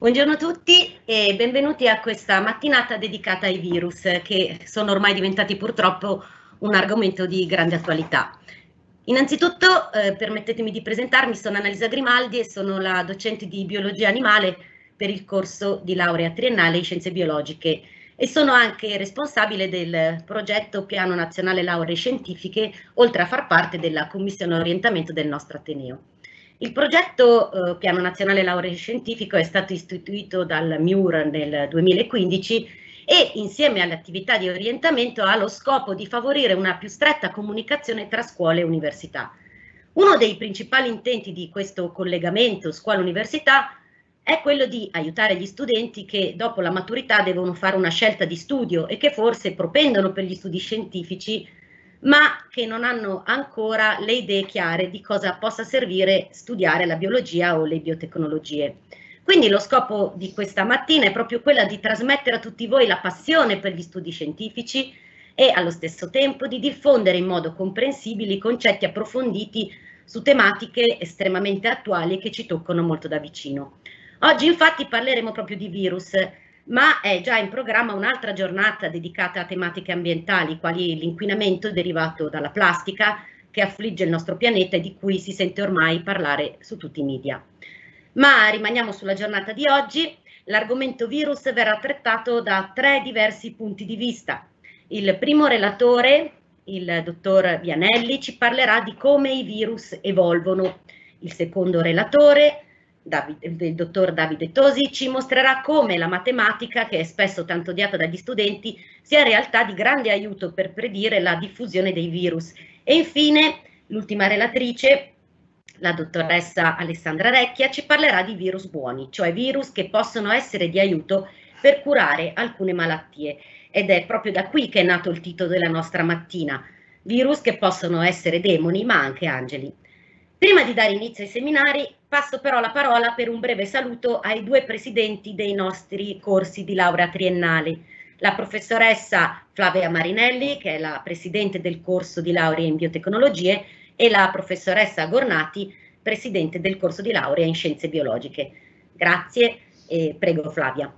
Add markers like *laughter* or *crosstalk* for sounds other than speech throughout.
Buongiorno a tutti e benvenuti a questa mattinata dedicata ai virus che sono ormai diventati purtroppo un argomento di grande attualità. Innanzitutto eh, permettetemi di presentarmi, sono Annalisa Grimaldi e sono la docente di biologia animale per il corso di laurea triennale in scienze biologiche e sono anche responsabile del progetto Piano Nazionale Lauree Scientifiche, oltre a far parte della commissione orientamento del nostro Ateneo. Il progetto eh, Piano Nazionale Laurea Scientifico è stato istituito dal MIUR nel 2015 e insieme alle attività di orientamento ha lo scopo di favorire una più stretta comunicazione tra scuole e università. Uno dei principali intenti di questo collegamento scuola-università è quello di aiutare gli studenti che dopo la maturità devono fare una scelta di studio e che forse propendono per gli studi scientifici ma che non hanno ancora le idee chiare di cosa possa servire studiare la biologia o le biotecnologie. Quindi lo scopo di questa mattina è proprio quella di trasmettere a tutti voi la passione per gli studi scientifici e allo stesso tempo di diffondere in modo comprensibile i concetti approfonditi su tematiche estremamente attuali che ci toccano molto da vicino. Oggi infatti parleremo proprio di virus, ma è già in programma un'altra giornata dedicata a tematiche ambientali, quali l'inquinamento derivato dalla plastica che affligge il nostro pianeta e di cui si sente ormai parlare su tutti i media. Ma rimaniamo sulla giornata di oggi, l'argomento virus verrà trattato da tre diversi punti di vista. Il primo relatore, il dottor Vianelli, ci parlerà di come i virus evolvono. Il secondo relatore, Davide, il dottor Davide Tosi ci mostrerà come la matematica, che è spesso tanto odiata dagli studenti, sia in realtà di grande aiuto per predire la diffusione dei virus. E infine, l'ultima relatrice, la dottoressa Alessandra Recchia, ci parlerà di virus buoni, cioè virus che possono essere di aiuto per curare alcune malattie. Ed è proprio da qui che è nato il titolo della nostra mattina, virus che possono essere demoni ma anche angeli. Prima di dare inizio ai seminari, Passo però la parola per un breve saluto ai due presidenti dei nostri corsi di laurea triennali, la professoressa Flavia Marinelli, che è la presidente del corso di laurea in biotecnologie, e la professoressa Gornati, presidente del corso di laurea in scienze biologiche. Grazie e prego Flavia.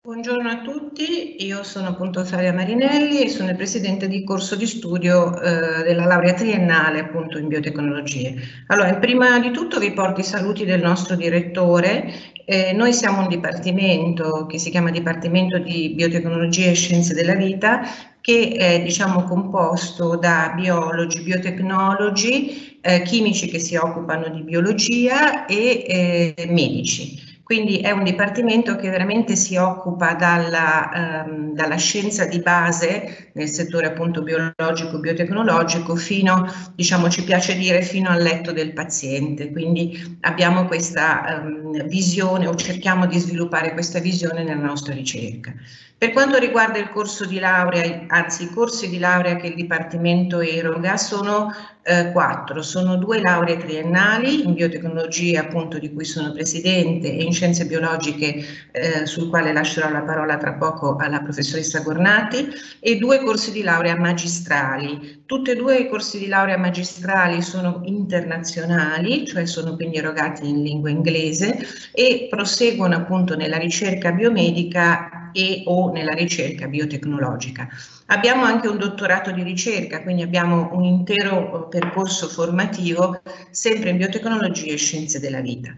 Buongiorno a tutti, io sono appunto Flavia Marinelli e sono il presidente di corso di studio eh, della laurea triennale appunto in biotecnologie. Allora, prima di tutto vi porto i saluti del nostro direttore. Eh, noi siamo un dipartimento che si chiama Dipartimento di Biotecnologie e Scienze della Vita che è diciamo, composto da biologi, biotecnologi, eh, chimici che si occupano di biologia e eh, medici. Quindi è un dipartimento che veramente si occupa dalla, ehm, dalla scienza di base nel settore appunto biologico, biotecnologico, fino, diciamo, ci piace dire, fino al letto del paziente. Quindi abbiamo questa ehm, visione o cerchiamo di sviluppare questa visione nella nostra ricerca. Per quanto riguarda il corso di laurea, anzi i corsi di laurea che il Dipartimento eroga sono eh, quattro, sono due lauree triennali in biotecnologia appunto di cui sono presidente e in scienze biologiche eh, sul quale lascerò la parola tra poco alla professoressa Gornati e due corsi di laurea magistrali. Tutti e due i corsi di laurea magistrali sono internazionali, cioè sono quindi erogati in lingua inglese e proseguono appunto nella ricerca biomedica e o nella ricerca biotecnologica. Abbiamo anche un dottorato di ricerca, quindi abbiamo un intero eh, percorso formativo sempre in biotecnologie e scienze della vita.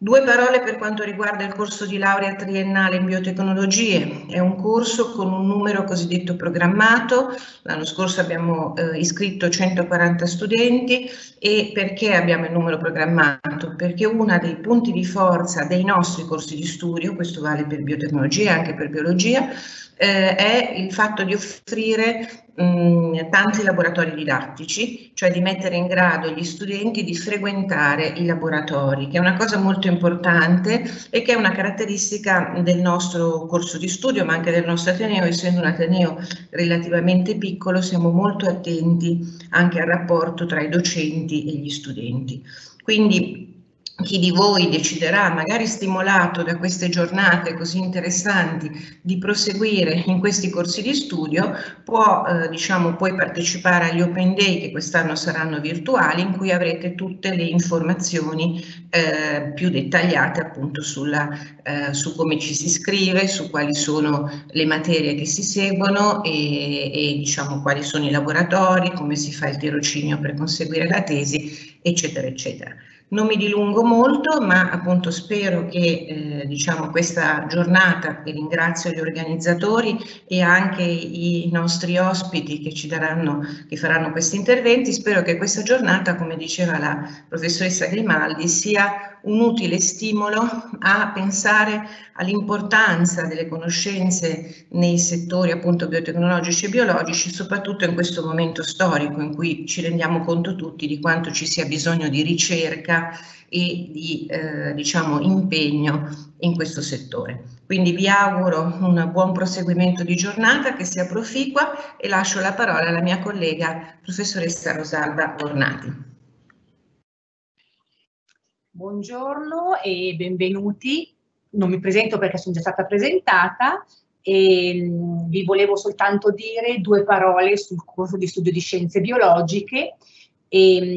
Due parole per quanto riguarda il corso di laurea triennale in biotecnologie. È un corso con un numero cosiddetto programmato. L'anno scorso abbiamo eh, iscritto 140 studenti e perché abbiamo il numero programmato? Perché uno dei punti di forza dei nostri corsi di studio, questo vale per biotecnologia e anche per biologia, eh, è il fatto di offrire mh, tanti laboratori didattici, cioè di mettere in grado gli studenti di frequentare i laboratori, che è una cosa molto importante e che è una caratteristica del nostro corso di studio, ma anche del nostro Ateneo, essendo un Ateneo relativamente piccolo, siamo molto attenti anche al rapporto tra i docenti e gli studenti. Quindi chi di voi deciderà, magari stimolato da queste giornate così interessanti, di proseguire in questi corsi di studio, può eh, diciamo, poi partecipare agli Open Day che quest'anno saranno virtuali, in cui avrete tutte le informazioni eh, più dettagliate appunto sulla, eh, su come ci si iscrive, su quali sono le materie che si seguono e, e diciamo, quali sono i laboratori, come si fa il tirocinio per conseguire la tesi, eccetera, eccetera. Non mi dilungo molto, ma appunto spero che eh, diciamo, questa giornata, e ringrazio gli organizzatori e anche i nostri ospiti che ci daranno, che faranno questi interventi, spero che questa giornata, come diceva la professoressa Grimaldi, sia un utile stimolo a pensare all'importanza delle conoscenze nei settori appunto biotecnologici e biologici, soprattutto in questo momento storico in cui ci rendiamo conto tutti di quanto ci sia bisogno di ricerca e di eh, diciamo, impegno in questo settore. Quindi vi auguro un buon proseguimento di giornata che sia proficua e lascio la parola alla mia collega professoressa Rosalba Ornati. Buongiorno e benvenuti. Non mi presento perché sono già stata presentata e vi volevo soltanto dire due parole sul corso di studio di scienze biologiche. E,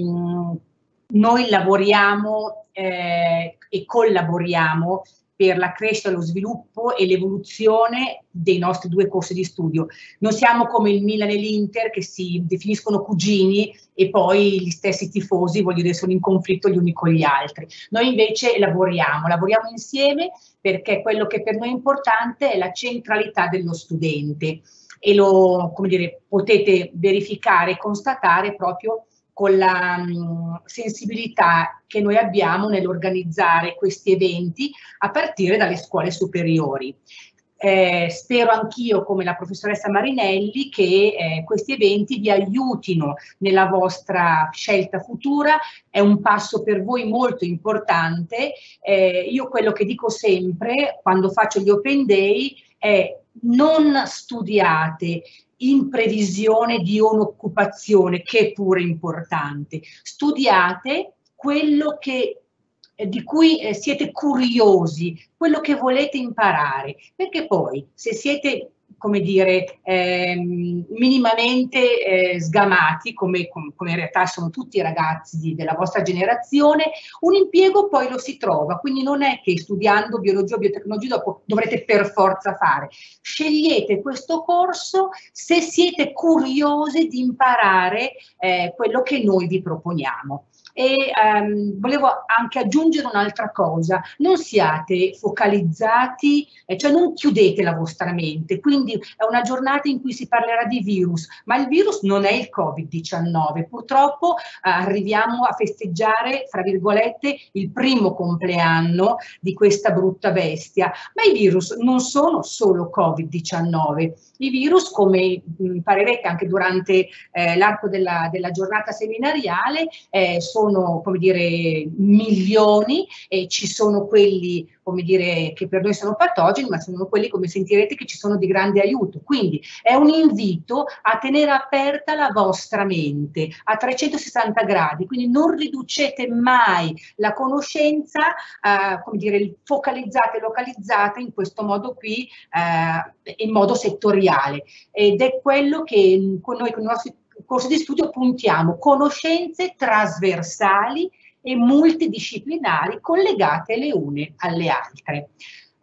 noi lavoriamo eh, e collaboriamo per la crescita, lo sviluppo e l'evoluzione dei nostri due corsi di studio. Non siamo come il Milan e l'Inter che si definiscono cugini e poi gli stessi tifosi, voglio dire, sono in conflitto gli uni con gli altri. Noi invece lavoriamo, lavoriamo insieme perché quello che per noi è importante è la centralità dello studente e lo, come dire, potete verificare e constatare proprio con la mm, sensibilità che noi abbiamo nell'organizzare questi eventi a partire dalle scuole superiori. Eh, spero anch'io, come la professoressa Marinelli, che eh, questi eventi vi aiutino nella vostra scelta futura, è un passo per voi molto importante. Eh, io quello che dico sempre quando faccio gli open day è non studiate in previsione di un'occupazione, che è pure importante. Studiate quello che, eh, di cui eh, siete curiosi, quello che volete imparare, perché poi se siete come dire, ehm, minimamente eh, sgamati, come, come, in realtà sono tutti i ragazzi di, della vostra generazione, un impiego poi lo si trova, quindi non è che studiando biologia o biotecnologia dopo, dovrete per forza fare. Scegliete questo corso se siete curiosi di imparare eh, quello che noi vi proponiamo. E ehm, volevo anche aggiungere un'altra cosa, non siate focalizzati, eh, cioè non chiudete la vostra mente, quindi è una giornata in cui si parlerà di virus, ma il virus non è il Covid-19, purtroppo eh, arriviamo a festeggiare, fra virgolette, il primo compleanno di questa brutta bestia, ma i virus non sono solo Covid-19, i virus come mh, mm, parerete anche durante eh, l'arco della, della, giornata seminariale sono eh, sono come dire, milioni e ci sono quelli come dire, che per noi sono patogeni, ma sono quelli, come sentirete, che ci sono di grande aiuto. Quindi è un invito a tenere aperta la vostra mente a 360 gradi, quindi non riducete mai la conoscenza, eh, come dire, focalizzate, localizzate in questo modo qui, eh, in modo settoriale. Ed è quello che con noi, con i nostri corso di studio puntiamo conoscenze trasversali e multidisciplinari collegate le une alle altre.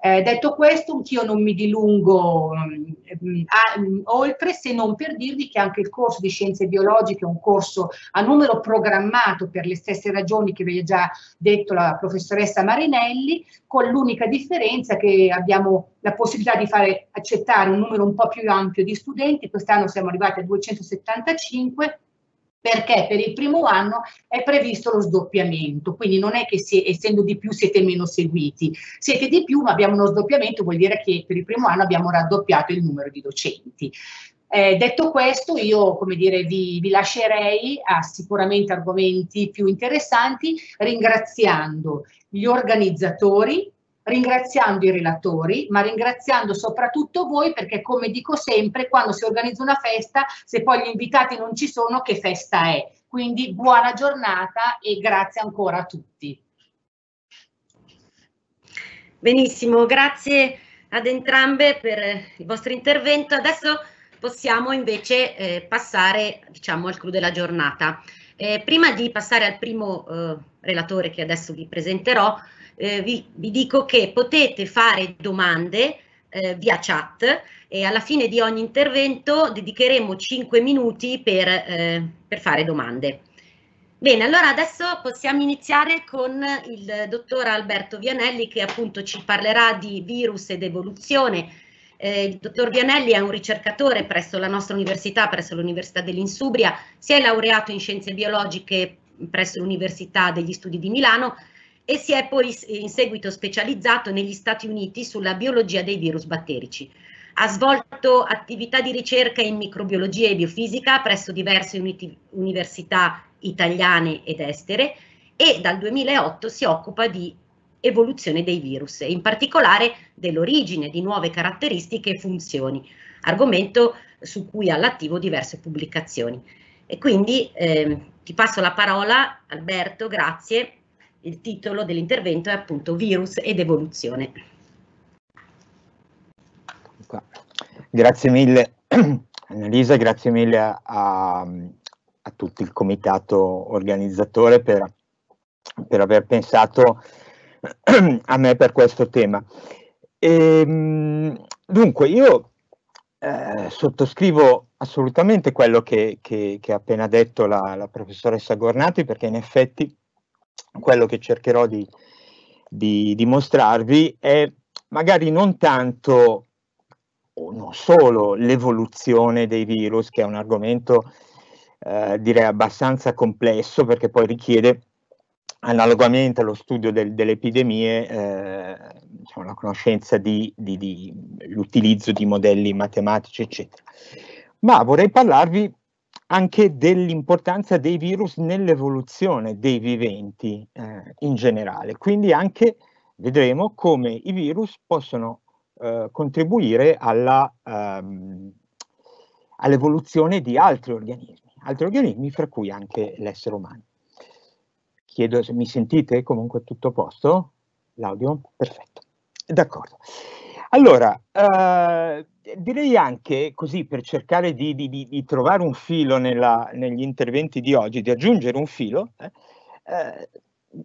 Eh, detto questo, anch'io non mi dilungo mh, mm, mm, a, mh, mm, oltre se non per dirvi che anche il corso di scienze biologiche è un corso a numero programmato per le stesse ragioni che vi ha già detto la professoressa Marinelli, con l'unica differenza che abbiamo la possibilità di fare accettare un numero un po' più ampio di studenti, quest'anno siamo arrivati a 275 perché per il primo anno è previsto lo sdoppiamento, quindi non è che se, essendo di più siete meno seguiti, siete di più ma abbiamo uno sdoppiamento, vuol dire che per il primo anno abbiamo raddoppiato il numero di docenti. Eh, detto questo, io come dire, vi, vi lascerei a sicuramente argomenti più interessanti, ringraziando gli organizzatori ringraziando i relatori, ma ringraziando soprattutto voi perché come dico sempre, quando si organizza una festa, se poi gli invitati non ci sono, che festa è? Quindi buona giornata e grazie ancora a tutti. Benissimo, grazie ad entrambe per il vostro intervento. Adesso possiamo invece eh, passare diciamo, al clou della giornata. Eh, prima di passare al primo eh, relatore che adesso vi presenterò, eh, vi, vi, dico che potete fare domande eh, via chat e alla fine di ogni intervento dedicheremo 5 minuti per, eh, per fare domande. Bene, allora adesso possiamo iniziare con il dottor Alberto Vianelli che appunto ci parlerà di virus ed evoluzione. Eh, il dottor Vianelli è un ricercatore presso la nostra università, presso l'Università dell'Insubria, si è laureato in scienze biologiche presso l'Università degli Studi di Milano e si è poi in seguito specializzato negli Stati Uniti sulla biologia dei virus batterici. Ha svolto attività di ricerca in microbiologia e biofisica presso diverse università italiane ed estere e dal 2008 si occupa di evoluzione dei virus, in particolare dell'origine di nuove caratteristiche e funzioni, argomento su cui ha all'attivo diverse pubblicazioni. E quindi eh, ti passo la parola, Alberto, grazie il titolo dell'intervento è appunto Virus ed evoluzione. Grazie mille *clears throat* Annalisa, grazie mille a, a, a tutto il comitato organizzatore per, per aver pensato *clears throat* a me per questo tema. E, ehm, dunque, io eh, sottoscrivo assolutamente quello che, ha appena detto la, la, professoressa Gornati, perché in effetti quello che cercherò di, di, di mostrarvi è magari non tanto o non solo l'evoluzione dei virus, che è un argomento eh, direi abbastanza complesso perché poi richiede analogamente allo studio del, delle epidemie eh, diciamo, la conoscenza di, di, di l'utilizzo di modelli matematici eccetera ma vorrei parlarvi anche dell'importanza dei virus nell'evoluzione dei viventi eh, in generale. Quindi anche vedremo come i virus possono eh, contribuire alla, ehm, all'evoluzione di altri organismi, altri organismi fra cui anche l'essere umano. Chiedo se mi sentite, comunque tutto a posto? L'audio? Perfetto. D'accordo. Allora, eh, direi anche così per cercare di, di, di trovare un filo nella, negli interventi di oggi, di aggiungere un filo, eh, eh,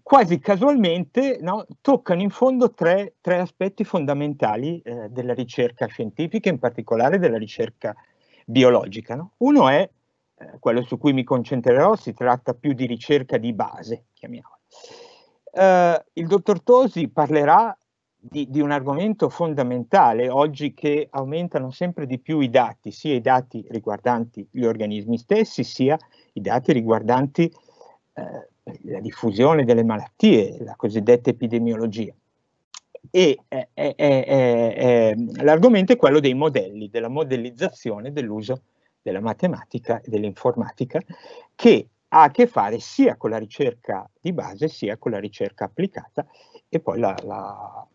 quasi casualmente no, toccano in fondo tre, tre aspetti fondamentali eh, della ricerca scientifica, in particolare della ricerca biologica. No? Uno è eh, quello su cui mi concentrerò, si tratta più di ricerca di base, chiamiamola. Eh, il dottor Tosi parlerà di, di, un argomento fondamentale oggi che aumentano sempre di più i dati, sia i dati riguardanti gli organismi stessi, sia i dati riguardanti eh, la diffusione delle malattie, la cosiddetta epidemiologia. E eh, eh, eh, eh, eh l'argomento è quello dei modelli, della modellizzazione dell'uso della matematica e dell'informatica che ha a che fare sia con la ricerca di base sia con la ricerca applicata e poi la, la,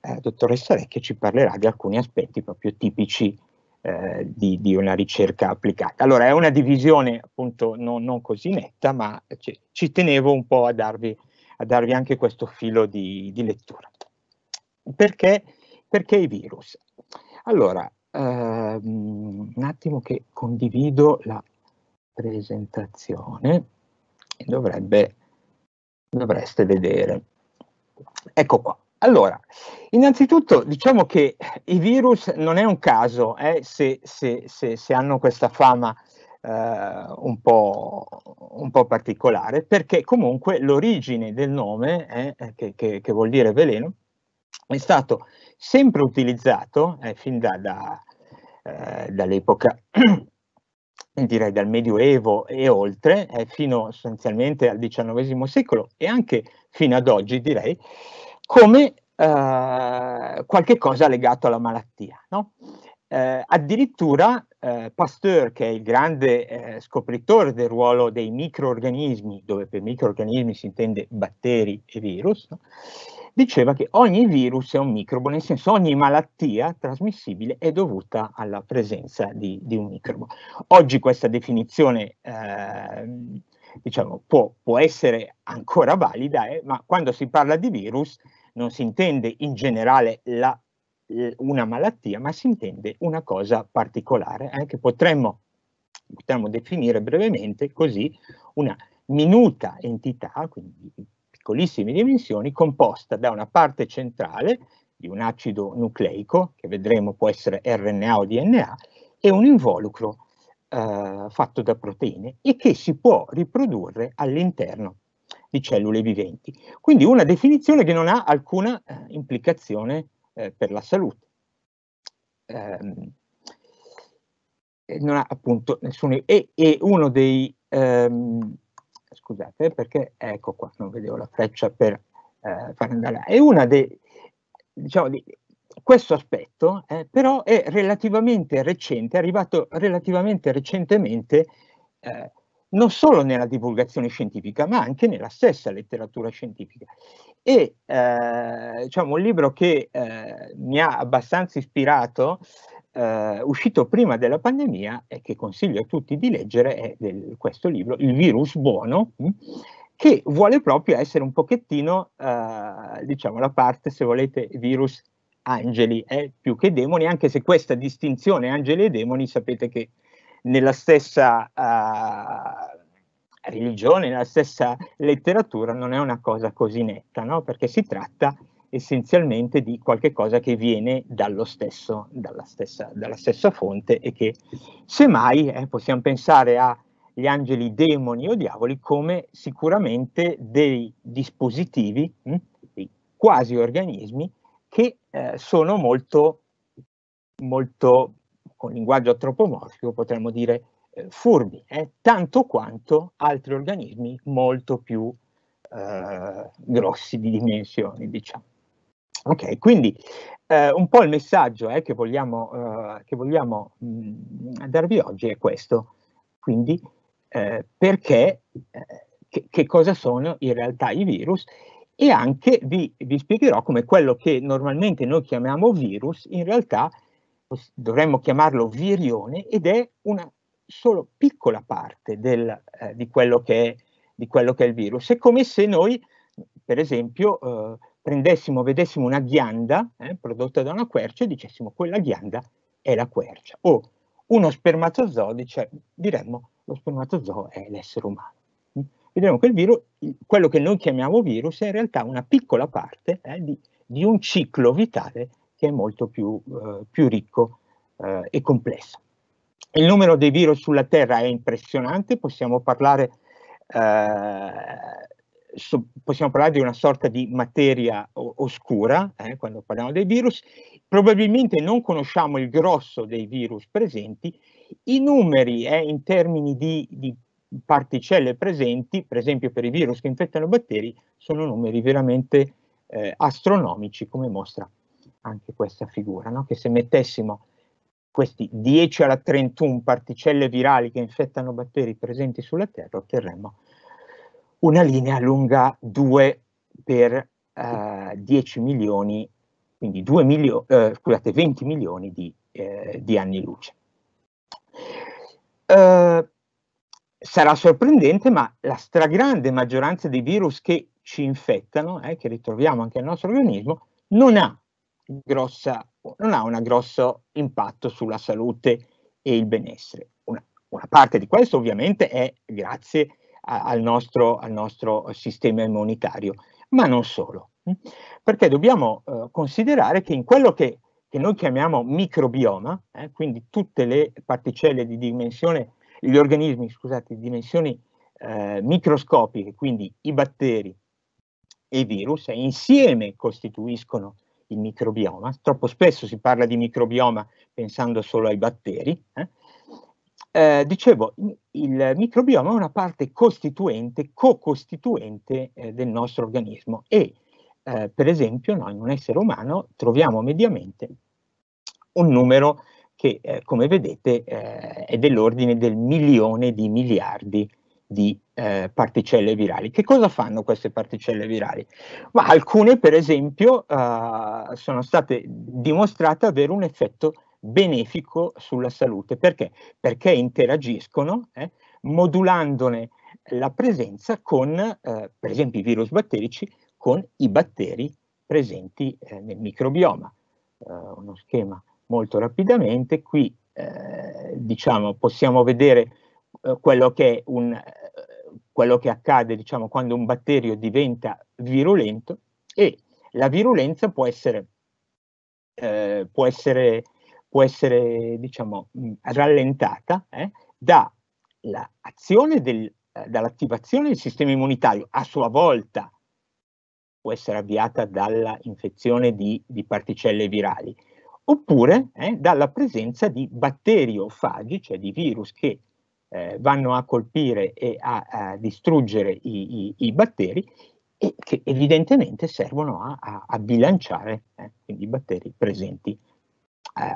eh, dottoressa Recchia ci parlerà di alcuni aspetti proprio tipici eh, di, di, una ricerca applicata. Allora è una divisione appunto non, non così netta, ma ci, ci tenevo un po' a darvi, a darvi anche questo filo di, di lettura. Perché, perché i virus? Allora, ehm, un attimo che condivido la presentazione dovrebbe, dovreste vedere. Ecco qua. Allora, innanzitutto diciamo che i virus non è un caso eh, se, se, se, se, hanno questa fama eh, un, po', un, po', particolare, perché comunque l'origine del nome, eh, che, che, che, vuol dire veleno, è stato sempre utilizzato eh, fin da, da, eh, dall'epoca, *clears throat* direi dal Medioevo e oltre, eh, fino sostanzialmente al XIX secolo e anche fino ad oggi direi, come eh, qualche cosa legato alla malattia. No? Eh, addirittura eh, Pasteur, che è il grande eh, scopritore del ruolo dei microorganismi, dove per microorganismi si intende batteri e virus, no? diceva che ogni virus è un microbo, nel senso ogni malattia trasmissibile è dovuta alla presenza di, di un microbo. Oggi questa definizione ehm, diciamo, può, può, essere ancora valida, eh, ma quando si parla di virus non si intende in generale la, una malattia, ma si intende una cosa particolare, eh, che potremmo, potremmo definire brevemente così una minuta entità, quindi piccolissime dimensioni, composta da una parte centrale di un acido nucleico, che vedremo può essere RNA o DNA, e un involucro eh, fatto da proteine e che si può riprodurre all'interno di cellule viventi. Quindi una definizione che non ha alcuna eh, implicazione eh, per la salute. Ehm, non ha appunto nessuno. E, e uno dei. Ehm, scusate eh, perché ecco qua, non vedevo la freccia per eh, far andare. È una dei. Diciamo, di, questo aspetto eh, però è relativamente recente, è arrivato relativamente recentemente eh, non solo nella divulgazione scientifica, ma anche nella stessa letteratura scientifica. E eh, diciamo, un libro che eh, mi ha abbastanza ispirato, eh, uscito prima della pandemia e che consiglio a tutti di leggere, è del, questo libro, Il virus buono, mm, che vuole proprio essere un pochettino, eh, diciamo, la parte, se volete, virus angeli, eh, più che demoni, anche se questa distinzione angeli e demoni sapete che nella stessa uh, religione, nella stessa letteratura, non è una cosa così netta, no? perché si tratta essenzialmente di qualcosa che viene dallo stesso, dalla, stessa, dalla stessa fonte e che semmai eh, possiamo pensare agli angeli, demoni o diavoli come sicuramente dei dispositivi, mh, hm, dei quasi organismi, che eh, sono molto, molto con linguaggio antropomorfico potremmo dire eh, furbi, eh, tanto quanto altri organismi molto più eh, grossi di dimensioni, diciamo. Ok, quindi eh, un po' il messaggio eh, che vogliamo, eh, che vogliamo mh, mm, darvi oggi è questo, quindi perché, che, che, cosa sono in realtà i virus e anche vi, vi spiegherò come quello che normalmente noi chiamiamo virus in realtà è dovremmo chiamarlo virione, ed è una solo piccola parte del, eh, di, quello è, di, quello che è, il virus. È come se noi, per esempio, eh, prendessimo, vedessimo una ghianda eh, prodotta da una quercia e dicessimo quella ghianda è la quercia, o uno spermatozoo, dice, diremmo lo spermatozoo è l'essere umano. Mm? Vedremo che il virus, quello che noi chiamiamo virus è in realtà una piccola parte eh, di, di un ciclo vitale che è molto più, eh, più ricco eh, e complesso. Il numero dei virus sulla Terra è impressionante, possiamo parlare, eh, so, possiamo parlare di una sorta di materia oscura eh, quando parliamo dei virus. Probabilmente non conosciamo il grosso dei virus presenti, i numeri eh, in termini di, di particelle presenti, per esempio per i virus che infettano batteri, sono numeri veramente eh, astronomici come mostra anche questa figura, no? che se mettessimo questi 10 alla 31 particelle virali che infettano batteri presenti sulla Terra, otterremmo una linea lunga 2 per eh, 10 milioni, quindi milio eh, scusate, 20 milioni di, eh, di anni luce. Eh, sarà sorprendente, ma la stragrande maggioranza dei virus che ci infettano, eh, che ritroviamo anche nel nostro organismo, non ha grossa, non ha un grosso impatto sulla salute e il benessere. Una, una parte di questo ovviamente è grazie a, al, nostro, al, nostro, sistema immunitario, ma non solo, mm? perché dobbiamo eh, considerare che in quello che, che noi chiamiamo microbioma, eh, quindi tutte le particelle di dimensione, gli organismi, scusate, di dimensioni eh, microscopiche, quindi i batteri, e i virus eh, insieme costituiscono il microbioma. Troppo spesso si parla di microbioma pensando solo ai batteri. Eh? Eh, dicevo, il microbioma è una parte costituente, co-costituente eh, del nostro organismo e eh, per esempio noi in un essere umano troviamo mediamente un numero che eh, come vedete eh, è dell'ordine del milione di miliardi di eh, particelle virali. Che cosa fanno queste particelle virali? Ma alcune, per esempio, eh, sono state dimostrate avere un effetto benefico sulla salute. Perché? Perché interagiscono eh, modulandone la presenza con, eh, per esempio, i virus batterici, con i batteri presenti eh, nel microbioma. Eh, uno schema molto rapidamente, qui diciamo possiamo vedere quello che è un quello che accade diciamo, quando un batterio diventa virulento e la virulenza può essere, eh, può essere, può essere diciamo, mm, rallentata eh, dall'azione del, eh, dall'attivazione del sistema immunitario, a sua volta può essere avviata dalla infezione di, di particelle virali, oppure eh, dalla presenza di batteri o fagi, cioè di virus che eh, vanno a colpire e a, a distruggere i, i, i, batteri e che evidentemente servono a, a, a bilanciare eh, i batteri presenti eh,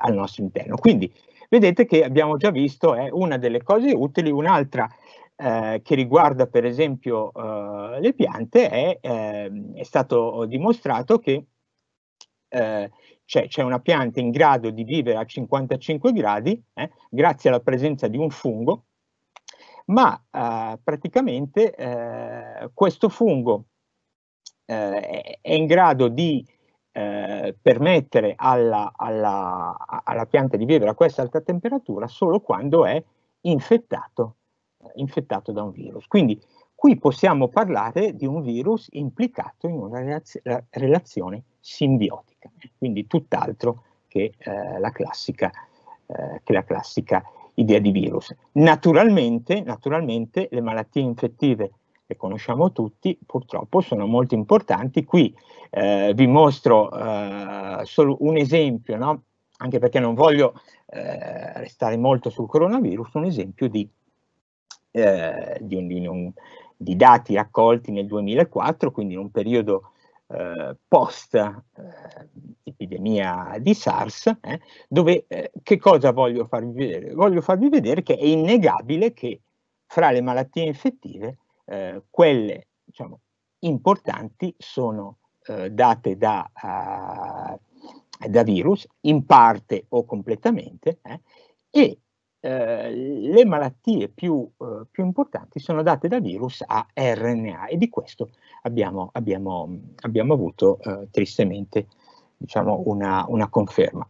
al nostro interno. Quindi vedete che abbiamo già visto è eh, una delle cose utili, un'altra eh, che riguarda per esempio eh, le piante è, eh, è, stato dimostrato che eh, c'è, una pianta in grado di vivere a 55 gradi eh, grazie alla presenza di un fungo ma eh, praticamente eh, questo fungo eh, è in grado di eh, permettere alla, alla, alla, pianta di vivere a questa alta temperatura solo quando è infettato, infettato da un virus. Quindi qui possiamo parlare di un virus implicato in una relazione simbiotica, quindi tutt'altro che eh, la classica, eh, che la classica idea di virus. Naturalmente, naturalmente le malattie infettive le conosciamo tutti, purtroppo sono molto importanti. Qui eh, vi mostro eh, solo un esempio, no? anche perché non voglio eh, restare molto sul coronavirus, un esempio di, eh, di, un, di, un, di dati raccolti nel 2004, quindi in un periodo eh, post eh, epidemia di SARS, eh, dove eh, che cosa voglio farvi vedere? Voglio farvi vedere che è innegabile che fra le malattie infettive eh, quelle diciamo, importanti sono date da, da, virus, in parte o completamente, e eh, le malattie più, eh, più, importanti sono date da virus a RNA e di questo abbiamo, abbiamo, abbiamo avuto eh, tristemente diciamo, una, una, conferma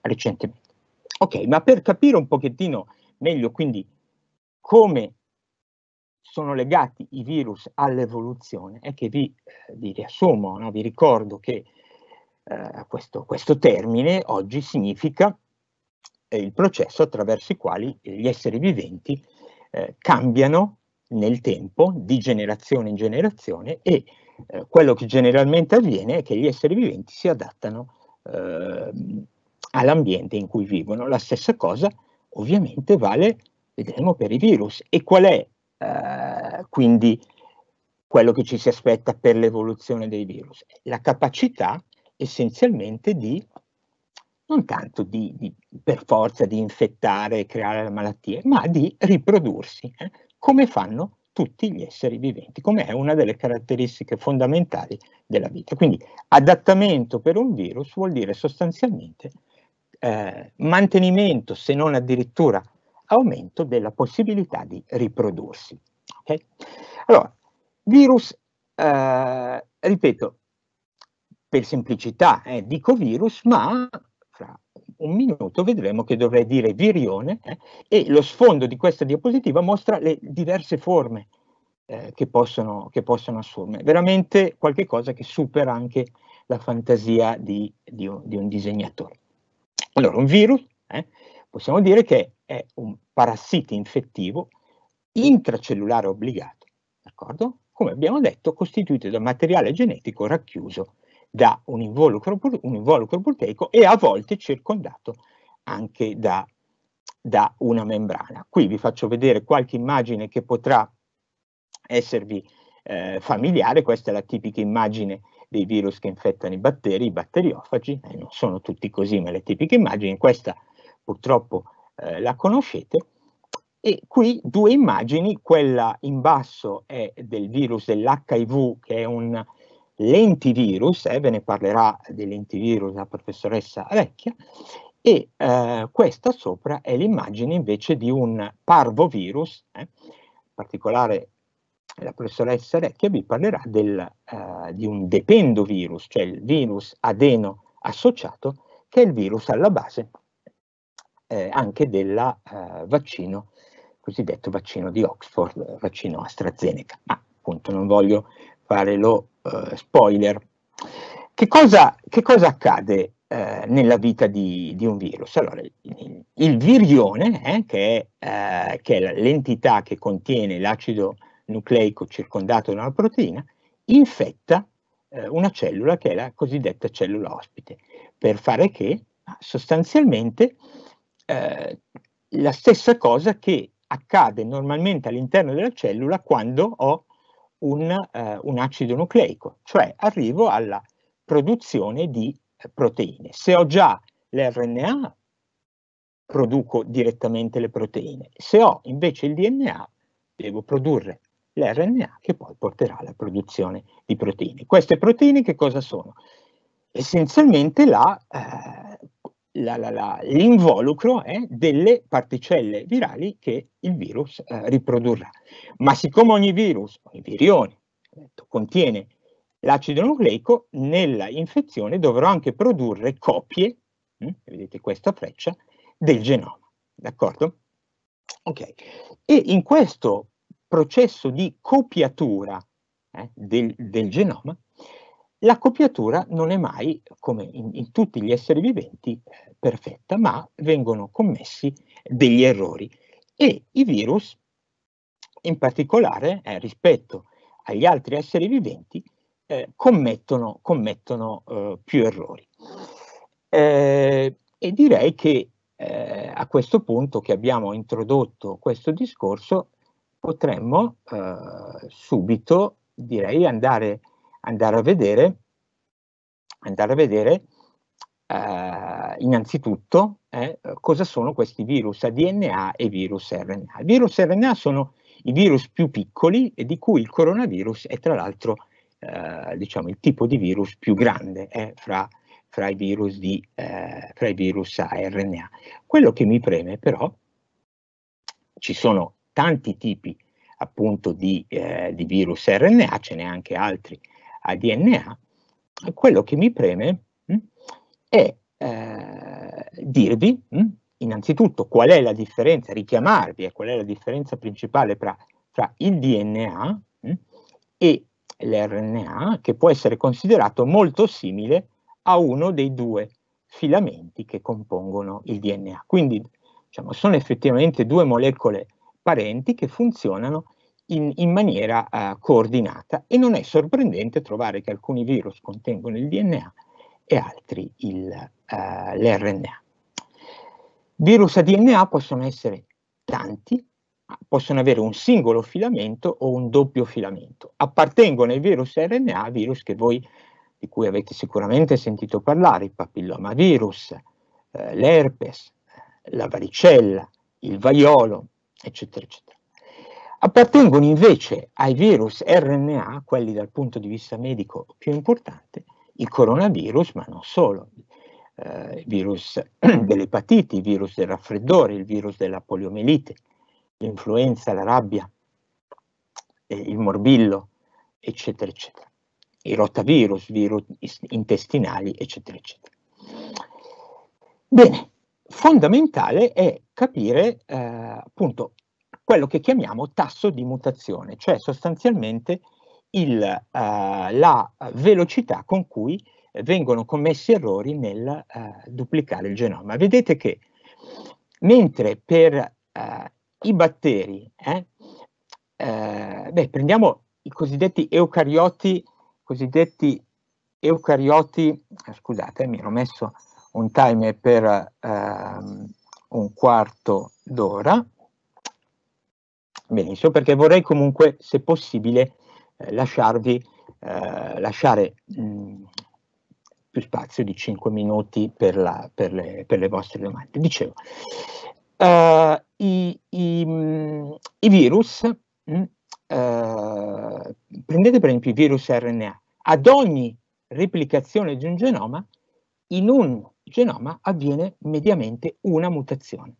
recentemente. Ok, ma per capire un pochettino meglio quindi come sono legati i virus all'evoluzione, è che vi, eh, vi riassumo, no? vi ricordo che eh, questo, questo termine oggi significa eh, il processo attraverso i quali gli esseri viventi eh, cambiano nel tempo di generazione in generazione e eh, quello che generalmente avviene è che gli esseri viventi si adattano eh, all'ambiente in cui vivono. La stessa cosa ovviamente vale, vedremo, per i virus. E qual è eh, quindi quello che ci si aspetta per l'evoluzione dei virus? La capacità essenzialmente di non tanto di, di, per forza di infettare e creare la malattia, ma di riprodursi, eh? come fanno tutti gli esseri viventi, come è una delle caratteristiche fondamentali della vita. Quindi adattamento per un virus vuol dire sostanzialmente eh, mantenimento, se non addirittura aumento, della possibilità di riprodursi. Okay? Allora, virus, eh, ripeto, per semplicità eh, dico virus, ma un minuto vedremo che dovrei dire virione eh, e lo sfondo di questa diapositiva mostra le diverse forme eh, che, possono, che, possono, assumere. Veramente qualcosa che supera anche la fantasia di, di, un, di un, disegnatore. Allora, un virus eh, possiamo dire che è un parassita infettivo intracellulare obbligato, d'accordo? come abbiamo detto, costituito da materiale genetico racchiuso da un involucro, un involucro proteico e a volte circondato anche da, da una membrana. Qui vi faccio vedere qualche immagine che potrà esservi eh, familiare, questa è la tipica immagine dei virus che infettano i batteri, i batteriofagi, eh, non sono tutti così, ma le tipiche immagini, questa purtroppo eh, la conoscete, e qui due immagini, quella in basso è del virus dell'HIV, che è un l'entivirus, e eh, ve ne parlerà dell'entivirus la professoressa Vecchia, e eh, questa sopra è l'immagine invece di un parvovirus, eh, in particolare la professoressa Vecchia vi parlerà del, eh, di un dependovirus, cioè il virus adeno associato, che è il virus alla base eh, anche del eh, vaccino, cosiddetto vaccino di Oxford, vaccino AstraZeneca. Ma appunto non voglio fare lo eh, spoiler. Che cosa, che cosa accade eh, nella vita di, di, un virus? Allora, il, il virione, eh, che, è, eh, che è, l'entità che contiene l'acido nucleico circondato da una proteina, infetta eh, una cellula che è la cosiddetta cellula ospite, per fare che ah, sostanzialmente eh, la stessa cosa che accade normalmente all'interno della cellula quando ho un, eh, un acido nucleico, cioè arrivo alla produzione di eh, proteine. Se ho già l'RNA, produco direttamente le proteine. Se ho invece il DNA, devo produrre l'RNA che poi porterà alla produzione di proteine. Queste proteine che cosa sono? Essenzialmente la eh, la, la, la, l'involucro eh, delle particelle virali che il virus eh, riprodurrà. Ma siccome ogni virus, ogni virione, contiene l'acido nucleico, nella infezione dovrò anche produrre copie, mh, hm, vedete questa freccia, del genoma. D'accordo? Ok. E in questo processo di copiatura eh, del, del genoma, la copiatura non è mai, come in, in tutti gli esseri viventi, eh, perfetta, ma vengono commessi degli errori e i virus, in particolare eh, rispetto agli altri esseri viventi, eh, commettono, commettono eh, più errori. Eh, e direi che eh, a questo punto che abbiamo introdotto questo discorso potremmo subito direi andare andare a vedere, andare a vedere eh, innanzitutto eh, cosa sono questi virus a DNA e virus RNA. I virus RNA sono i virus più piccoli e di cui il coronavirus è tra l'altro eh, diciamo, il tipo di virus più grande eh, fra, fra, i virus di, eh, fra i virus a RNA. Quello che mi preme però, ci sono tanti tipi appunto di, eh, di virus RNA, ce n'è anche altri a DNA, quello che mi preme mh, mm, è eh, dirvi mh, mm, innanzitutto qual è la differenza, richiamarvi a eh, qual è la differenza principale tra, tra il DNA mh, mm, e l'RNA che può essere considerato molto simile a uno dei due filamenti che compongono il DNA. Quindi diciamo, sono effettivamente due molecole parenti che funzionano in, in maniera uh, coordinata e non è sorprendente trovare che alcuni virus contengono il DNA e altri il, uh, eh, l'RNA. Virus a DNA possono essere tanti, possono avere un singolo filamento o un doppio filamento. Appartengono ai virus RNA, virus che voi, di cui avete sicuramente sentito parlare, il papillomavirus, eh, l'herpes, eh, la varicella, il vaiolo, eccetera, eccetera. Appartengono invece ai virus RNA, quelli dal punto di vista medico più importante, il coronavirus, ma non solo, eh, il virus *clears throat* dell'epatite, il virus del raffreddore, il virus della poliomielite, l'influenza, la rabbia, eh, il morbillo, eccetera, eccetera, i rotavirus, virus intestinali, eccetera, eccetera. Bene, fondamentale è capire eh, appunto quello che chiamiamo tasso di mutazione, cioè sostanzialmente il, eh, la velocità con cui vengono commessi errori nel eh, duplicare il genoma. Vedete che mentre per eh, i batteri, eh, eh, beh, prendiamo i cosiddetti eucarioti, cosiddetti eucarioti, eh, scusate, mi ero messo un timer per ehm, un quarto d'ora, Benissimo, perché vorrei comunque, se possibile, eh, lasciarvi, eh, lasciare mh, mm, più spazio di 5 minuti per, la, per, le, per le, vostre domande. Dicevo, uh, i, i, mh, mm, i, virus, mh, mm, eh, uh, prendete per esempio i virus RNA, ad ogni replicazione di un genoma, in un genoma avviene mediamente una mutazione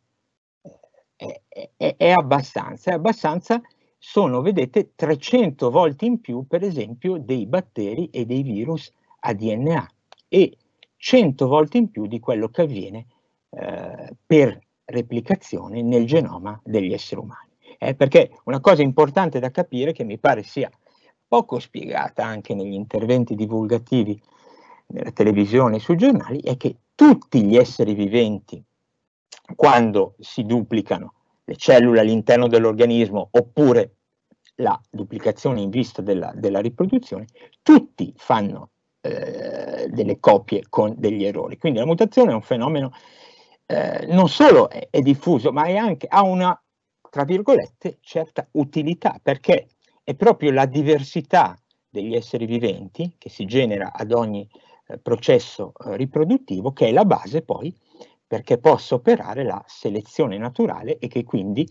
è, è, abbastanza, è abbastanza sono, vedete, 300 volte in più, per esempio, dei batteri e dei virus a DNA e 100 volte in più di quello che avviene eh, per replicazione nel genoma degli esseri umani. Eh, perché una cosa importante da capire, che mi pare sia poco spiegata anche negli interventi divulgativi nella televisione e sui giornali, è che tutti gli esseri viventi quando si duplicano le cellule all'interno dell'organismo oppure la duplicazione in vista della, della riproduzione, tutti fanno eh, delle copie con degli errori. Quindi la mutazione è un fenomeno eh, non solo è, è diffuso, ma è anche, ha una, tra virgolette, certa utilità, perché è proprio la diversità degli esseri viventi che si genera ad ogni eh, processo eh, riproduttivo che è la base poi perché possa operare la selezione naturale e che quindi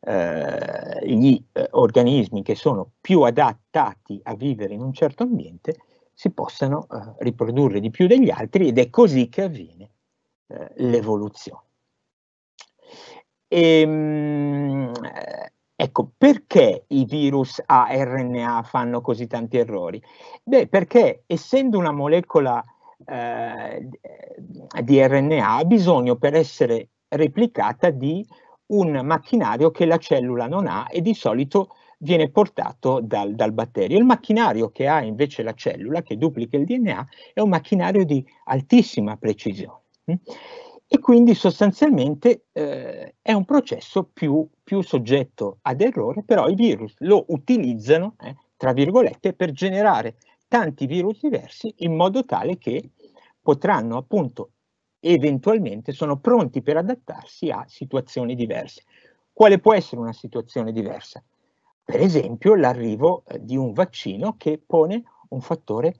eh, gli eh, organismi che sono più adattati a vivere in un certo ambiente si possano eh, riprodurre di più degli altri ed è così che avviene eh, l'evoluzione. Ehm, eh, ecco, perché i virus a RNA fanno così tanti errori? Beh, perché essendo una molecola eh, di RNA ha bisogno per essere replicata di un macchinario che la cellula non ha e di solito viene portato dal, dal, batterio. Il macchinario che ha invece la cellula, che duplica il DNA, è un macchinario di altissima precisione e quindi sostanzialmente eh, è un processo più, più, soggetto ad errore, però i virus lo utilizzano, eh, tra virgolette, per generare tanti virus diversi in modo tale che potranno appunto eventualmente sono pronti per adattarsi a situazioni diverse. Quale può essere una situazione diversa? Per esempio l'arrivo eh, di un vaccino che pone un fattore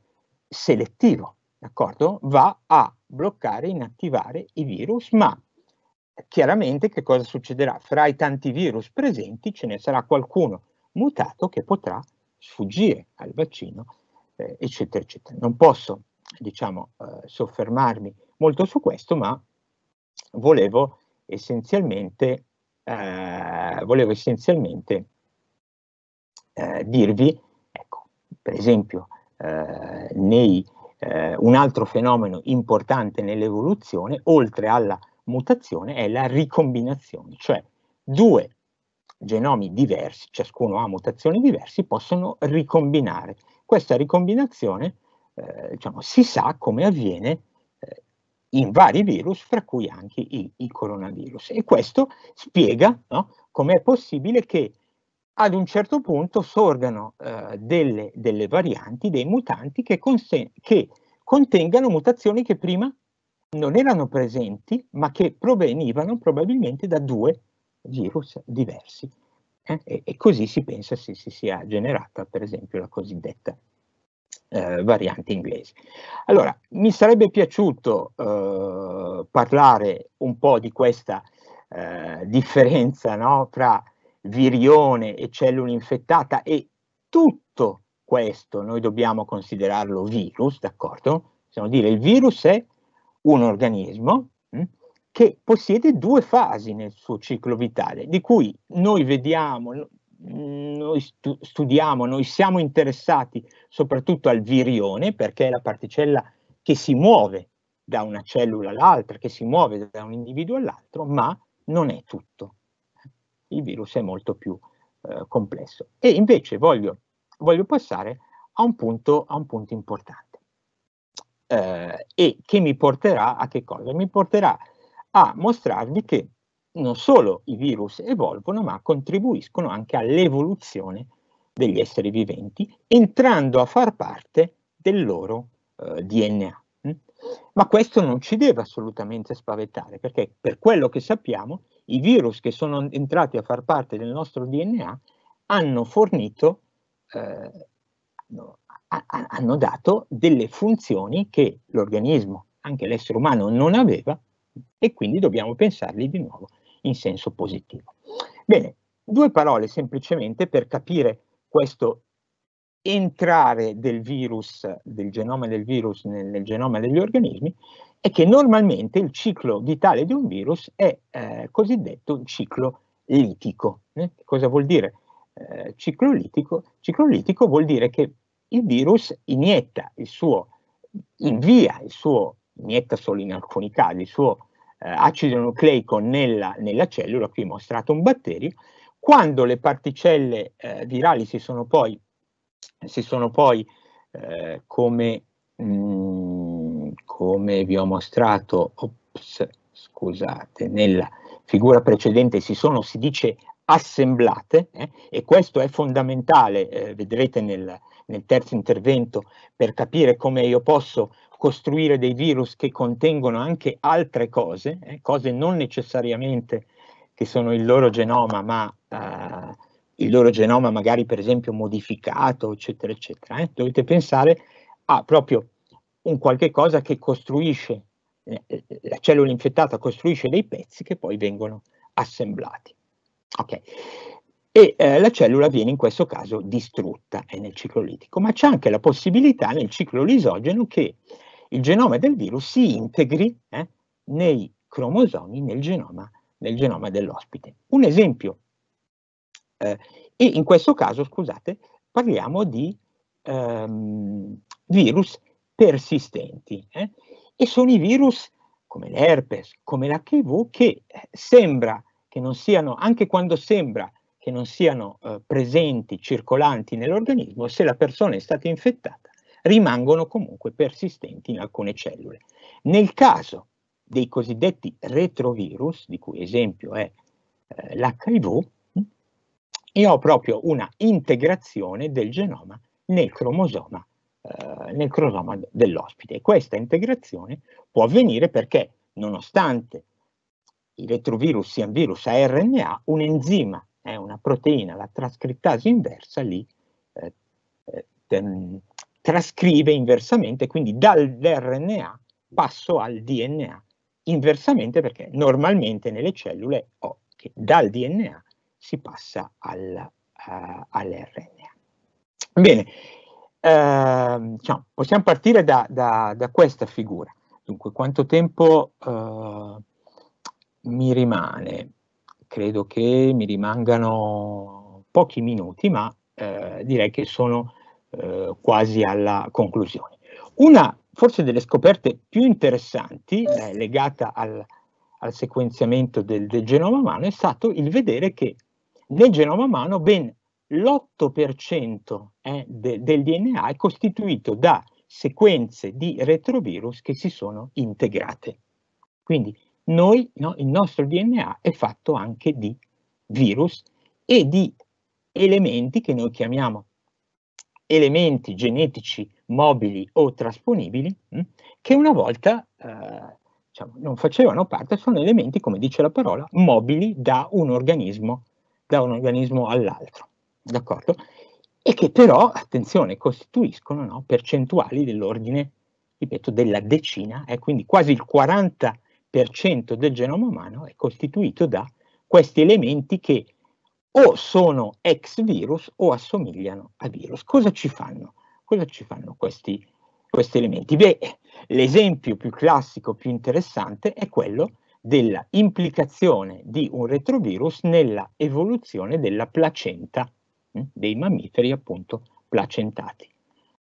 selettivo, d'accordo? Va a bloccare, inattivare i virus, ma chiaramente che cosa succederà? Fra i tanti virus presenti ce ne sarà qualcuno mutato che potrà sfuggire al vaccino eh, eccetera, eccetera. Non posso, diciamo, eh, soffermarmi molto su questo, ma volevo essenzialmente, eh, volevo essenzialmente eh, dirvi, ecco, per esempio, eh, nei, un altro fenomeno importante nell'evoluzione, oltre alla mutazione, è la ricombinazione, cioè due genomi diversi, ciascuno ha mutazioni diverse, possono ricombinare questa ricombinazione eh, diciamo, si sa come avviene eh, in vari virus, fra cui anche i, i coronavirus. E questo spiega no, come è possibile che ad un certo punto sorgano eh, delle, delle, varianti, dei mutanti che, che contengano mutazioni che prima non erano presenti, ma che provenivano probabilmente da due virus diversi eh? e, così si pensa se si sia generata per esempio la cosiddetta eh, variante inglese. Allora, mi sarebbe piaciuto eh, parlare un po' di questa eh, differenza no? tra virione e cellula infettata e tutto questo noi dobbiamo considerarlo virus, d'accordo? Possiamo dire il virus è un organismo mh? Hm, che possiede due fasi nel suo ciclo vitale, di cui noi vediamo, mm, noi stu- studiamo, noi siamo interessati soprattutto al virione, perché è la particella che si muove da una cellula all'altra, che si muove da un individuo all'altro, ma non è tutto. Il virus è molto più eh, complesso. E invece voglio, voglio passare a un punto, a un punto importante eh, e che mi porterà a che cosa? Mi porterà a mostrarvi che non solo i virus evolvono, ma contribuiscono anche all'evoluzione degli esseri viventi, entrando a far parte del loro eh, DNA. Hm? Ma questo non ci deve assolutamente spaventare, perché per quello che sappiamo, i virus che sono entrati a far parte del nostro DNA hanno fornito, eh, hanno dato delle funzioni che l'organismo, anche l'essere umano, non aveva e quindi dobbiamo pensarli di nuovo in senso positivo. Bene, due parole semplicemente per capire questo entrare del virus, del genoma del virus nel, nel genoma degli organismi è che normalmente il ciclo vitale di un virus è eh, cosiddetto ciclo litico. Eh? Cosa vuol dire eh, ciclo litico? Ciclo litico vuol dire che il virus inietta il suo, invia il suo inietta solo in alcuni casi il suo eh, acido nucleico nella, nella, cellula, qui mostrato un batterio, quando le particelle eh, virali si sono poi, si sono poi eh, come, mh, mm, come, vi ho mostrato, ops, scusate, nella figura precedente si sono, si dice, assemblate eh, e questo è fondamentale, eh, vedrete nel, nel, terzo intervento, per capire come io posso costruire dei virus che contengono anche altre cose, eh, cose non necessariamente che sono il loro genoma, ma eh, il loro genoma magari per esempio modificato, eccetera, eccetera. Eh. Dovete pensare a proprio un qualche cosa che costruisce, eh, eh, la cellula infettata costruisce dei pezzi che poi vengono assemblati. Okay. E eh, la cellula viene in questo caso distrutta eh, nel ciclo litico, ma c'è anche la possibilità nel ciclo lisogeno che il genoma del virus si integri eh, nei cromosomi, nel genoma, nel genoma dell'ospite. Un esempio, eh, e in questo caso, scusate, parliamo di ehm, virus persistenti, eh, e sono i virus come l'herpes, come l'HIV, che eh, sembra che non siano, anche quando sembra che non siano eh, presenti, circolanti nell'organismo, se la persona è stata infettata, rimangono comunque persistenti in alcune cellule. Nel caso dei cosiddetti retrovirus, di cui esempio è eh, l'HIV, hm, io ho proprio una integrazione del genoma nel cromosoma, eh, nel cromosoma dell'ospite. E questa integrazione può avvenire perché, nonostante i retrovirus siano virus a RNA, un enzima, eh, una proteina, la trascrittasi inversa, lì eh, eh ten, trascrive inversamente, quindi dall'RNA passo al DNA inversamente perché normalmente nelle cellule ho che dal DNA si passa al, uh, eh, all'RNA. Bene, uh, diciamo, possiamo partire da, da, da, questa figura. Dunque, quanto tempo uh, mi rimane? Credo che mi rimangano pochi minuti, ma eh, direi che sono eh, quasi alla conclusione. Una forse delle scoperte più interessanti eh, legata al, al sequenziamento del, del, genoma umano è stato il vedere che nel genoma umano ben l'8% eh, de, del DNA è costituito da sequenze di retrovirus che si sono integrate. Quindi noi, no, il nostro DNA è fatto anche di virus e di elementi che noi chiamiamo elementi genetici mobili o trasponibili mh, mm, che una volta eh, diciamo, non facevano parte, sono elementi, come dice la parola, mobili da un organismo, da un organismo all'altro, d'accordo? E che però, attenzione, costituiscono no, percentuali dell'ordine, ripeto, della decina, eh, quindi quasi il 40% del genoma umano è costituito da questi elementi che o sono ex virus o assomigliano a virus. Cosa ci fanno? Cosa ci fanno questi, questi elementi? Beh, l'esempio più classico, più interessante è quello della implicazione di un retrovirus nella evoluzione della placenta hm, dei mammiferi appunto placentati.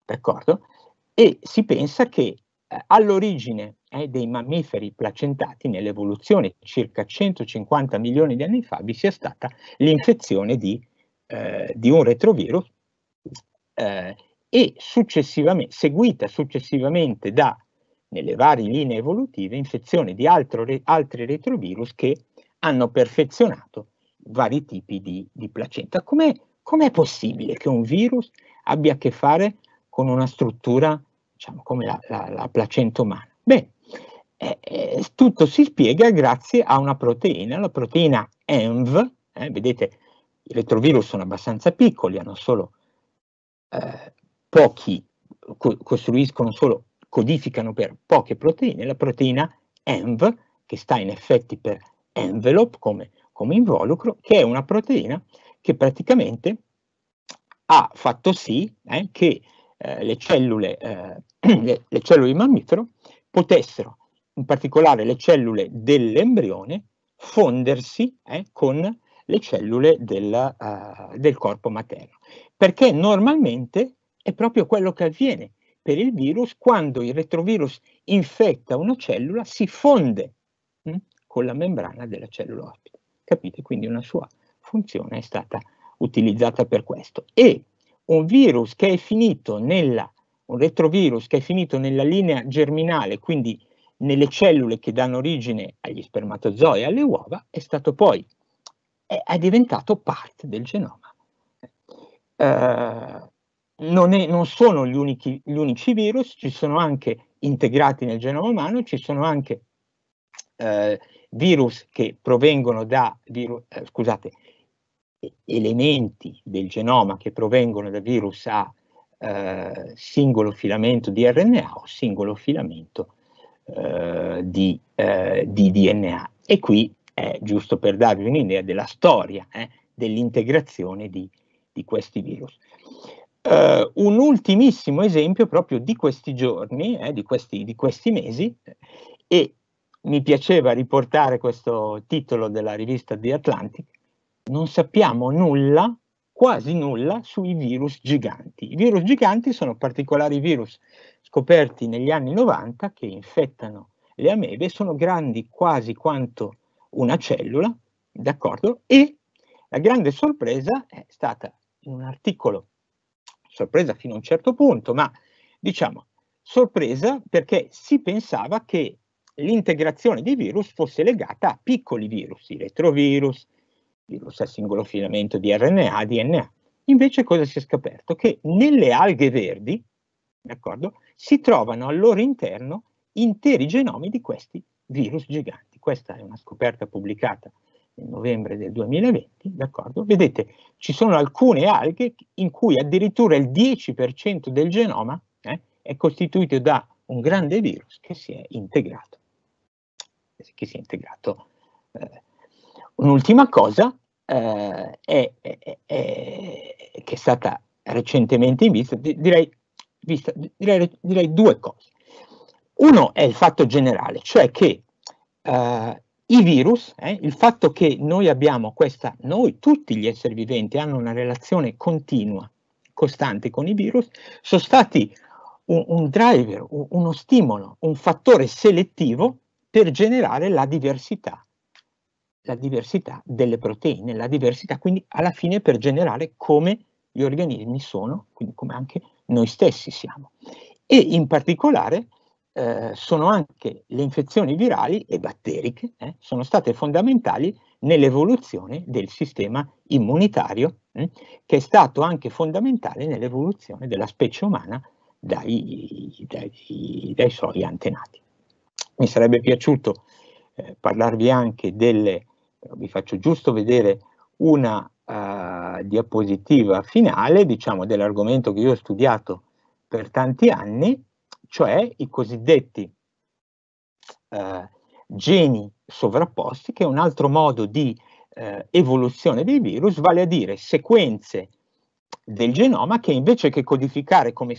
D'accordo? E si pensa che all'origine eh, dei mammiferi placentati nell'evoluzione circa 150 milioni di anni fa vi sia stata l'infezione di, eh, di un retrovirus eh, e successivamente, seguita successivamente da, nelle varie linee evolutive, infezione di altro, re, altri retrovirus che hanno perfezionato vari tipi di, di placenta. Com'è, com'è possibile che un virus abbia a che fare con una struttura diciamo, come la, la, la placenta umana. Beh, eh, tutto si spiega grazie a una proteina, la proteina ENV, eh, vedete i retrovirus sono abbastanza piccoli, hanno solo eh, pochi, co costruiscono solo, codificano per poche proteine, la proteina ENV, che sta in effetti per envelope, come, come involucro, che è una proteina che praticamente ha fatto sì eh, che eh, le, cellule, eh, *clears throat* le, le cellule di mammifero potessero, in particolare le cellule dell'embrione, fondersi eh, con le cellule del, uh, eh, del corpo materno. Perché normalmente è proprio quello che avviene per il virus quando il retrovirus infetta una cellula, si fonde mh, hm, con la membrana della cellula ospite. Capite? Quindi una sua funzione è stata utilizzata per questo. E un virus che è finito nella, un retrovirus che è finito nella linea germinale, quindi nelle cellule che danno origine agli spermatozoi e alle uova, è stato poi, è, è diventato parte del genoma. Eh, non, è, non, sono gli unici, gli unici, virus, ci sono anche integrati nel genoma umano, ci sono anche eh, virus che provengono da, virus, eh, scusate, elementi del genoma che provengono da virus a eh, singolo filamento di RNA o singolo filamento eh, di, eh, di, DNA. E qui è giusto per darvi un'idea della storia eh, dell'integrazione di, di, questi virus. Eh, un ultimissimo esempio proprio di questi giorni, eh, di questi, di, questi, mesi, e mi piaceva riportare questo titolo della rivista The Atlantic, non sappiamo nulla, quasi nulla, sui virus giganti. I virus giganti sono particolari virus scoperti negli anni 90 che infettano le amebe, sono grandi quasi quanto una cellula, d'accordo? E la grande sorpresa è stata in un articolo, sorpresa fino a un certo punto, ma diciamo sorpresa perché si pensava che l'integrazione di virus fosse legata a piccoli virus, i retrovirus, lo singolo filamento di RNA, DNA. Invece cosa si è scoperto? Che nelle alghe verdi, si trovano al loro interno interi genomi di questi virus giganti. Questa è una scoperta pubblicata nel novembre del 2020, Vedete, ci sono alcune alghe in cui addirittura il 10% del genoma eh, è costituito da un grande virus che si è integrato. Che si è integrato. Eh. Un'ultima cosa, eh, è, è, è, che è stata recentemente in vista, direi, vista direi, direi, due cose. Uno è il fatto generale, cioè che eh, i virus, eh, il fatto che noi abbiamo questa, noi tutti gli esseri viventi hanno una relazione continua, costante con i virus, sono stati un, un driver, un, uno stimolo, un fattore selettivo per generare la diversità la diversità delle proteine, la diversità quindi alla fine per generare come gli organismi sono, quindi come anche noi stessi siamo. E in particolare eh, sono anche le infezioni virali e batteriche, eh, sono state fondamentali nell'evoluzione del sistema immunitario, eh, che è stato anche fondamentale nell'evoluzione della specie umana dai, dai, dai suoi antenati. Mi sarebbe piaciuto eh, parlarvi anche delle vi faccio giusto vedere una uh, diapositiva finale, diciamo, dell'argomento che io ho studiato per tanti anni, cioè i cosiddetti uh, geni sovrapposti, che è un altro modo di uh, evoluzione dei virus, vale a dire sequenze del genoma che invece che codificare come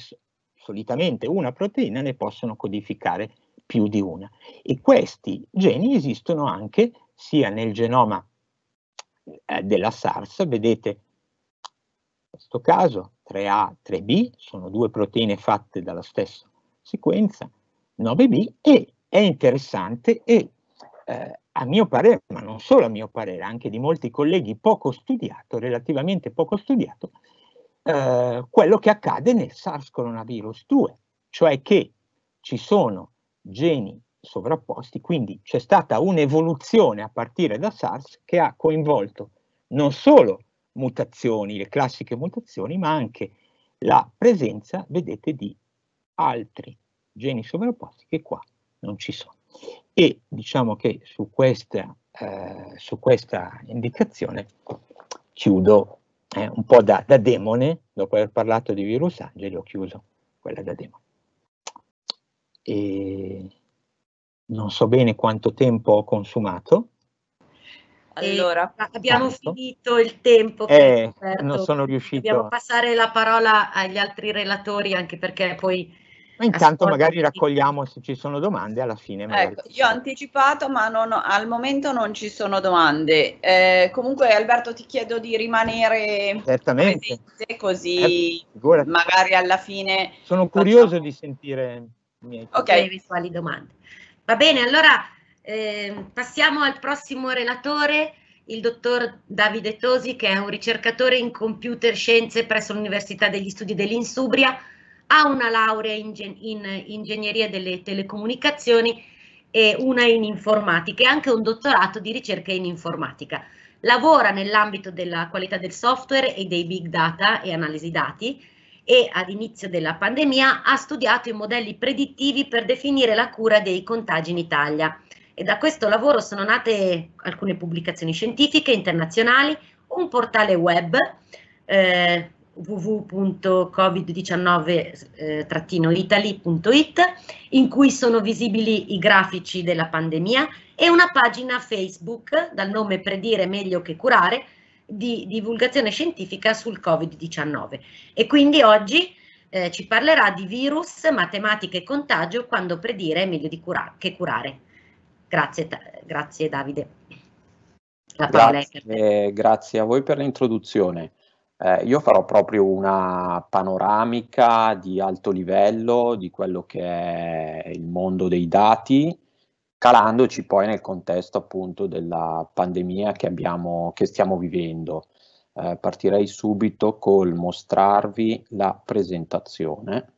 solitamente una proteina ne possono codificare più di una. E questi geni esistono anche sia nel genoma eh, della SARS, vedete in questo caso 3A, 3B, sono due proteine fatte dalla stessa sequenza, 9B, e è interessante e eh, a mio parere, ma non solo a mio parere, anche di molti colleghi poco studiato, relativamente poco studiato, eh, quello che accade nel SARS cov 2, cioè che ci sono geni sovrapposti, quindi c'è stata un'evoluzione a partire da SARS che ha coinvolto non solo mutazioni, le classiche mutazioni, ma anche la presenza, vedete, di altri geni sovrapposti che qua non ci sono. E diciamo che su questa, eh, su questa indicazione chiudo eh, un po' da, da, demone, dopo aver parlato di virus angeli ho chiuso quella da demone. E non so bene quanto tempo ho consumato. Allora, eh, abbiamo tanto. finito il tempo. Eh, non sono riuscito. Dobbiamo passare la parola agli altri relatori anche perché poi... Ma intanto magari raccogliamo se ci sono domande alla fine. Ecco, io ho anticipato ma non, al momento non ci sono domande. Eh, comunque Alberto ti chiedo di rimanere Certamente. presente così eh, magari alla fine... Sono curioso di sentire i miei ok. eventuali domande. Va bene, allora eh, passiamo al prossimo relatore, il dottor Davide Tosi, che è un ricercatore in computer scienze presso l'Università degli Studi dell'Insubria, ha una laurea in, in ingegneria delle telecomunicazioni e una in informatica e anche un dottorato di ricerca in informatica. Lavora nell'ambito della qualità del software e dei big data e analisi dati e all'inizio della pandemia ha studiato i modelli predittivi per definire la cura dei contagi in Italia. E da questo lavoro sono nate alcune pubblicazioni scientifiche internazionali, un portale web eh, www.covid19-italy.it eh, in cui sono visibili i grafici della pandemia e una pagina Facebook dal nome Predire meglio che curare di divulgazione scientifica sul Covid-19 e quindi oggi eh, ci parlerà di virus, matematica e contagio quando predire è meglio cura che curare. Grazie, grazie Davide. Grazie, grazie, a voi per l'introduzione. Eh, io farò proprio una panoramica di alto livello di quello che è il mondo dei dati calandoci poi nel contesto appunto della pandemia che, abbiamo, che stiamo vivendo. Eh, partirei subito col mostrarvi la presentazione.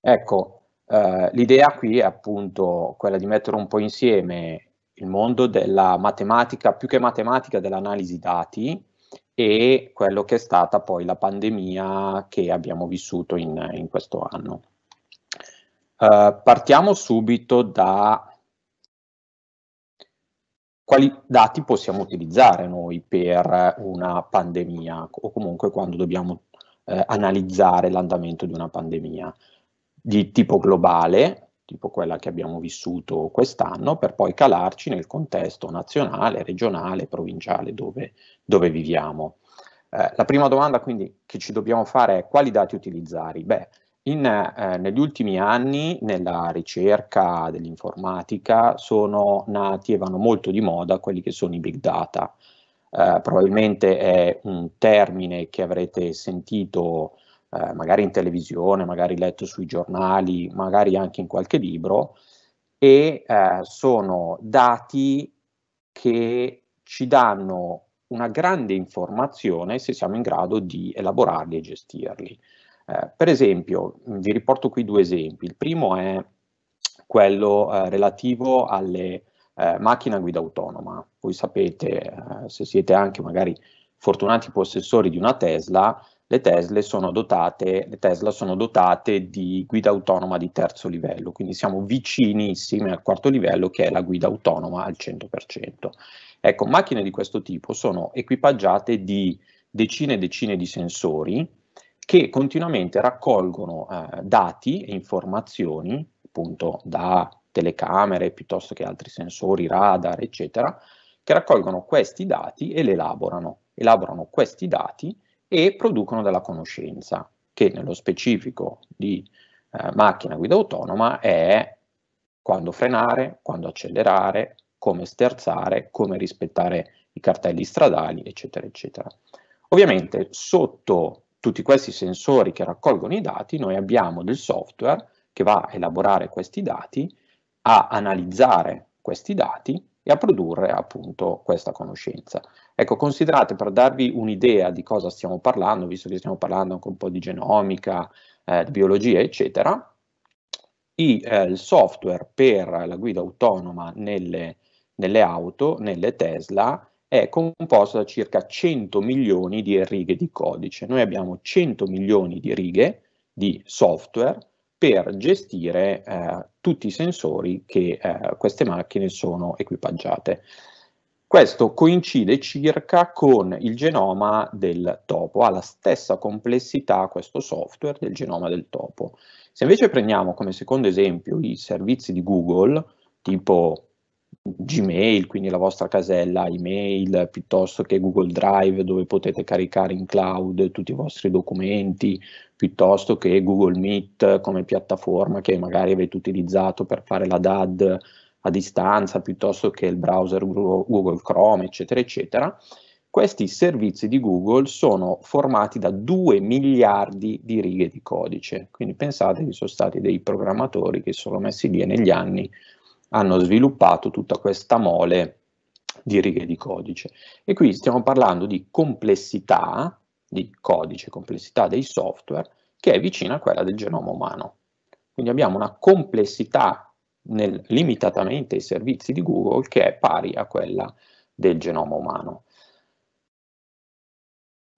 Ecco, eh, l'idea qui è appunto quella di mettere un po' insieme il mondo della matematica, più che matematica, dell'analisi dati e quello che è stata poi la pandemia che abbiamo vissuto in, in questo anno. Eh, partiamo subito da quali dati possiamo utilizzare noi per una pandemia o comunque quando dobbiamo eh, analizzare l'andamento di una pandemia di tipo globale, tipo quella che abbiamo vissuto quest'anno, per poi calarci nel contesto nazionale, regionale, provinciale dove, dove viviamo. Eh, la prima domanda quindi che ci dobbiamo fare è quali dati utilizzare? Beh, in, eh, negli ultimi anni nella ricerca dell'informatica sono nati e vanno molto di moda quelli che sono i big data. Eh, probabilmente è un termine che avrete sentito eh, magari in televisione, magari letto sui giornali, magari anche in qualche libro e eh, sono dati che ci danno una grande informazione se siamo in grado di elaborarli e gestirli. Eh, per esempio, mm, vi riporto qui due esempi. Il primo è quello eh, relativo alle eh, macchine a guida autonoma. Voi sapete, eh, se siete anche magari fortunati possessori di una Tesla, le, dotate, le Tesla sono dotate di guida autonoma di terzo livello, quindi siamo vicinissimi al quarto livello che è la guida autonoma al 100%. Ecco, macchine di questo tipo sono equipaggiate di decine e decine di sensori che continuamente raccolgono eh, dati e informazioni, appunto da telecamere piuttosto che altri sensori, radar, eccetera, che raccolgono questi dati e li elaborano. Elaborano questi dati e producono della conoscenza, che nello specifico di eh, macchina guida autonoma è quando frenare, quando accelerare, come sterzare, come rispettare i cartelli stradali, eccetera, eccetera. Ovviamente sotto tutti questi sensori che raccolgono i dati, noi abbiamo del software che va a elaborare questi dati, a analizzare questi dati e a produrre appunto questa conoscenza. Ecco, considerate per darvi un'idea di cosa stiamo parlando, visto che stiamo parlando anche un po' di genomica, eh, di biologia, eccetera, i, eh, il software per la guida autonoma nelle, nelle auto, nelle Tesla, è composta da circa 100 milioni di righe di codice. Noi abbiamo 100 milioni di righe di software per gestire eh, tutti i sensori che eh, queste macchine sono equipaggiate. Questo coincide circa con il genoma del topo, ha la stessa complessità questo software del genoma del topo. Se invece prendiamo come secondo esempio i servizi di Google, tipo Gmail, quindi la vostra casella email, piuttosto che Google Drive dove potete caricare in cloud tutti i vostri documenti, piuttosto che Google Meet come piattaforma che magari avete utilizzato per fare la DAD a distanza, piuttosto che il browser Google Chrome, eccetera, eccetera. Questi servizi di Google sono formati da 2 miliardi di righe di codice, quindi pensate che sono stati dei programmatori che si sono messi lì negli anni hanno sviluppato tutta questa mole di righe di codice. E qui stiamo parlando di complessità di codice, complessità dei software, che è vicina a quella del genoma umano. Quindi abbiamo una complessità nel, limitatamente ai servizi di Google che è pari a quella del genoma umano.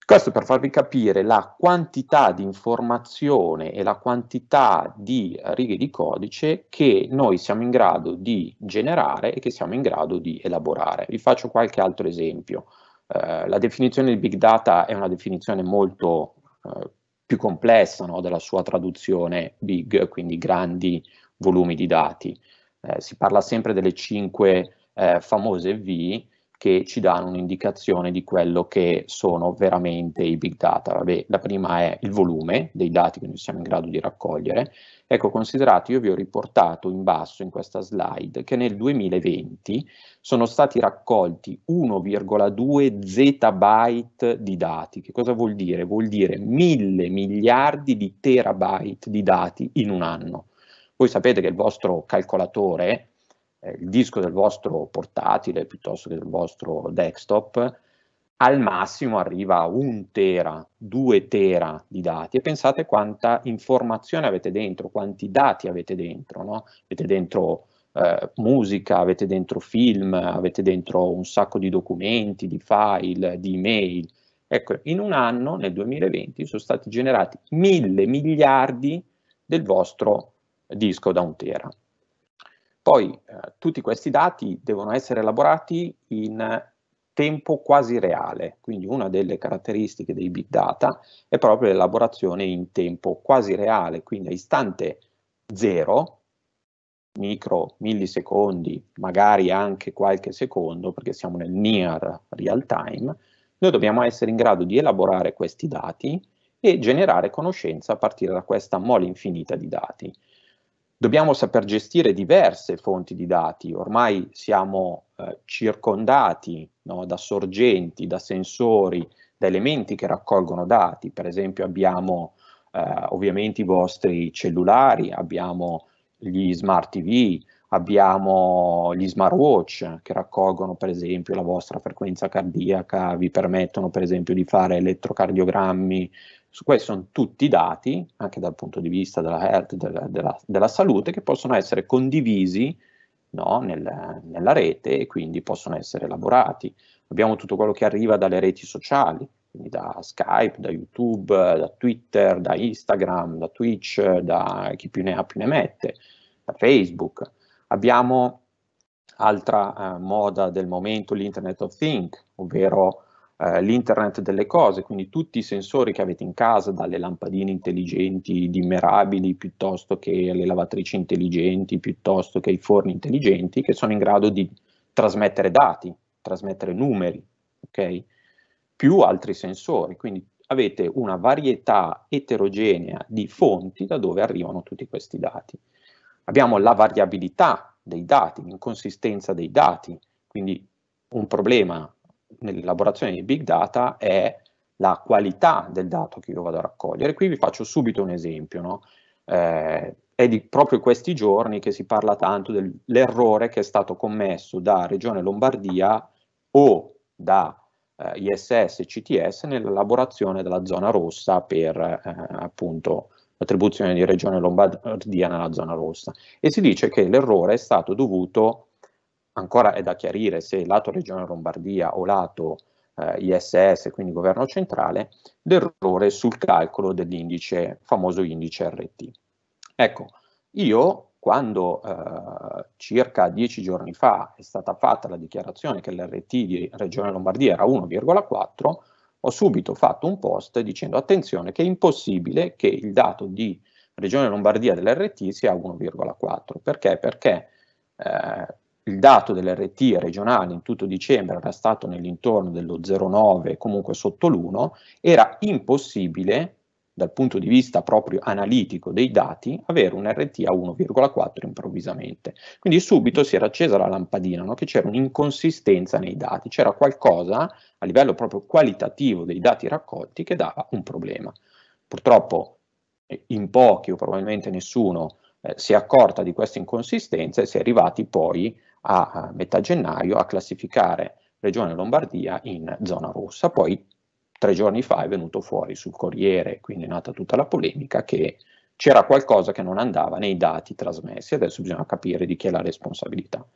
Questo per farvi capire la quantità di informazione e la quantità di righe di codice che noi siamo in grado di generare e che siamo in grado di elaborare. Vi faccio qualche altro esempio. Eh, la definizione di big data è una definizione molto eh, più complessa no, della sua traduzione big, quindi grandi volumi di dati. Eh, si parla sempre delle cinque eh, famose V, che ci danno un'indicazione di quello che sono veramente i big data. Vabbè, la prima è il volume dei dati che noi siamo in grado di raccogliere. Ecco, considerate, io vi ho riportato in basso in questa slide che nel 2020 sono stati raccolti 1,2 zettabyte di dati. Che cosa vuol dire? Vuol dire mille miliardi di terabyte di dati in un anno. Voi sapete che il vostro calcolatore eh, il disco del vostro portatile piuttosto che del vostro desktop, al massimo arriva a un tera, due tera di dati e pensate quanta informazione avete dentro, quanti dati avete dentro, no? avete dentro eh, musica, avete dentro film, avete dentro un sacco di documenti, di file, di email. Ecco, in un anno, nel 2020, sono stati generati mille miliardi del vostro disco da un tera. Poi eh, tutti questi dati devono essere elaborati in tempo quasi reale, quindi una delle caratteristiche dei big data è proprio l'elaborazione in tempo quasi reale, quindi a istante zero, micro, millisecondi, magari anche qualche secondo, perché siamo nel near real time, noi dobbiamo essere in grado di elaborare questi dati e generare conoscenza a partire da questa mole infinita di dati. Dobbiamo saper gestire diverse fonti di dati, ormai siamo eh, circondati no, da sorgenti, da sensori, da elementi che raccolgono dati, per esempio abbiamo eh, ovviamente i vostri cellulari, abbiamo gli smart TV, abbiamo gli smartwatch che raccolgono per esempio la vostra frequenza cardiaca, vi permettono per esempio di fare elettrocardiogrammi su questo sono tutti i dati, anche dal punto di vista della health, della, della, della salute, che possono essere condivisi no, nel, nella rete e quindi possono essere elaborati. Abbiamo tutto quello che arriva dalle reti sociali, quindi da Skype, da YouTube, da Twitter, da Instagram, da Twitch, da chi più ne ha più ne mette, da Facebook. Abbiamo altra eh, moda del momento, l'Internet of Things, ovvero eh, l'internet delle cose, quindi tutti i sensori che avete in casa, dalle lampadine intelligenti, dimmerabili, piuttosto che le lavatrici intelligenti, piuttosto che i forni intelligenti, che sono in grado di trasmettere dati, trasmettere numeri, ok? Più altri sensori, quindi avete una varietà eterogenea di fonti da dove arrivano tutti questi dati. Abbiamo la variabilità dei dati, l'inconsistenza dei dati, quindi un problema nell'elaborazione di big data è la qualità del dato che io vado a raccogliere. Qui vi faccio subito un esempio. No? Eh, è di proprio questi giorni che si parla tanto dell'errore che è stato commesso da Regione Lombardia o da eh, ISS e CTS nell'elaborazione della zona rossa per eh, appunto l'attribuzione di Regione Lombardia nella zona rossa e si dice che l'errore è stato dovuto a ancora è da chiarire se lato Regione Lombardia o lato eh, ISS, quindi governo centrale, l'errore sul calcolo dell'indice, famoso indice RT. Ecco, io quando eh, circa dieci giorni fa è stata fatta la dichiarazione che l'RT di Regione Lombardia era 1,4, ho subito fatto un post dicendo attenzione che è impossibile che il dato di Regione Lombardia dell'RT sia 1,4. Perché? Perché eh, il dato dell'RT regionale in tutto dicembre era stato nell'intorno dello 0,9, comunque sotto l'1, era impossibile dal punto di vista proprio analitico dei dati, avere un RT a 1,4 improvvisamente. Quindi subito si era accesa la lampadina, no? che c'era un'inconsistenza nei dati, c'era qualcosa a livello proprio qualitativo dei dati raccolti che dava un problema. Purtroppo eh, in pochi o probabilmente nessuno eh, si è accorta di questa inconsistenza e si è arrivati poi a metà gennaio a classificare Regione Lombardia in zona rossa. Poi tre giorni fa è venuto fuori sul Corriere, quindi è nata tutta la polemica, che c'era qualcosa che non andava nei dati trasmessi, adesso bisogna capire di chi è la responsabilità.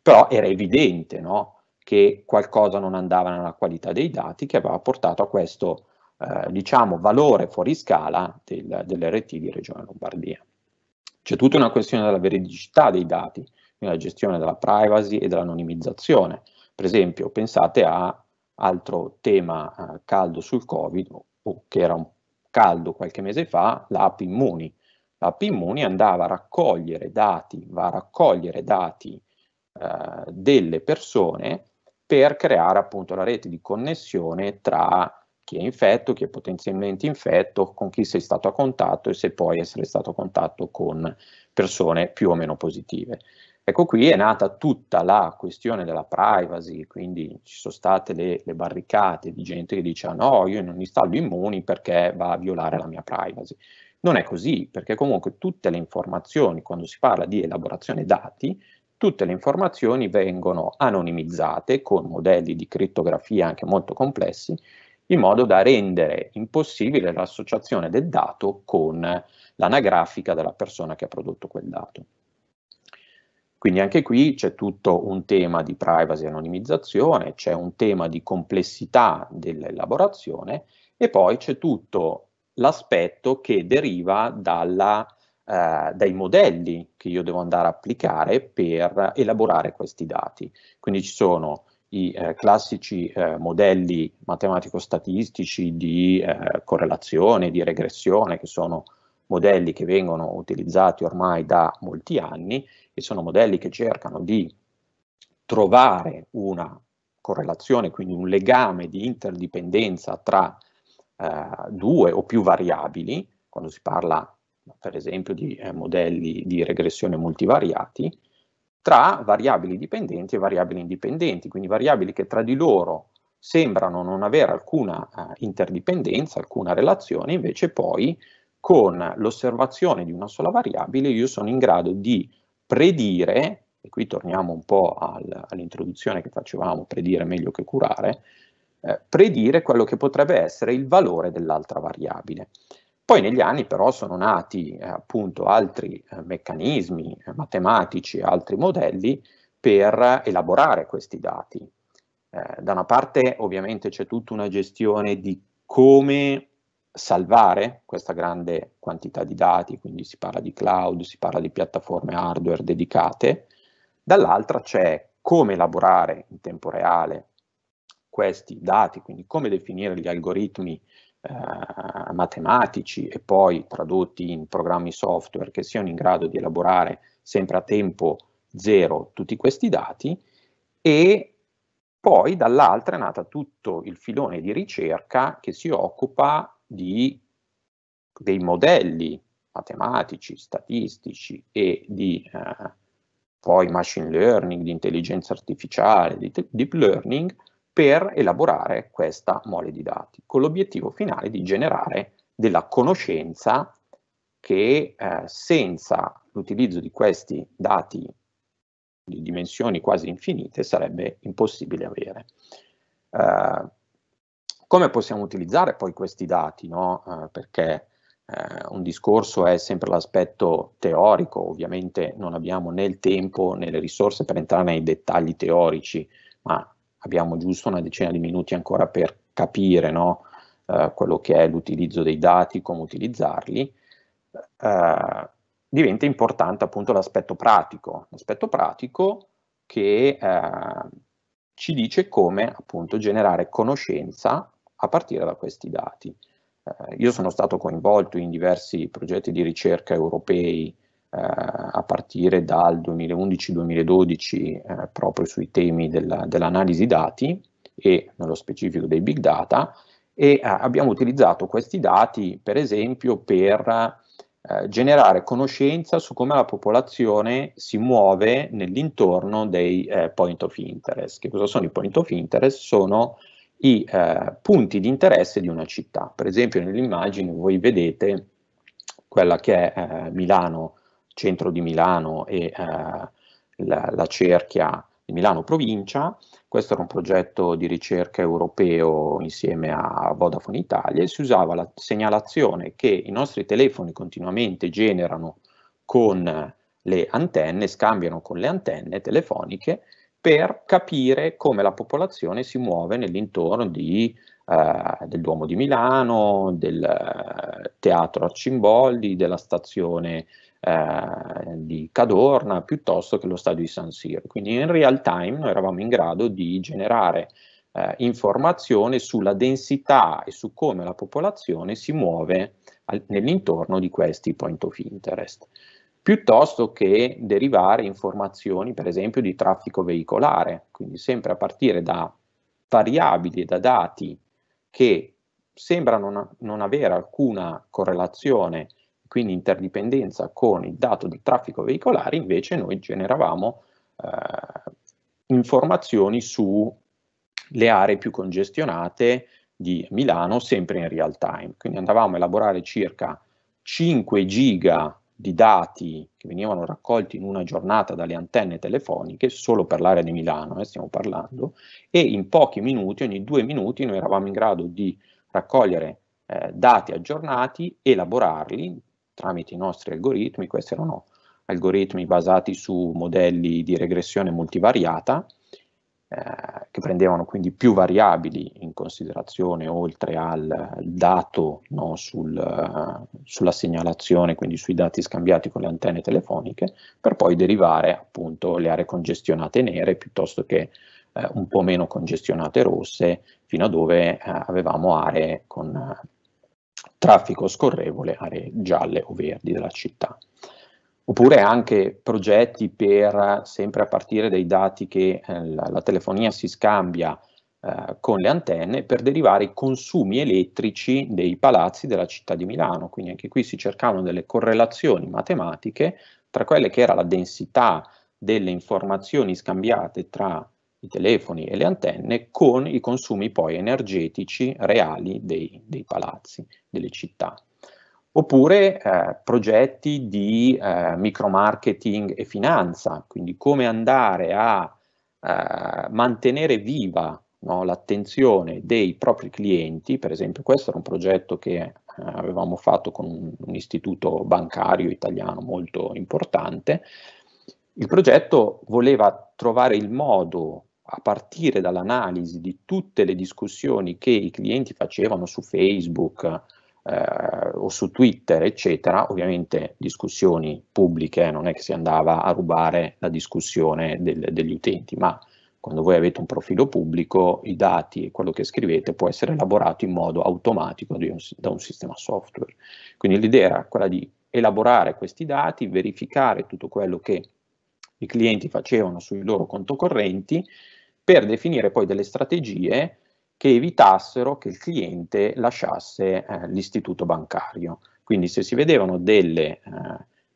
Però era evidente no, che qualcosa non andava nella qualità dei dati che aveva portato a questo eh, diciamo, valore fuori scala del, dell'RT di Regione Lombardia. C'è tutta una questione della veridicità dei dati, quindi la gestione della privacy e dell'anonimizzazione. Per esempio, pensate a altro tema eh, caldo sul Covid, o che era un caldo qualche mese fa, l'app Immuni. L'app Immuni andava a raccogliere dati, va a raccogliere dati eh, delle persone per creare appunto la rete di connessione tra chi è infetto, chi è potenzialmente infetto, con chi sei stato a contatto e se puoi essere stato a contatto con persone più o meno positive. Ecco qui è nata tutta la questione della privacy, quindi ci sono state le, le barricate di gente che dice ah, no, io non installo immuni perché va a violare la mia privacy. Non è così, perché comunque tutte le informazioni, quando si parla di elaborazione dati, tutte le informazioni vengono anonimizzate con modelli di criptografia anche molto complessi, in modo da rendere impossibile l'associazione del dato con l'anagrafica della persona che ha prodotto quel dato. Quindi anche qui c'è tutto un tema di privacy e anonimizzazione, c'è un tema di complessità dell'elaborazione e poi c'è tutto l'aspetto che deriva dalla, eh, dai modelli che io devo andare a applicare per elaborare questi dati. Quindi ci sono i eh, classici eh, modelli matematico-statistici di eh, correlazione, di regressione, che sono modelli che vengono utilizzati ormai da molti anni e sono modelli che cercano di trovare una correlazione, quindi un legame di interdipendenza tra eh, due o più variabili, quando si parla per esempio di eh, modelli di regressione multivariati, tra variabili dipendenti e variabili indipendenti, quindi variabili che tra di loro sembrano non avere alcuna eh, interdipendenza, alcuna relazione, invece poi con l'osservazione di una sola variabile io sono in grado di predire, e qui torniamo un po' al, all'introduzione che facevamo, predire meglio che curare, eh, predire quello che potrebbe essere il valore dell'altra variabile. Poi negli anni però sono nati eh, appunto altri eh, meccanismi eh, matematici, altri modelli per elaborare questi dati. Eh, da una parte ovviamente c'è tutta una gestione di come salvare questa grande quantità di dati, quindi si parla di cloud, si parla di piattaforme hardware dedicate, dall'altra c'è come elaborare in tempo reale questi dati, quindi come definire gli algoritmi eh, matematici e poi tradotti in programmi software che siano in grado di elaborare sempre a tempo zero tutti questi dati e poi dall'altra è nata tutto il filone di ricerca che si occupa di, dei modelli matematici, statistici e di eh, poi machine learning, di intelligenza artificiale, di deep learning per elaborare questa mole di dati con l'obiettivo finale di generare della conoscenza che eh, senza l'utilizzo di questi dati di dimensioni quasi infinite sarebbe impossibile avere. Uh, come possiamo utilizzare poi questi dati? No? Eh, perché eh, un discorso è sempre l'aspetto teorico, ovviamente non abbiamo né il tempo né le risorse per entrare nei dettagli teorici, ma abbiamo giusto una decina di minuti ancora per capire no? eh, quello che è l'utilizzo dei dati, come utilizzarli. Eh, diventa importante appunto l'aspetto pratico, l'aspetto pratico che eh, ci dice come appunto generare conoscenza a partire da questi dati. Eh, io sono stato coinvolto in diversi progetti di ricerca europei eh, a partire dal 2011-2012 eh, proprio sui temi della, dell'analisi dati e nello specifico dei big data e eh, abbiamo utilizzato questi dati per esempio per eh, generare conoscenza su come la popolazione si muove nell'intorno dei eh, point of interest. Che cosa sono i point of interest? Sono i eh, punti di interesse di una città. Per esempio nell'immagine voi vedete quella che è eh, Milano, centro di Milano e eh, la, la, cerchia di Milano provincia. Questo era un progetto di ricerca europeo insieme a Vodafone Italia e si usava la segnalazione che i nostri telefoni continuamente generano con le antenne, scambiano con le antenne telefoniche per capire come la popolazione si muove nell'intorno di, eh, del Duomo di Milano, del eh, Teatro Arcimboldi, della stazione eh, di Cadorna, piuttosto che lo stadio di San Siro. Quindi in real time noi eravamo in grado di generare eh, informazione sulla densità e su come la popolazione si muove nell'intorno di questi point of interest piuttosto che derivare informazioni, per esempio, di traffico veicolare, quindi sempre a partire da variabili, da dati che sembrano non avere alcuna correlazione, quindi interdipendenza con il dato di traffico veicolare, invece noi generavamo eh, informazioni sulle aree più congestionate di Milano sempre in real time. Quindi andavamo a elaborare circa 5 giga di dati che venivano raccolti in una giornata dalle antenne telefoniche, solo per l'area di Milano eh, stiamo parlando, e in pochi minuti, ogni due minuti, noi eravamo in grado di raccogliere eh, dati aggiornati, elaborarli tramite i nostri algoritmi, questi erano algoritmi basati su modelli di regressione multivariata, eh, che prendevano quindi più variabili in considerazione oltre al dato no, sul, sulla segnalazione, quindi sui dati scambiati con le antenne telefoniche, per poi derivare appunto le aree congestionate nere piuttosto che eh, un po' meno congestionate rosse, fino a dove eh, avevamo aree con eh, traffico scorrevole, aree gialle o verdi della città oppure anche progetti per, sempre a partire dai dati che eh, la, la, telefonia si scambia eh, con le antenne, per derivare i consumi elettrici dei palazzi della città di Milano. Quindi anche qui si cercavano delle correlazioni matematiche tra quelle che era la densità delle informazioni scambiate tra i telefoni e le antenne con i consumi poi energetici reali dei, dei palazzi, delle città oppure eh, progetti di eh, micromarketing e finanza, quindi come andare a eh, mantenere viva no, l'attenzione dei propri clienti, per esempio questo era un progetto che eh, avevamo fatto con un, un istituto bancario italiano molto importante, il progetto voleva trovare il modo a partire dall'analisi di tutte le discussioni che i clienti facevano su Facebook, eh, o su Twitter, eccetera, ovviamente discussioni pubbliche, eh, non è che si andava a rubare la discussione del, degli utenti, ma quando voi avete un profilo pubblico, i dati e quello che scrivete può essere elaborato in modo automatico un, da un sistema software. Quindi l'idea era quella di elaborare questi dati, verificare tutto quello che i clienti facevano sui loro conto correnti per definire poi delle strategie che evitassero che il cliente lasciasse eh, l'istituto bancario. Quindi se si vedevano delle eh,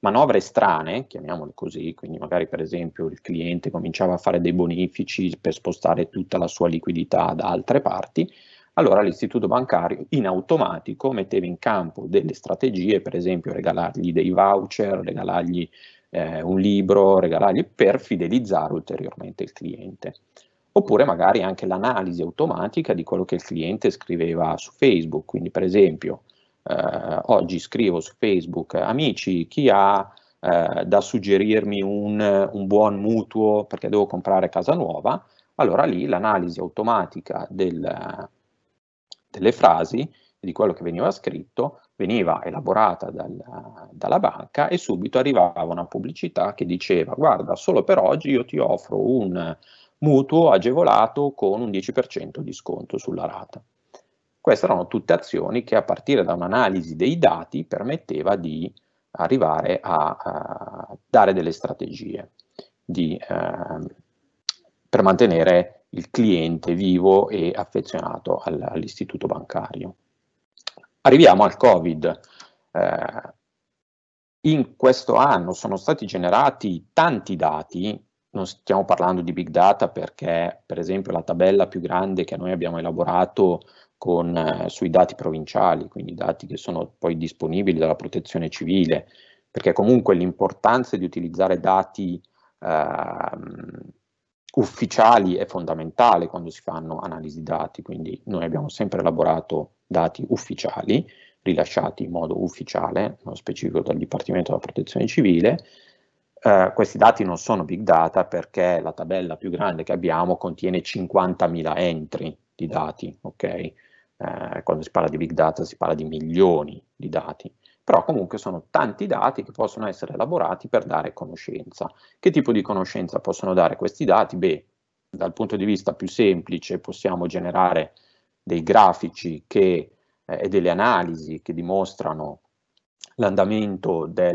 manovre strane, chiamiamole così, quindi magari per esempio il cliente cominciava a fare dei bonifici per spostare tutta la sua liquidità da altre parti, allora l'istituto bancario in automatico metteva in campo delle strategie, per esempio regalargli dei voucher, regalargli eh, un libro, regalargli per fidelizzare ulteriormente il cliente oppure magari anche l'analisi automatica di quello che il cliente scriveva su Facebook. Quindi per esempio eh, oggi scrivo su Facebook amici chi ha eh, da suggerirmi un, un, buon mutuo perché devo comprare casa nuova, allora lì l'analisi automatica del, delle frasi di quello che veniva scritto veniva elaborata dal, dalla banca e subito arrivava una pubblicità che diceva guarda solo per oggi io ti offro un mutuo agevolato con un 10% di sconto sulla rata. Queste erano tutte azioni che a partire da un'analisi dei dati permetteva di arrivare a, a dare delle strategie di, eh, per mantenere il cliente vivo e affezionato all'istituto bancario. Arriviamo al Covid. Eh, in questo anno sono stati generati tanti dati non stiamo parlando di big data perché, per esempio, la tabella più grande che noi abbiamo elaborato con, eh, sui dati provinciali, quindi dati che sono poi disponibili dalla protezione civile, perché comunque l'importanza di utilizzare dati eh, ufficiali è fondamentale quando si fanno analisi dati, quindi noi abbiamo sempre elaborato dati ufficiali, rilasciati in modo ufficiale, nello specifico dal Dipartimento della Protezione Civile, eh, questi dati non sono big data perché la tabella più grande che abbiamo contiene 50.000 entry di dati, ok? Eh, quando si parla di big data si parla di milioni di dati, però comunque sono tanti dati che possono essere elaborati per dare conoscenza. Che tipo di conoscenza possono dare questi dati? Beh, dal punto di vista più semplice possiamo generare dei grafici che, eh, e delle analisi che dimostrano l'andamento eh,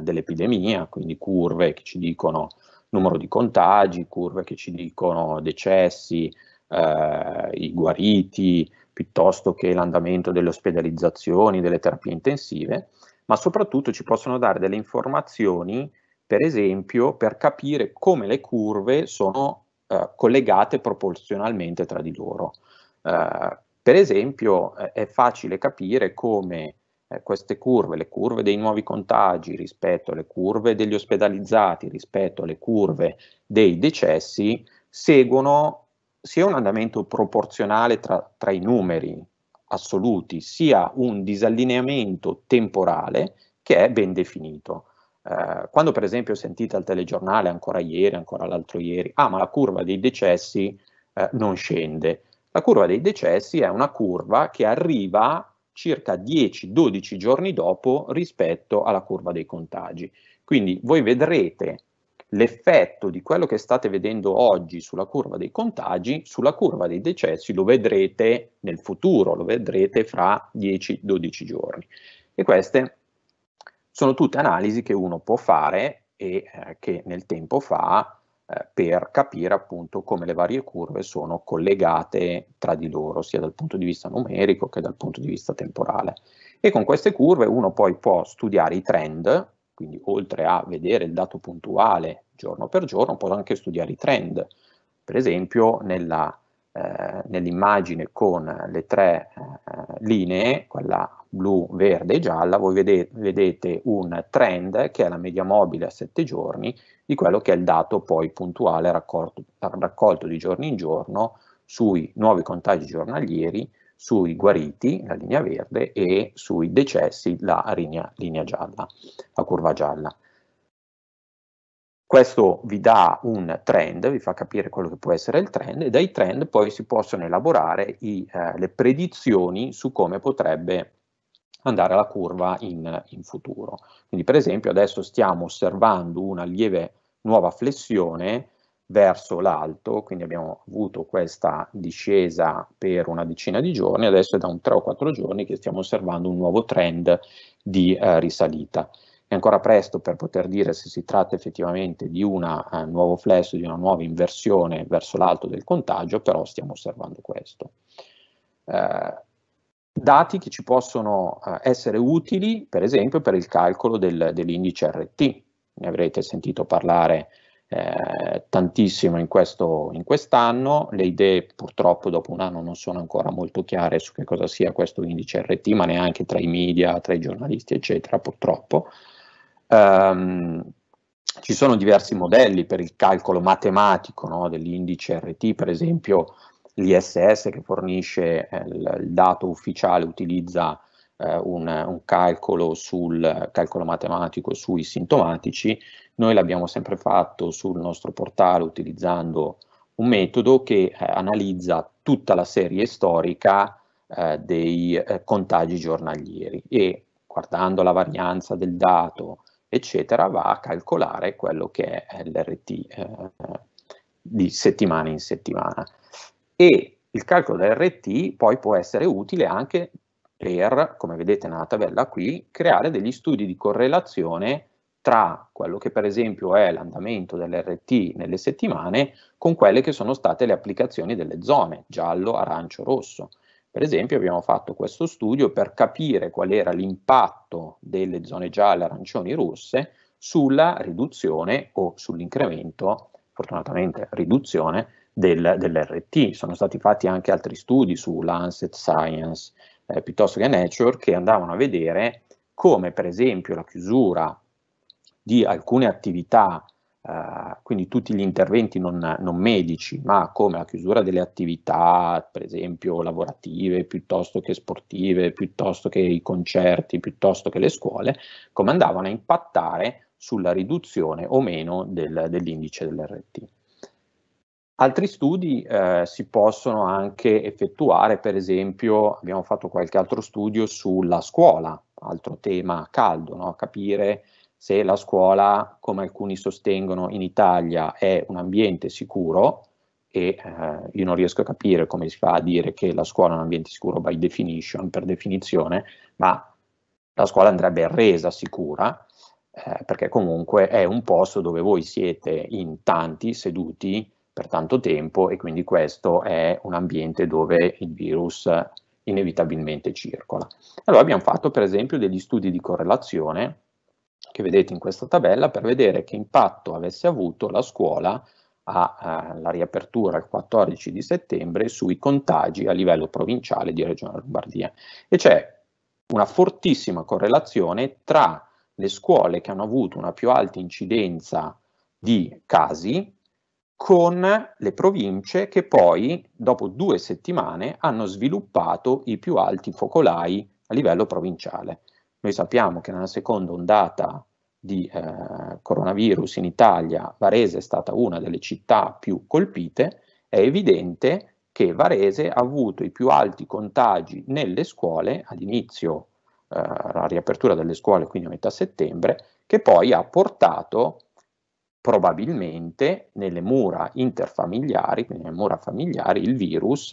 dell'epidemia, quindi curve che ci dicono numero di contagi, curve che ci dicono decessi, eh, i guariti, piuttosto che l'andamento delle ospedalizzazioni, delle terapie intensive, ma soprattutto ci possono dare delle informazioni, per esempio, per capire come le curve sono eh, collegate proporzionalmente tra di loro. Eh, per esempio, eh, è facile capire come eh, queste curve, le curve dei nuovi contagi rispetto alle curve degli ospedalizzati, rispetto alle curve dei decessi, seguono sia un andamento proporzionale tra, tra i numeri assoluti, sia un disallineamento temporale che è ben definito. Eh, quando per esempio sentite al telegiornale ancora ieri, ancora l'altro ieri, ah ma la curva dei decessi eh, non scende, la curva dei decessi è una curva che arriva circa 10-12 giorni dopo rispetto alla curva dei contagi. Quindi voi vedrete l'effetto di quello che state vedendo oggi sulla curva dei contagi, sulla curva dei decessi lo vedrete nel futuro, lo vedrete fra 10-12 giorni. E queste sono tutte analisi che uno può fare e eh, che nel tempo fa eh, per capire appunto come le varie curve sono collegate tra di loro, sia dal punto di vista numerico che dal punto di vista temporale. E con queste curve uno poi può studiare i trend, quindi oltre a vedere il dato puntuale giorno per giorno, può anche studiare i trend. Per esempio eh, nell'immagine eh, nell con le tre eh, linee, quella blu, verde e gialla, voi vedete, vedete un trend che è la media mobile a 7 giorni di quello che è il dato poi puntuale raccolto, raccolto di giorno in giorno sui nuovi contagi giornalieri, sui guariti, la linea verde, e sui decessi, la linea, linea gialla, la curva gialla. Questo vi dà un trend, vi fa capire quello che può essere il trend e dai trend poi si possono elaborare i, eh, le predizioni su come potrebbe andare alla curva in, in futuro. Quindi per esempio adesso stiamo osservando una lieve nuova flessione verso l'alto, quindi abbiamo avuto questa discesa per una decina di giorni, adesso è da un 3 o 4 giorni che stiamo osservando un nuovo trend di eh, risalita. È ancora presto per poter dire se si tratta effettivamente di un eh, nuovo flesso, di una nuova inversione verso l'alto del contagio, però stiamo osservando questo. Eh, dati che ci possono eh, essere utili, per esempio, per il calcolo del, dell'indice RT. Ne avrete sentito parlare eh, tantissimo in, questo, in quest'anno, le idee purtroppo dopo un anno non sono ancora molto chiare su che cosa sia questo indice RT, ma neanche tra i media, tra i giornalisti, eccetera, purtroppo. Um, ci sono diversi modelli per il calcolo matematico no, dell'indice RT, per esempio l'ISS che fornisce eh, il, il dato ufficiale utilizza eh, un, un, calcolo sul calcolo matematico sui sintomatici, noi l'abbiamo sempre fatto sul nostro portale utilizzando un metodo che eh, analizza tutta la serie storica eh, dei eh, contagi giornalieri e guardando la varianza del dato eccetera va a calcolare quello che è l'RT eh, di settimana in settimana e il calcolo del RT poi può essere utile anche per, come vedete nella tabella qui, creare degli studi di correlazione tra quello che per esempio è l'andamento dell'RT nelle settimane con quelle che sono state le applicazioni delle zone, giallo, arancio, rosso. Per esempio abbiamo fatto questo studio per capire qual era l'impatto delle zone gialle, arancioni, rosse sulla riduzione o sull'incremento, fortunatamente riduzione, del, dell'RT. Sono stati fatti anche altri studi su Lancet Science eh, piuttosto che Nature che andavano a vedere come per esempio la chiusura di alcune attività, eh, quindi tutti gli interventi non, non, medici, ma come la chiusura delle attività, per esempio lavorative, piuttosto che sportive, piuttosto che i concerti, piuttosto che le scuole, come andavano a impattare sulla riduzione o meno del, dell'indice dell'RT. Altri studi eh, si possono anche effettuare, per esempio abbiamo fatto qualche altro studio sulla scuola, altro tema caldo, no? capire se la scuola, come alcuni sostengono in Italia, è un ambiente sicuro e eh, io non riesco a capire come si fa a dire che la scuola è un ambiente sicuro by definition, per definizione, ma la scuola andrebbe resa sicura eh, perché comunque è un posto dove voi siete in tanti seduti per tanto tempo e quindi questo è un ambiente dove il virus inevitabilmente circola. Allora abbiamo fatto per esempio degli studi di correlazione che vedete in questa tabella per vedere che impatto avesse avuto la scuola alla eh, riapertura il 14 di settembre sui contagi a livello provinciale di Regione Lombardia e c'è una fortissima correlazione tra le scuole che hanno avuto una più alta incidenza di casi con le province che poi, dopo due settimane, hanno sviluppato i più alti focolai a livello provinciale. Noi sappiamo che nella seconda ondata di eh, coronavirus in Italia, Varese è stata una delle città più colpite, è evidente che Varese ha avuto i più alti contagi nelle scuole all'inizio, eh, la riapertura delle scuole quindi a metà settembre, che poi ha portato probabilmente nelle mura interfamiliari, quindi nelle mura familiari, il virus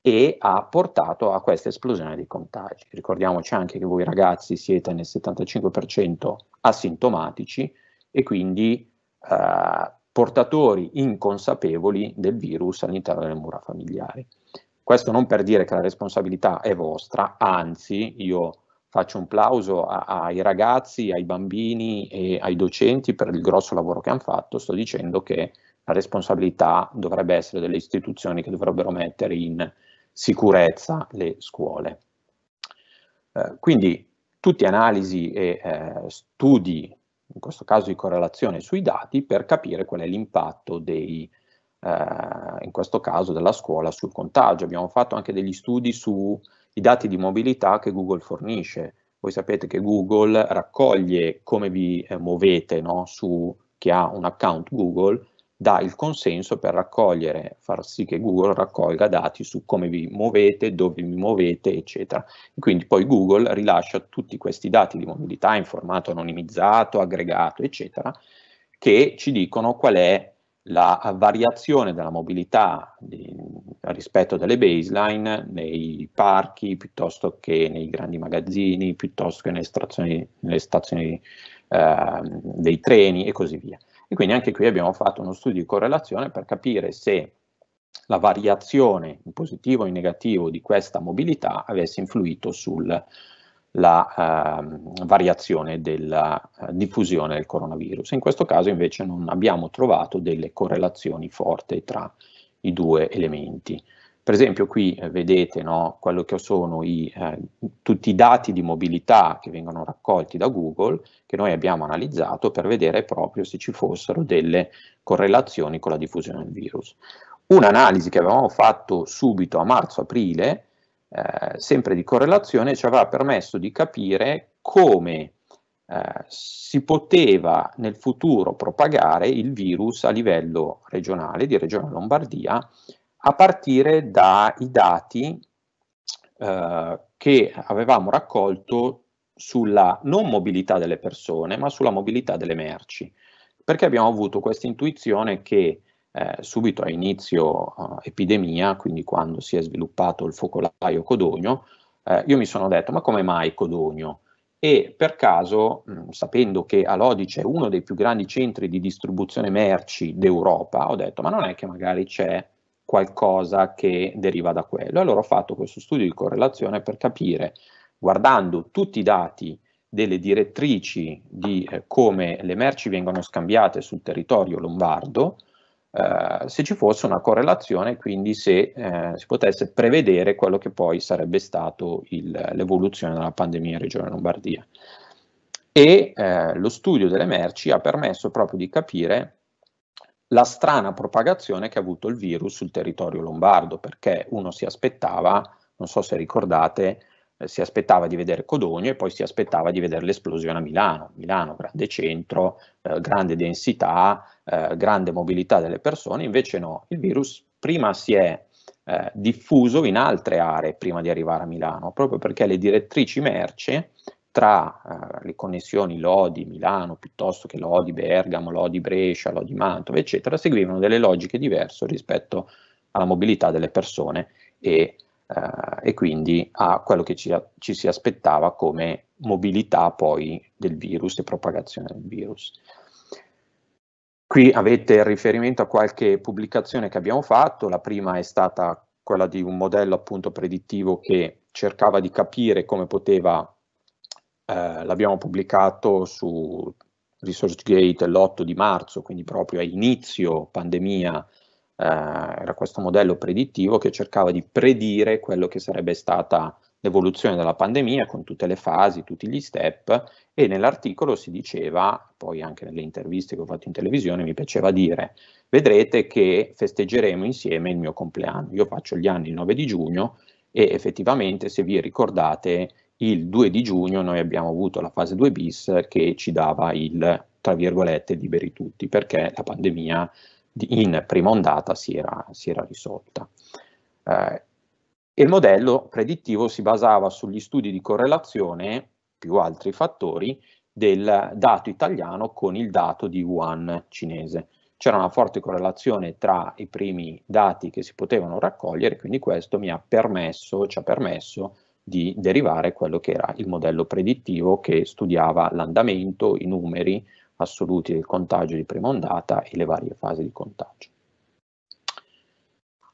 e ha portato a questa esplosione dei contagi. Ricordiamoci anche che voi ragazzi siete nel 75% asintomatici e quindi eh, portatori inconsapevoli del virus all'interno delle mura familiari. Questo non per dire che la responsabilità è vostra, anzi io faccio un plauso a, ai ragazzi, ai bambini e ai docenti per il grosso lavoro che hanno fatto, sto dicendo che la responsabilità dovrebbe essere delle istituzioni che dovrebbero mettere in sicurezza le scuole. Eh, quindi tutti analisi e eh, studi, in questo caso di correlazione sui dati, per capire qual è l'impatto dei, eh, in questo caso della scuola sul contagio. Abbiamo fatto anche degli studi su i dati di mobilità che Google fornisce. Voi sapete che Google raccoglie come vi eh, muovete no? su chi ha un account Google, dà il consenso per raccogliere, far sì che Google raccolga dati su come vi muovete, dove vi muovete, eccetera. quindi poi Google rilascia tutti questi dati di mobilità in formato anonimizzato, aggregato, eccetera, che ci dicono qual è la variazione della mobilità di, rispetto delle baseline nei parchi piuttosto che nei grandi magazzini, piuttosto che nelle stazioni, nelle stazioni eh, dei treni e così via. E quindi anche qui abbiamo fatto uno studio di correlazione per capire se la variazione in positivo o in negativo di questa mobilità avesse influito sulla eh, variazione della eh, diffusione del coronavirus. In questo caso invece non abbiamo trovato delle correlazioni forti tra i due elementi. Per esempio qui eh, vedete no, quello che sono i, eh, tutti i dati di mobilità che vengono raccolti da Google, che noi abbiamo analizzato per vedere proprio se ci fossero delle correlazioni con la diffusione del virus. Un'analisi che avevamo fatto subito a marzo-aprile, eh, sempre di correlazione, ci aveva permesso di capire come eh, si poteva nel futuro propagare il virus a livello regionale, di regione Lombardia, a partire dai dati eh, che avevamo raccolto sulla non mobilità delle persone, ma sulla mobilità delle merci, perché abbiamo avuto questa intuizione che eh, subito a inizio eh, epidemia, quindi quando si è sviluppato il focolaio Codogno, eh, io mi sono detto ma come mai Codogno? e per caso, mm, sapendo che a Lodice è uno dei più grandi centri di distribuzione merci d'Europa, ho detto ma non è che magari c'è qualcosa che deriva da quello. Allora ho fatto questo studio di correlazione per capire, guardando tutti i dati delle direttrici di eh, come le merci vengono scambiate sul territorio lombardo, eh, se ci fosse una correlazione, quindi se eh, si potesse prevedere quello che poi sarebbe stato l'evoluzione della pandemia in Regione Lombardia. E eh, lo studio delle merci ha permesso proprio di capire la strana propagazione che ha avuto il virus sul territorio lombardo, perché uno si aspettava, non so se ricordate, eh, si aspettava di vedere Codogno e poi si aspettava di vedere l'esplosione a Milano. Milano, grande centro, eh, grande densità, eh, grande mobilità delle persone, invece no, il virus prima si è eh, diffuso in altre aree prima di arrivare a Milano, proprio perché le direttrici merce tra eh, le connessioni Lodi-Milano piuttosto che Lodi-Bergamo, Lodi-Brescia, Lodi-Mantova, eccetera, seguivano delle logiche diverse rispetto alla mobilità delle persone e eh, e quindi a quello che ci, ci, si aspettava come mobilità poi del virus e propagazione del virus. Qui avete il riferimento a qualche pubblicazione che abbiamo fatto, la prima è stata quella di un modello appunto predittivo che cercava di capire come poteva, eh, l'abbiamo pubblicato su ResourceGate l'8 di marzo, quindi proprio a inizio pandemia eh, era questo modello predittivo che cercava di predire quello che sarebbe stata l'evoluzione della pandemia con tutte le fasi, tutti gli step e nell'articolo si diceva, poi anche nelle interviste che ho fatto in televisione mi piaceva dire, vedrete che festeggeremo insieme il mio compleanno, io faccio gli anni il 9 di giugno e effettivamente se vi ricordate il 2 di giugno noi abbiamo avuto la fase 2 bis che ci dava il tra virgolette liberi tutti perché la pandemia in prima ondata si era, si era risolta. Eh, il modello predittivo si basava sugli studi di correlazione, più altri fattori, del dato italiano con il dato di Wuhan cinese. C'era una forte correlazione tra i primi dati che si potevano raccogliere, quindi questo mi ha permesso, ci ha permesso di derivare quello che era il modello predittivo che studiava l'andamento, i numeri, assoluti del contagio di prima ondata e le varie fasi di contagio.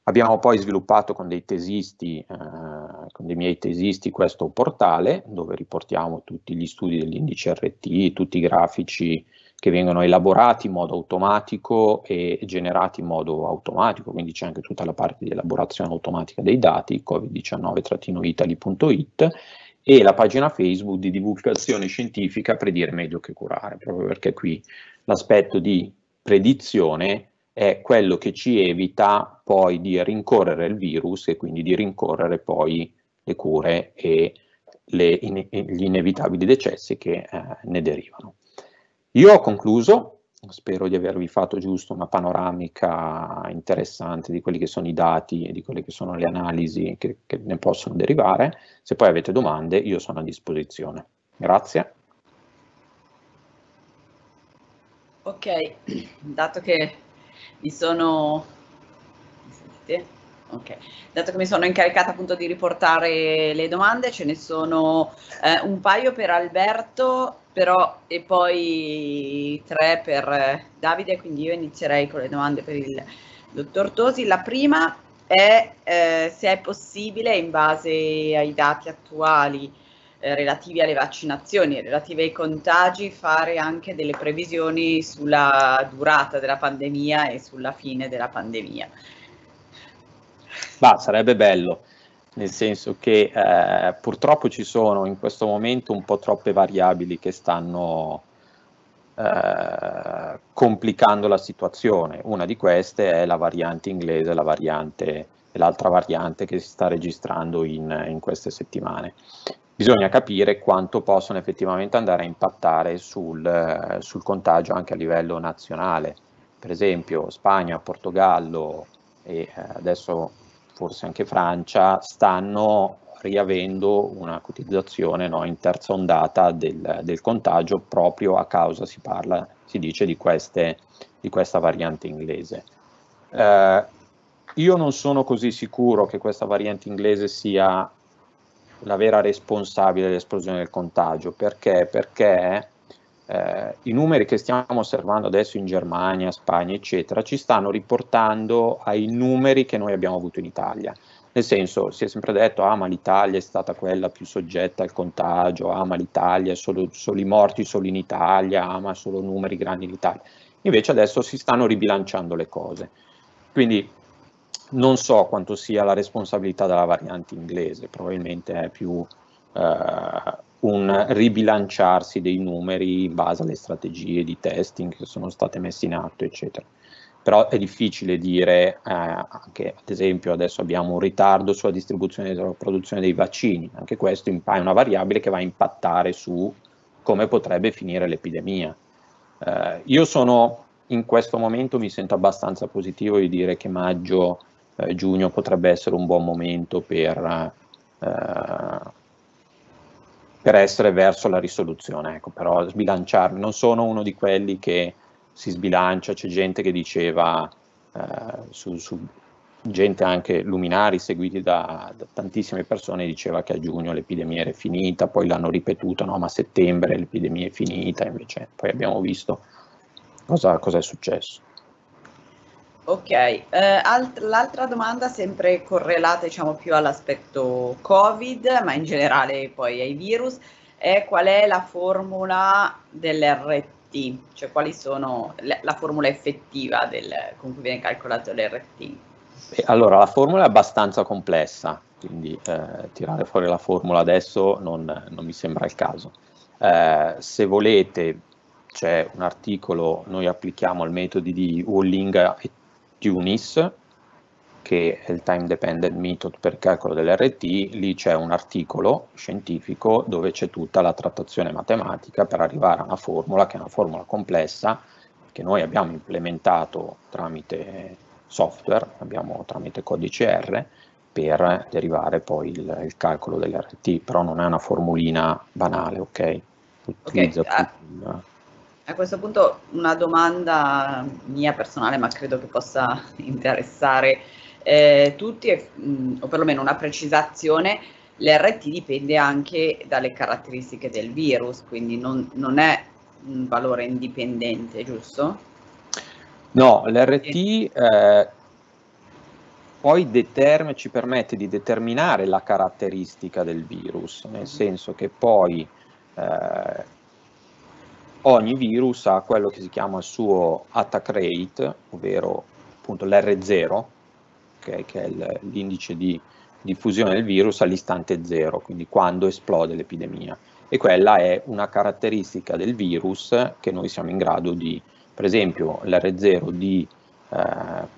Abbiamo poi sviluppato con dei tesisti, eh, con dei miei tesisti, questo portale dove riportiamo tutti gli studi dell'indice RT, tutti i grafici che vengono elaborati in modo automatico e generati in modo automatico, quindi c'è anche tutta la parte di elaborazione automatica dei dati, covid19-italy.it e la pagina Facebook di divulgazione scientifica Predire meglio che curare, proprio perché qui l'aspetto di predizione è quello che ci evita poi di rincorrere il virus e quindi di rincorrere poi le cure e le, gli inevitabili decessi che eh, ne derivano. Io ho concluso, spero di avervi fatto giusto una panoramica interessante di quelli che sono i dati e di quelle che sono le analisi che, che ne possono derivare. Se poi avete domande io sono a disposizione. Grazie. Ok, dato che mi sono, okay. dato che mi sono incaricata appunto di riportare le domande, ce ne sono eh, un paio per Alberto però e poi tre per eh, Davide, quindi io inizierei con le domande per il dottor Tosi. La prima è eh, se è possibile, in base ai dati attuali eh, relativi alle vaccinazioni, relativi ai contagi, fare anche delle previsioni sulla durata della pandemia e sulla fine della pandemia. Ma sarebbe bello nel senso che eh, purtroppo ci sono in questo momento un po' troppe variabili che stanno eh, complicando la situazione. Una di queste è la variante inglese, la variante, l'altra variante che si sta registrando in, in queste settimane. Bisogna capire quanto possono effettivamente andare a impattare sul, eh, sul contagio anche a livello nazionale. Per esempio Spagna, Portogallo e eh, adesso forse anche Francia, stanno riavendo una cotizzazione no, in terza ondata del, del, contagio proprio a causa, si parla, si dice, di, queste, di questa variante inglese. Eh, io non sono così sicuro che questa variante inglese sia la vera responsabile dell'esplosione del contagio, perché? Perché eh, i numeri che stiamo osservando adesso in Germania, Spagna, eccetera, ci stanno riportando ai numeri che noi abbiamo avuto in Italia. Nel senso, si è sempre detto, ah ma l'Italia è stata quella più soggetta al contagio, ah ma l'Italia, solo, solo i morti solo in Italia, ah ma solo numeri grandi in Italia. Invece adesso si stanno ribilanciando le cose. Quindi non so quanto sia la responsabilità della variante inglese, probabilmente è più... Eh, un ribilanciarsi dei numeri in base alle strategie di testing che sono state messe in atto, eccetera. Però è difficile dire eh, che, ad esempio, adesso abbiamo un ritardo sulla distribuzione della produzione dei vaccini. Anche questo è una variabile che va a impattare su come potrebbe finire l'epidemia. Eh, io sono in questo momento mi sento abbastanza positivo di dire che maggio, eh, giugno potrebbe essere un buon momento per eh, per essere verso la risoluzione, ecco, però sbilanciarmi, non sono uno di quelli che si sbilancia, c'è gente che diceva, eh, su, su, gente anche luminari seguiti da, da, tantissime persone, diceva che a giugno l'epidemia era finita, poi l'hanno ripetuto, no ma a settembre l'epidemia è finita, invece poi abbiamo visto cosa, cosa è successo. Ok, eh, alt- l'altra domanda sempre correlata diciamo più all'aspetto Covid, ma in generale poi ai virus, è qual è la formula dell'RT, cioè quali sono le- la formula effettiva del- con cui viene calcolato l'RT? allora, la formula è abbastanza complessa, quindi eh, tirare fuori la formula adesso non, non mi sembra il caso. Eh, se volete c'è un articolo, noi applichiamo il metodo di Walling e Tunis, che è il time dependent method per calcolo dell'RT, lì c'è un articolo scientifico dove c'è tutta la trattazione matematica per arrivare a una formula che è una formula complessa che noi abbiamo implementato tramite software, abbiamo tramite codice R per derivare poi il, il calcolo dell'RT, però non è una formulina banale, ok? Utilizzo okay a questo punto una domanda mia personale, ma credo che possa *laughs* interessare eh, tutti, eh, mh, mm, o perlomeno una precisazione, l'RT dipende anche dalle caratteristiche del virus, quindi non, non è un valore indipendente, giusto? No, l'RT eh, poi determina, ci permette di determinare la caratteristica del virus, nel mhm. senso che poi eh, ogni virus ha quello che si chiama il suo attack rate, ovvero appunto l'R0, okay, che è l'indice di diffusione del virus all'istante 0, quindi quando esplode l'epidemia. E quella è una caratteristica del virus che noi siamo in grado di, per esempio l'R0 di eh,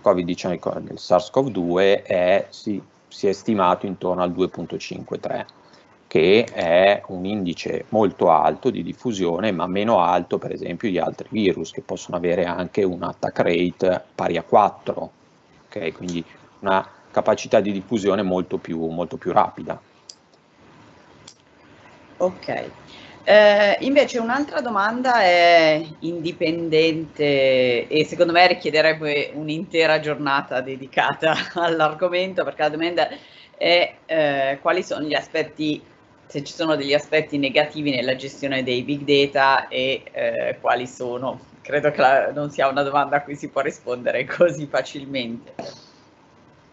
COVID-19 SARS-CoV-2 si, si è stimato intorno al 2.53 che è un indice molto alto di diffusione ma meno alto per esempio di altri virus che possono avere anche un attack rate pari a 4, okay? quindi una capacità di diffusione molto più, molto più rapida. Ok, eh, invece un'altra domanda è indipendente e secondo me richiederebbe un'intera giornata dedicata *laughs* all'argomento perché la domanda è eh, quali sono gli aspetti se ci sono degli aspetti negativi nella gestione dei big data e eh, quali sono. Credo che la, non sia una domanda a cui si può rispondere *laughs* così facilmente.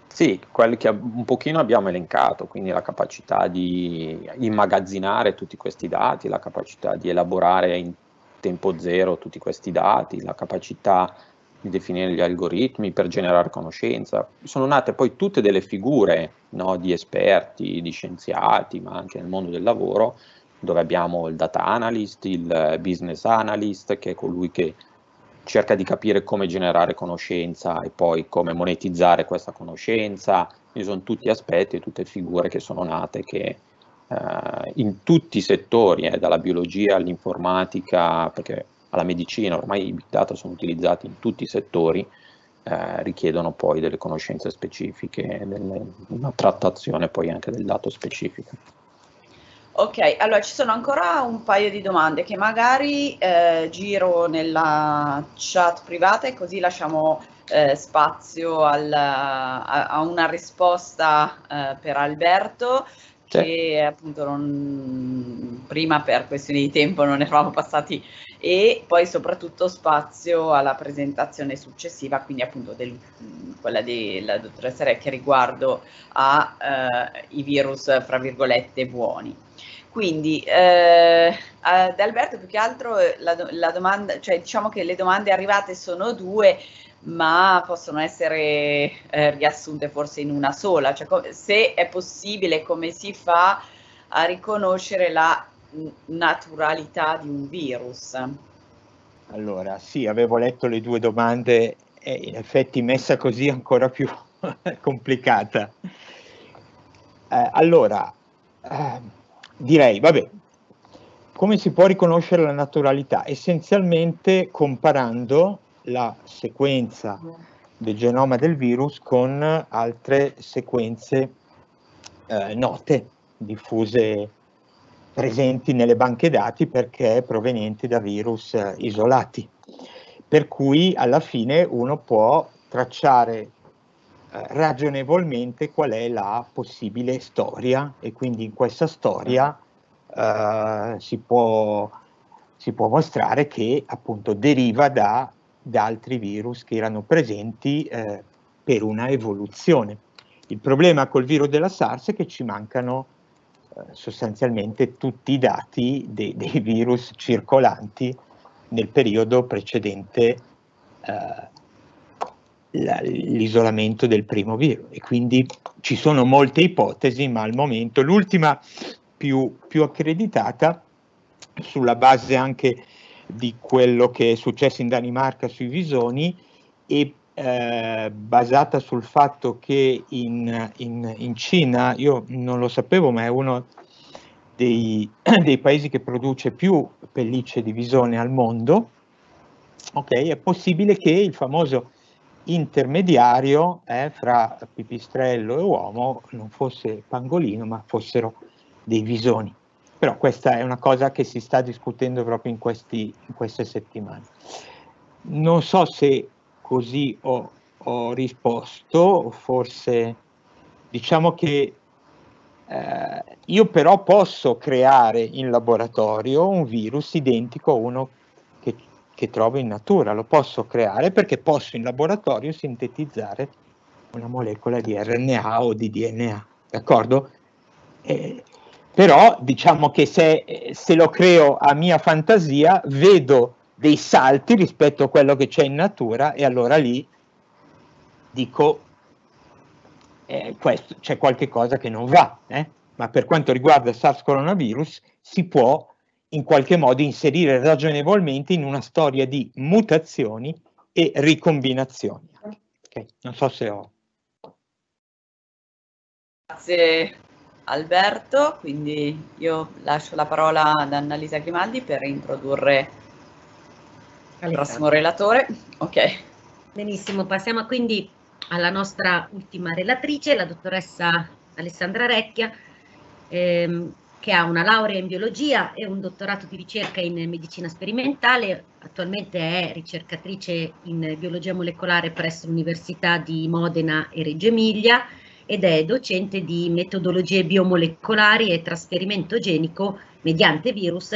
Sì, quelli che un pochino abbiamo elencato, quindi la capacità di immagazzinare tutti questi dati, la capacità di elaborare in tempo zero tutti questi dati, la capacità definire gli algoritmi per generare conoscenza. Sono nate poi tutte delle figure no, di esperti, di scienziati, ma anche nel mondo del lavoro, dove abbiamo il data analyst, il business analyst, che è colui che cerca di capire come generare conoscenza e poi come monetizzare questa conoscenza. Quindi sono tutti aspetti e tutte figure che sono nate che eh, in tutti i settori, eh, dalla biologia all'informatica, perché alla medicina, ormai i big data sono utilizzati in tutti i settori, eh, richiedono poi delle conoscenze specifiche, delle, una trattazione poi anche del dato specifico. Ok, allora ci sono ancora un paio di domande che magari eh, giro nella chat privata e così lasciamo eh, spazio al, a, a, una risposta eh, per Alberto che appunto non, prima per questioni di tempo non eravamo passati e poi soprattutto spazio alla presentazione successiva, quindi appunto del, quella della dottoressa Recchi riguardo ai eh, virus, fra virgolette, buoni. Quindi eh, ad Alberto più che altro eh, la, la domanda, cioè diciamo che le domande arrivate sono due, ma possono essere eh, riassunte forse in una sola, cioè se è possibile come si fa a riconoscere la naturalità di un virus? Allora, sì, avevo letto le due domande e in effetti messa così è ancora più *laughs* complicata. Eh, allora, eh, direi, vabbè, come si può riconoscere la naturalità? Essenzialmente comparando la sequenza del genoma del virus con altre sequenze eh, note, diffuse presenti nelle banche dati perché provenienti da virus eh, isolati. Per cui alla fine uno può tracciare eh, ragionevolmente qual è la possibile storia e quindi in questa storia eh, si, può, si, può, mostrare che appunto deriva da, da altri virus che erano presenti eh, per una evoluzione. Il problema col virus della SARS è che ci mancano eh, sostanzialmente tutti i dati dei, dei virus circolanti nel periodo precedente eh, l'isolamento del primo virus e quindi ci sono molte ipotesi ma al momento l'ultima più, più, accreditata sulla base anche di quello che è successo in Danimarca sui visoni e eh, basata sul fatto che in, in, in, Cina, io non lo sapevo, ma è uno dei, *clears throat* dei paesi che produce più pellicce di visone al mondo, okay, è possibile che il famoso intermediario eh, fra pipistrello e uomo non fosse pangolino ma fossero dei visoni. Però questa è una cosa che si sta discutendo proprio in, questi, in queste settimane. Non so se così ho, ho risposto, forse diciamo che eh, io però posso creare in laboratorio un virus identico a uno che, che trovo in natura, lo posso creare perché posso in laboratorio sintetizzare una molecola di RNA o di DNA, d'accordo? Eh, però diciamo che se, se, lo creo a mia fantasia, vedo dei salti rispetto a quello che c'è in natura e allora lì dico eh, questo, c'è qualche cosa che non va, eh? ma per quanto riguarda il SARS coronavirus si può in qualche modo inserire ragionevolmente in una storia di mutazioni e ricombinazioni. Okay. Non so se ho. Grazie Alberto, quindi io lascio la parola ad Annalisa Grimaldi per introdurre Alessandro. Prossimo relatore. Ok. Benissimo, passiamo quindi alla nostra ultima relatrice, la dottoressa Alessandra Recchia, ehm, che ha una laurea in biologia e un dottorato di ricerca in medicina sperimentale. Attualmente è ricercatrice in biologia molecolare presso l'Università di Modena e Reggio Emilia ed è docente di metodologie biomolecolari e trasferimento genico mediante virus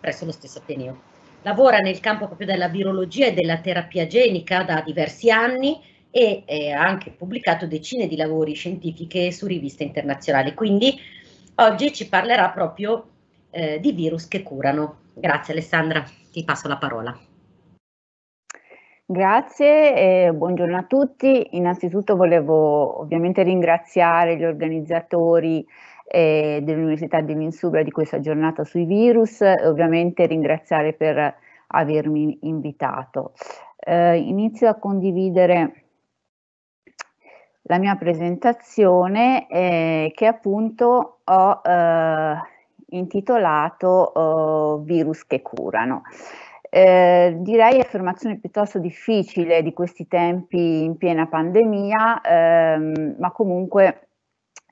presso lo stesso Ateneo lavora nel campo proprio della virologia e della terapia genica da diversi anni e eh, ha anche pubblicato decine di lavori scientifiche su riviste internazionali. Quindi oggi ci parlerà proprio eh, di virus che curano. Grazie Alessandra, ti passo la parola. Grazie, buongiorno a tutti. Innanzitutto volevo ovviamente ringraziare gli organizzatori eh, dell'Università di dell'Insubria di questa giornata sui virus e ovviamente ringraziare per avermi invitato. Eh, inizio a condividere la mia presentazione eh, che appunto ho eh, intitolato eh, Virus che curano. Eh, direi affermazione piuttosto difficile di questi tempi in piena pandemia, ehm, ma comunque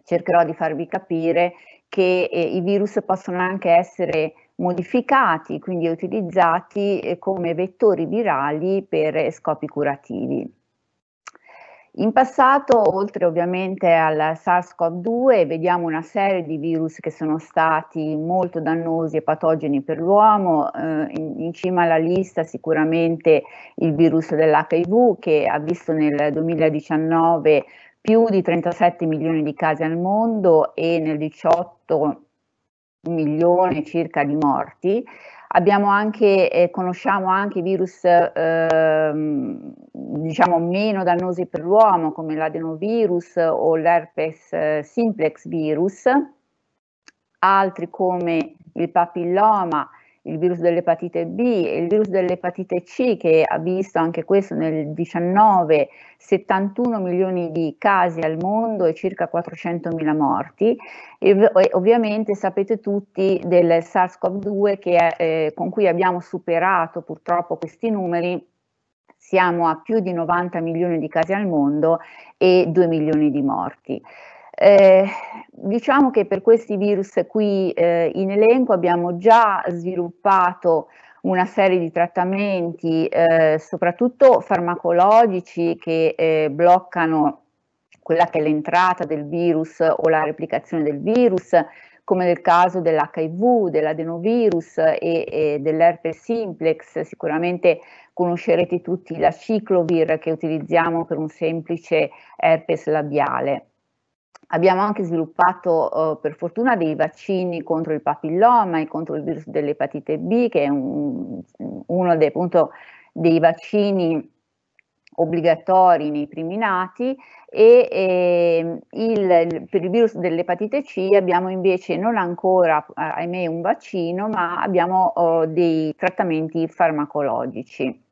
cercherò di farvi capire che eh, i virus possono anche essere modificati, quindi utilizzati eh, come vettori virali per eh, scopi curativi. In passato, oltre ovviamente al SARS-CoV-2, vediamo una serie di virus che sono stati molto dannosi e patogeni per l'uomo. Eh, in, in, cima alla lista sicuramente il virus dell'HIV che ha visto nel 2019 più di 37 milioni di casi al mondo e nel 18 milioni circa di morti. Abbiamo anche, eh, conosciamo anche virus eh, diciamo meno dannosi per l'uomo come l'adenovirus o l'herpes eh, simplex virus, altri come il papilloma, il virus dell'epatite B e il virus dell'epatite C che ha visto anche questo nel 19 71 milioni di casi al mondo e circa 400 mila morti e, ovviamente sapete tutti del SARS-CoV-2 che è, eh, con cui abbiamo superato purtroppo questi numeri siamo a più di 90 milioni di casi al mondo e 2 milioni di morti. Eh, diciamo che per questi virus qui eh, in elenco abbiamo già sviluppato una serie di trattamenti, eh, soprattutto farmacologici, che eh, bloccano quella che è l'entrata del virus o la replicazione del virus, come nel caso dell'HIV, dell'adenovirus e, e dell'herpes simplex, sicuramente conoscerete tutti la ciclovir che utilizziamo per un semplice herpes labiale. Abbiamo anche sviluppato eh, per fortuna dei vaccini contro il papilloma e contro il virus dell'epatite B, che è un, uno dei, appunto, dei vaccini obbligatori nei primi nati e, e ehm, il, per il virus dell'epatite C abbiamo invece non ancora, ahimè, un vaccino, ma abbiamo oh, dei trattamenti farmacologici.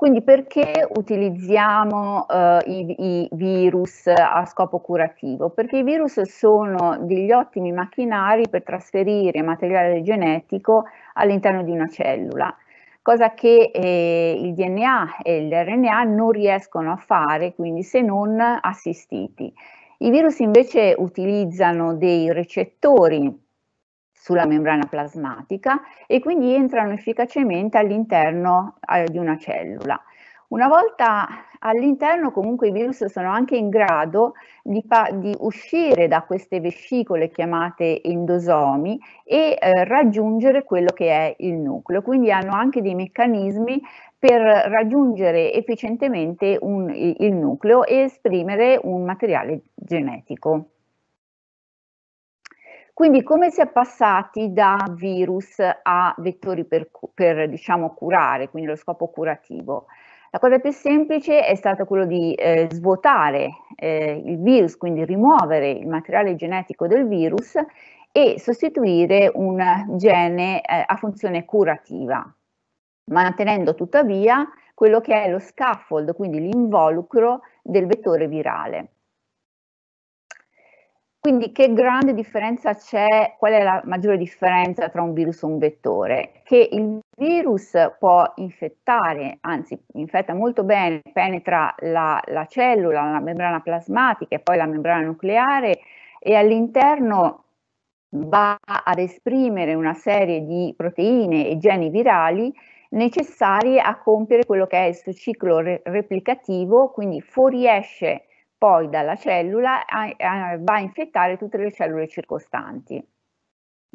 Quindi perché utilizziamo eh, i, i, virus a scopo curativo? Perché i virus sono degli ottimi macchinari per trasferire materiale genetico all'interno di una cellula, cosa che eh, il DNA e l'RNA non riescono a fare, quindi se non assistiti. I virus invece utilizzano dei recettori sulla membrana plasmatica e quindi entrano efficacemente all'interno eh, di una cellula. Una volta all'interno comunque i virus sono anche in grado di, di uscire da queste vescicole chiamate endosomi e eh, raggiungere quello che è il nucleo, quindi hanno anche dei meccanismi per raggiungere efficientemente un, il nucleo e esprimere un materiale genetico. Quindi come si è passati da virus a vettori per, per diciamo, curare, quindi lo scopo curativo? La cosa più semplice è stata quella di eh, svuotare eh, il virus, quindi rimuovere il materiale genetico del virus e sostituire un gene eh, a funzione curativa, mantenendo tuttavia quello che è lo scaffold, quindi l'involucro del vettore virale. Quindi che grande differenza c'è, qual è la maggiore differenza tra un virus e un vettore? Che il virus può infettare, anzi infetta molto bene, penetra la, la cellula, la membrana plasmatica e poi la membrana nucleare e all'interno va ad esprimere una serie di proteine e geni virali necessari a compiere quello che è il suo ciclo re- replicativo, quindi fuoriesce poi dalla cellula va a infettare tutte le cellule circostanti.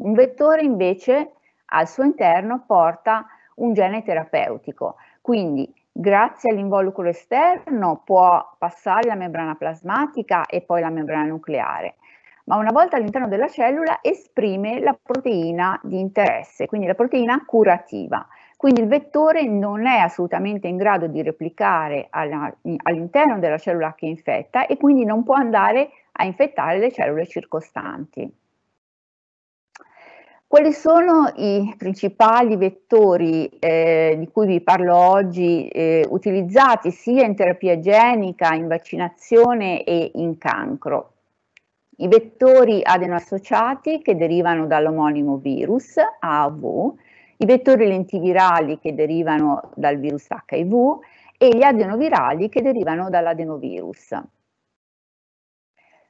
Un vettore invece al suo interno porta un gene terapeutico, quindi grazie all'involucro esterno può passare la membrana plasmatica e poi la membrana nucleare, ma una volta all'interno della cellula esprime la proteina di interesse, quindi la proteina curativa. Quindi il vettore non è assolutamente in grado di replicare all'interno della cellula che infetta e quindi non può andare a infettare le cellule circostanti. Quali sono i principali vettori eh, di cui vi parlo oggi eh, utilizzati sia in terapia genica, in vaccinazione e in cancro? I vettori adenoassociati che derivano dall'omonimo virus AAV i vettori lentivirali che derivano dal virus HIV e gli adenovirali che derivano dall'adenovirus.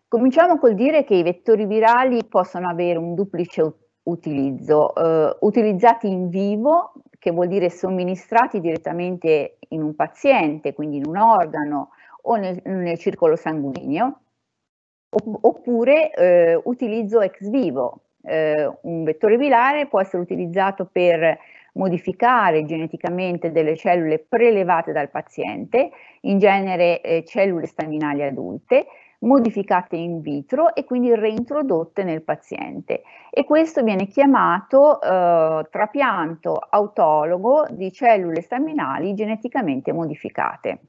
Cominciamo col dire che i vettori virali possono avere un duplice utilizzo, eh, utilizzati in vivo, che vuol dire somministrati direttamente in un paziente, quindi in un organo o nel, nel circolo sanguigno, oppure eh, utilizzo ex vivo, eh, un vettore virale può essere utilizzato per modificare geneticamente delle cellule prelevate dal paziente, in genere eh, cellule staminali adulte, modificate in vitro e quindi reintrodotte nel paziente. E questo viene chiamato eh, trapianto autologo di cellule staminali geneticamente modificate.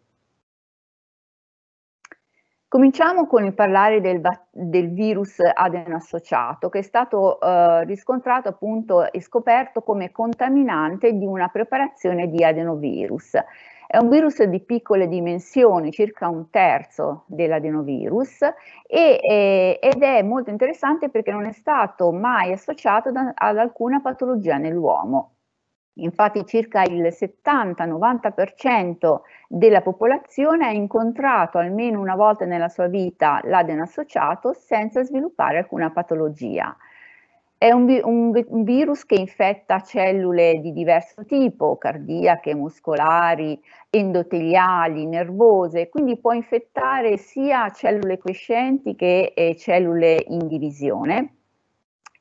Cominciamo con il parlare del, del virus adenoassociato che è stato eh, riscontrato appunto e scoperto come contaminante di una preparazione di adenovirus. È un virus di piccole dimensioni, circa un terzo dell'adenovirus, e, eh, ed è molto interessante perché non è stato mai associato da, ad alcuna patologia nell'uomo. Infatti circa il 70-90% della popolazione ha incontrato almeno una volta nella sua vita l'aden associato senza sviluppare alcuna patologia. È un, vi un virus che infetta cellule di diverso tipo, cardiache, muscolari, endoteliali, nervose, quindi può infettare sia cellule crescenti che eh, cellule in divisione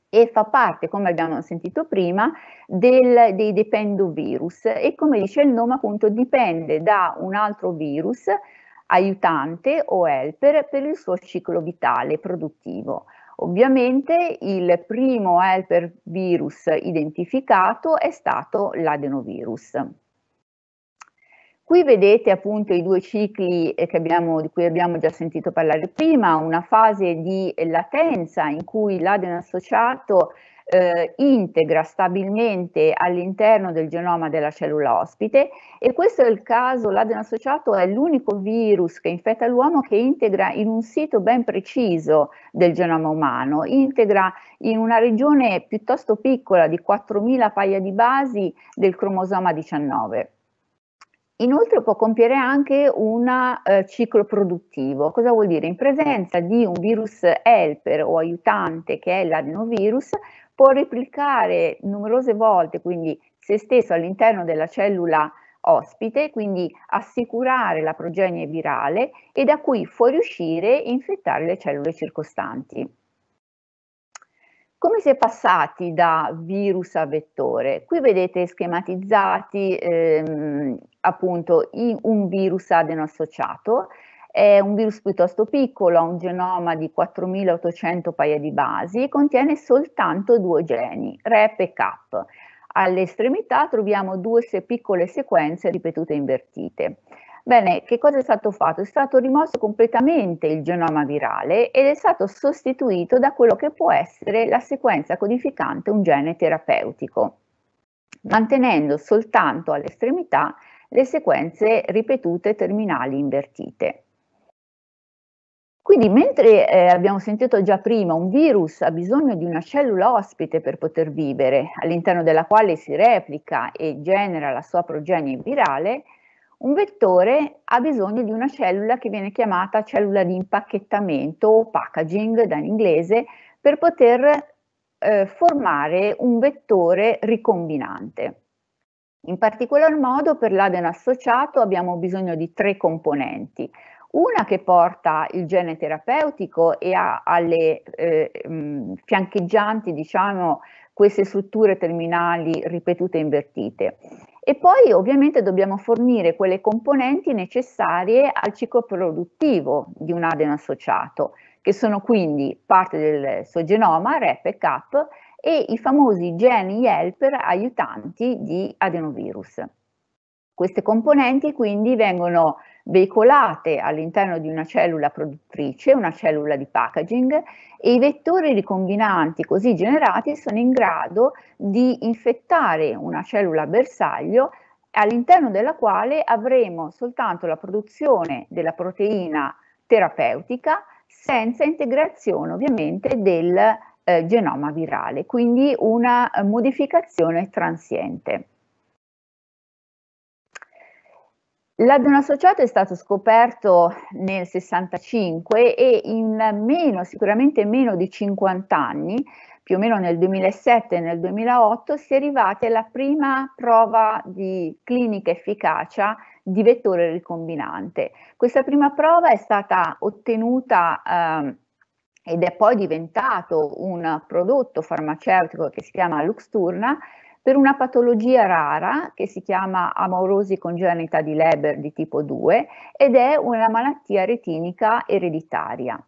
e fa parte, come abbiamo sentito prima, del, dei dependovirus e come dice il nome appunto dipende da un altro virus aiutante o helper per il suo ciclo vitale produttivo. Ovviamente il primo helper virus identificato è stato l'adenovirus. Qui vedete appunto i due cicli eh, abbiamo, di cui abbiamo già sentito parlare prima, una fase di latenza in cui l'adeno associato eh, integra stabilmente all'interno del genoma della cellula ospite e questo è il caso, l'adeno associato è l'unico virus che infetta l'uomo che integra in un sito ben preciso del genoma umano, integra in una regione piuttosto piccola di 4.000 paia di basi del cromosoma 19. Inoltre può compiere anche un eh, ciclo produttivo. Cosa vuol dire? In presenza di un virus helper o aiutante che è l'adenovirus, può replicare numerose volte, quindi se stesso all'interno della cellula ospite, quindi assicurare la progenie virale e da cui fuoriuscire e infettare le cellule circostanti. Come si è passati da virus a vettore? Qui vedete schematizzati ehm, appunto un virus adenoassociato, è un virus piuttosto piccolo, ha un genoma di 4800 paia di basi e contiene soltanto due geni, REP e CAP. All'estremità troviamo due piccole sequenze ripetute invertite. Bene, che cosa è stato fatto? È stato rimosso completamente il genoma virale ed è stato sostituito da quello che può essere la sequenza codificante un gene terapeutico, mantenendo soltanto all'estremità le sequenze ripetute terminali invertite. Quindi mentre eh, abbiamo sentito già prima, un virus ha bisogno di una cellula ospite per poter vivere, all'interno della quale si replica e genera la sua progenie virale, un vettore ha bisogno di una cellula che viene chiamata cellula di impacchettamento o packaging dall'inglese per poter eh, formare un vettore ricombinante. In particolar modo per l'adeno associato abbiamo bisogno di tre componenti. Una che porta il gene terapeutico e ha alle eh, mm, fiancheggianti diciamo, queste strutture terminali ripetute e invertite. E poi ovviamente dobbiamo fornire quelle componenti necessarie al ciclo produttivo di un adeno associato, che sono quindi parte del suo genoma, REP e CAP, e i famosi geni helper aiutanti di adenovirus. Queste componenti quindi vengono veicolate all'interno di una cellula produttrice, una cellula di packaging, e i vettori ricombinanti così generati sono in grado di infettare una cellula bersaglio all'interno della quale avremo soltanto la produzione della proteina terapeutica senza integrazione ovviamente del eh, genoma virale, quindi una eh, modificazione transiente. associato è stato scoperto nel 65 e in meno, sicuramente meno di 50 anni, più o meno nel 2007 e nel 2008, si è arrivati alla prima prova di clinica efficacia di vettore ricombinante. Questa prima prova è stata ottenuta eh, ed è poi diventato un prodotto farmaceutico che si chiama Luxturna, per una patologia rara che si chiama amaurosi congenita di Leber di tipo 2 ed è una malattia retinica ereditaria.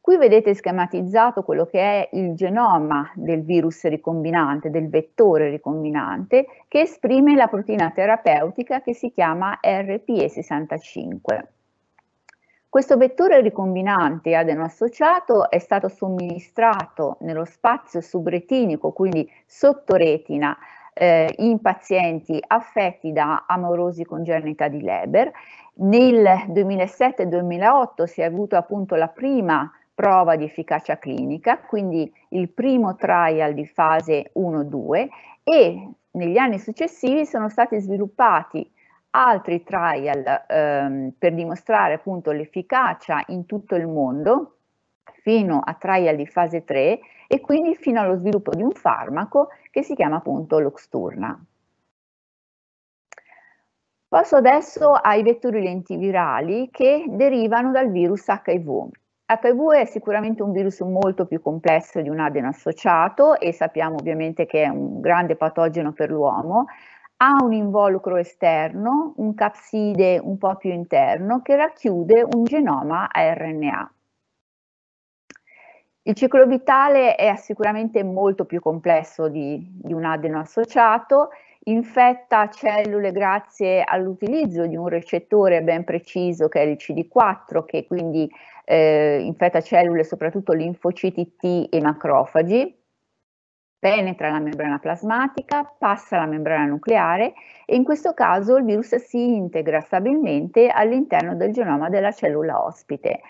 Qui vedete schematizzato quello che è il genoma del virus ricombinante, del vettore ricombinante, che esprime la proteina terapeutica che si chiama RPE65. Questo vettore ricombinante adenoassociato è stato somministrato nello spazio subretinico, quindi sottoretina, eh, in pazienti affetti da amorosi congenita di Leber. Nel 2007-2008 si è avuto appunto la prima prova di efficacia clinica, quindi il primo trial di fase 1-2 e negli anni successivi sono stati sviluppati altri trial ehm, per dimostrare appunto l'efficacia in tutto il mondo fino a trial di fase 3 e quindi fino allo sviluppo di un farmaco che si chiama appunto l'Oxturna. Passo adesso ai vettori lentivirali che derivano dal virus HIV. HIV è sicuramente un virus molto più complesso di un adeno associato e sappiamo ovviamente che è un grande patogeno per l'uomo, ha un involucro esterno, un capside un po' più interno che racchiude un genoma a RNA. Il ciclo vitale è sicuramente molto più complesso di, di un adeno associato, infetta cellule grazie all'utilizzo di un recettore ben preciso che è il CD4 che quindi eh, infetta cellule soprattutto linfociti T e macrofagi penetra la membrana plasmatica, passa la membrana nucleare e in questo caso il virus si integra stabilmente all'interno del genoma della cellula ospite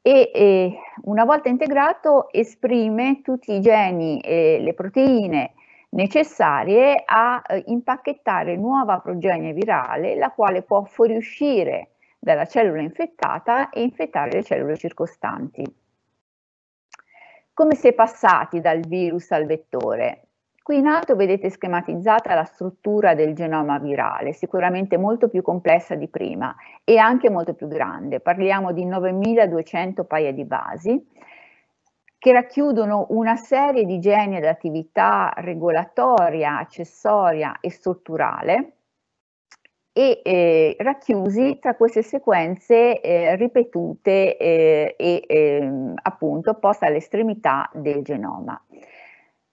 e, e una volta integrato esprime tutti i geni e le proteine necessarie a eh, impacchettare nuova progenie virale la quale può fuoriuscire dalla cellula infettata e infettare le cellule circostanti come si è passati dal virus al vettore. Qui in alto vedete schematizzata la struttura del genoma virale, sicuramente molto più complessa di prima e anche molto più grande. Parliamo di 9200 paia di basi che racchiudono una serie di geni ad attività regolatoria, accessoria e strutturale e eh, racchiusi tra queste sequenze eh, ripetute eh, e ehm, appunto poste all'estremità del genoma.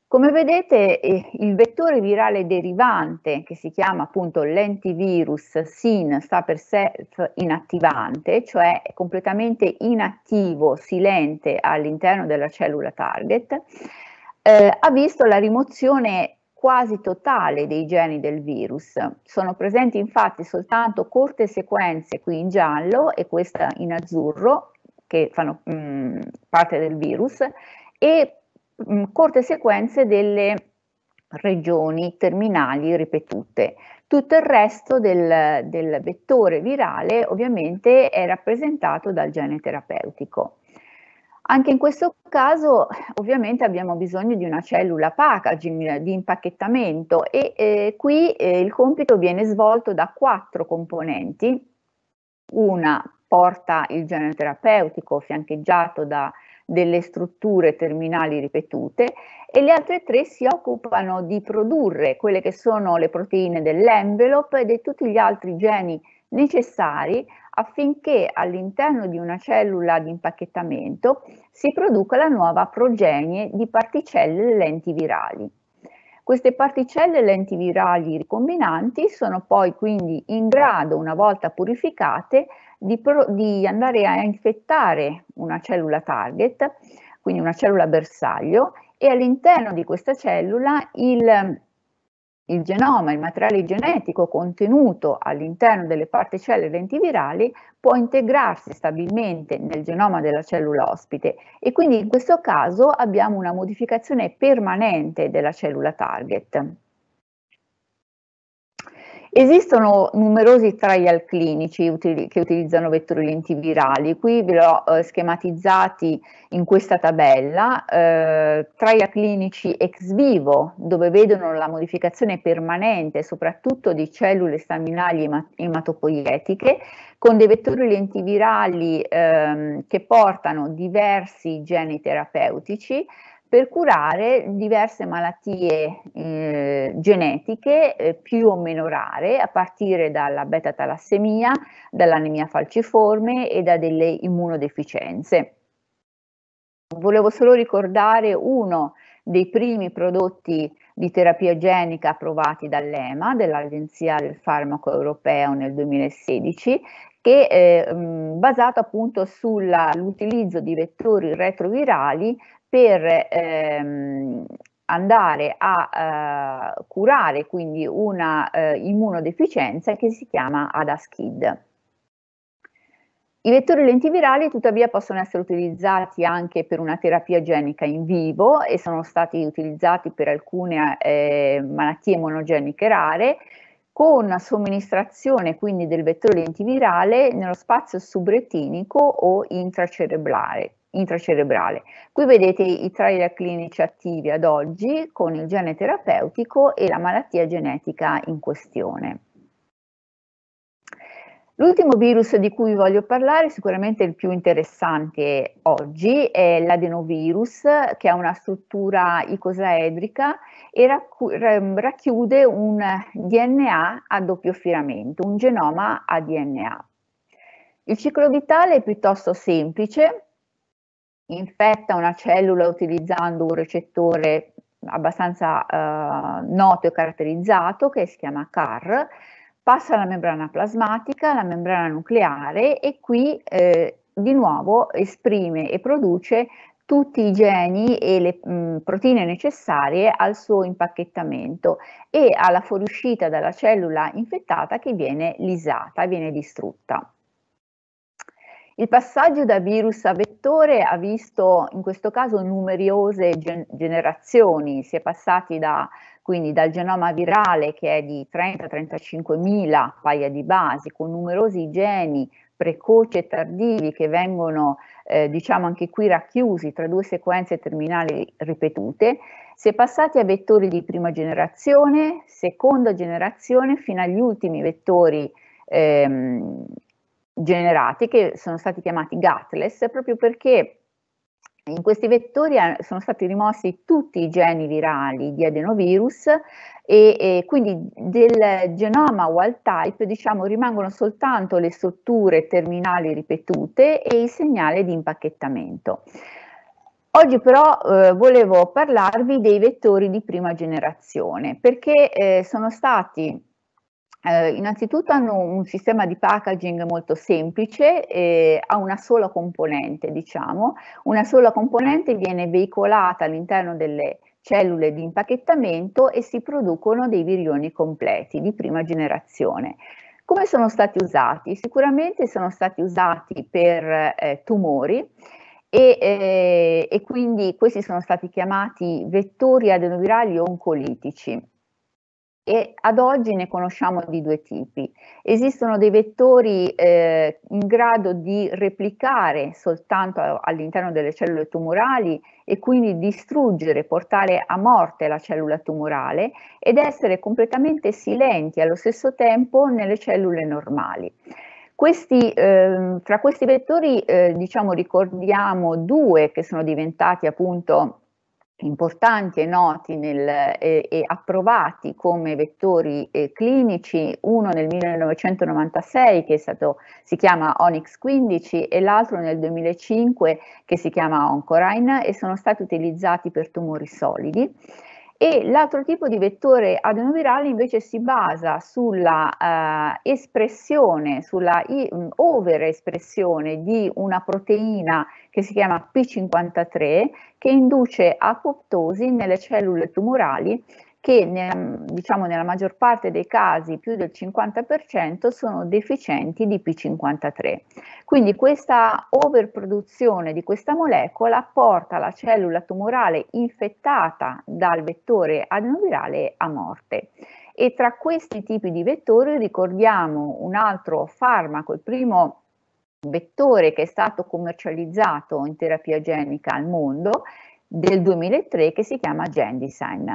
Come vedete eh, il vettore virale derivante che si chiama appunto l'antivirus SIN sta per self inattivante, cioè completamente inattivo, silente all'interno della cellula target, eh, ha visto la rimozione quasi totale dei geni del virus. Sono presenti infatti soltanto corte sequenze qui in giallo e questa in azzurro che fanno mh, mm, parte del virus e mh, mm, corte sequenze delle regioni terminali ripetute. Tutto il resto del, del vettore virale ovviamente è rappresentato dal gene terapeutico. Anche in questo caso ovviamente abbiamo bisogno di una cellula packaging, di impacchettamento e eh, qui eh, il compito viene svolto da quattro componenti. Una porta il genere terapeutico fiancheggiato da delle strutture terminali ripetute e le altre tre si occupano di produrre quelle che sono le proteine dell'envelope e di tutti gli altri geni necessari affinché all'interno di una cellula di impacchettamento si produca la nuova progenie di particelle lenti virali. Queste particelle lenti virali ricombinanti sono poi quindi in grado, una volta purificate, di, di andare a infettare una cellula target, quindi una cellula bersaglio, e all'interno di questa cellula il il genoma, il materiale genetico contenuto all'interno delle particelle lentivirali può integrarsi stabilmente nel genoma della cellula ospite e quindi in questo caso abbiamo una modificazione permanente della cellula target. Esistono numerosi trial clinici utili, che utilizzano vettori lentivirali, qui ve li ho eh, schematizzati in questa tabella, eh, trial clinici ex vivo dove vedono la modificazione permanente soprattutto di cellule staminali ematopoietiche con dei vettori lentivirali ehm, che portano diversi geni terapeutici per curare diverse malattie eh, genetiche eh, più o meno rare, a partire dalla beta-talassemia, dall'anemia falciforme e da delle immunodeficienze. Volevo solo ricordare uno dei primi prodotti di terapia genica approvati dall'EMA, dell'Agenzia del Farmaco Europeo nel 2016, che è eh, basato appunto sull'utilizzo di vettori retrovirali per ehm, andare a eh, curare quindi una eh, immunodeficienza che si chiama ADAS-KID. I vettori lentivirali tuttavia possono essere utilizzati anche per una terapia genica in vivo e sono stati utilizzati per alcune eh, malattie monogeniche rare con somministrazione quindi del vettore lentivirale nello spazio subretinico o intracerebrale, intracerebrale. Qui vedete i trial clinici attivi ad oggi con il gene terapeutico e la malattia genetica in questione. L'ultimo virus di cui vi voglio parlare, sicuramente il più interessante oggi, è l'adenovirus, che ha una struttura icosaedrica e ehm, racchiude un DNA a doppio filamento, un genoma a DNA. Il ciclo vitale è piuttosto semplice, infetta una cellula utilizzando un recettore abbastanza eh, noto e caratterizzato che si chiama CAR, passa alla membrana plasmatica, alla membrana nucleare e qui eh, di nuovo esprime e produce tutti i geni e le mh, mm, proteine necessarie al suo impacchettamento e alla fuoriuscita dalla cellula infettata che viene lisata, viene distrutta. Il passaggio da virus a vettore ha visto in questo caso numerose gen- generazioni, si è passati da, quindi dal genoma virale che è di 30-35 mila paia di basi con numerosi geni precoci e tardivi che vengono eh, diciamo anche qui racchiusi tra due sequenze terminali ripetute, si è passati a vettori di prima generazione, seconda generazione fino agli ultimi vettori ehm, generati che sono stati chiamati gutless proprio perché in questi vettori eh, sono stati rimossi tutti i geni virali di adenovirus e, e quindi del genoma wild type diciamo, rimangono soltanto le strutture terminali ripetute e il segnale di impacchettamento. Oggi però eh, volevo parlarvi dei vettori di prima generazione perché eh, sono stati eh, innanzitutto hanno un sistema di packaging molto semplice, eh, ha una sola componente, diciamo, una sola componente viene veicolata all'interno delle cellule di impacchettamento e si producono dei virioni completi di prima generazione. Come sono stati usati? Sicuramente sono stati usati per eh, tumori, e, eh, e, quindi questi sono stati chiamati vettori adenovirali oncolitici e ad oggi ne conosciamo di due tipi. Esistono dei vettori eh, in grado di replicare soltanto all'interno delle cellule tumorali e quindi distruggere, portare a morte la cellula tumorale ed essere completamente silenti allo stesso tempo nelle cellule normali. Questi, eh, tra questi vettori eh, diciamo, ricordiamo due che sono diventati appunto importanti e noti nel, eh, e approvati come vettori eh, clinici, uno nel 1996 che stato, si chiama Onyx 15 e l'altro nel 2005 che si chiama Oncorine e sono stati utilizzati per tumori solidi e l'altro tipo di vettore adenovirale invece si basa sulla eh, espressione, sulla mm, overespressione di una proteina che si chiama P53 che induce apoptosi nelle cellule tumorali che ne, diciamo nella maggior parte dei casi più del 50% sono deficienti di P53. Quindi questa overproduzione di questa molecola porta la cellula tumorale infettata dal vettore adenovirale a morte. E tra questi tipi di vettori ricordiamo un altro farmaco, il primo vettore che è stato commercializzato in terapia genica al mondo del 2003 che si chiama Gendesign.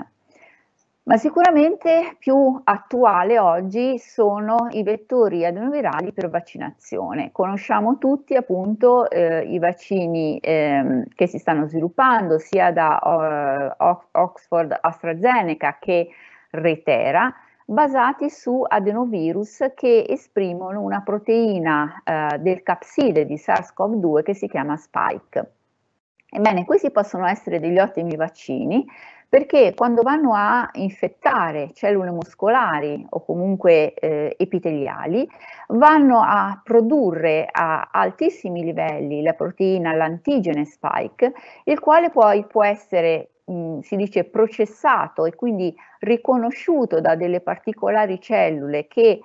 Ma sicuramente più attuale oggi sono i vettori adenovirali per vaccinazione. Conosciamo tutti appunto eh, i vaccini eh, che si stanno sviluppando sia da eh, Oxford AstraZeneca che Retera, basati su adenovirus che esprimono una proteina eh, del capside di SARS-CoV-2 che si chiama spike. Ebbene, questi possono essere degli ottimi vaccini perché quando vanno a infettare cellule muscolari o comunque eh, epiteliali, vanno a produrre a altissimi livelli la proteina, l'antigene spike, il quale poi può essere mh, si dice processato e quindi riconosciuto da delle particolari cellule che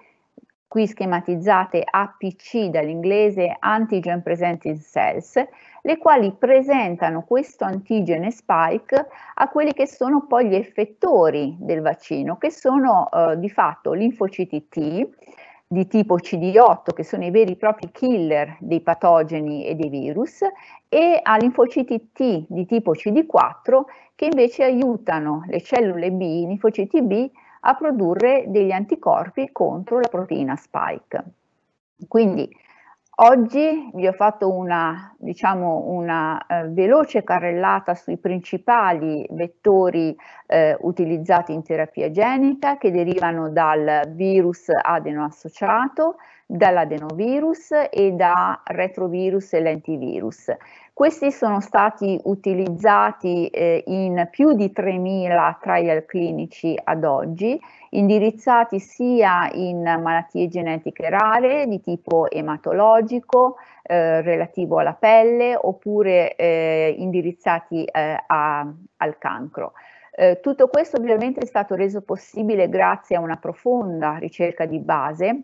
qui schematizzate APC dall'inglese Antigen Presenting Cells, le quali presentano questo antigene spike a quelli che sono poi gli effettori del vaccino, che sono eh, di fatto linfociti T di tipo CD8, che sono i veri e propri killer dei patogeni e dei virus, e a linfociti T di tipo CD4, che invece aiutano le cellule B, i linfociti B, a produrre degli anticorpi contro la proteina spike. Quindi Oggi vi ho fatto una, diciamo, una eh, veloce carrellata sui principali vettori eh, utilizzati in terapia genica che derivano dal virus adenoassociato, dall'adenovirus e da retrovirus e lentivirus. Questi sono stati utilizzati eh, in più di 3.000 trial clinici ad oggi indirizzati sia in malattie genetiche rare di tipo ematologico eh, relativo alla pelle oppure eh, indirizzati eh, a, al cancro. Eh, tutto questo ovviamente è stato reso possibile grazie a una profonda ricerca di base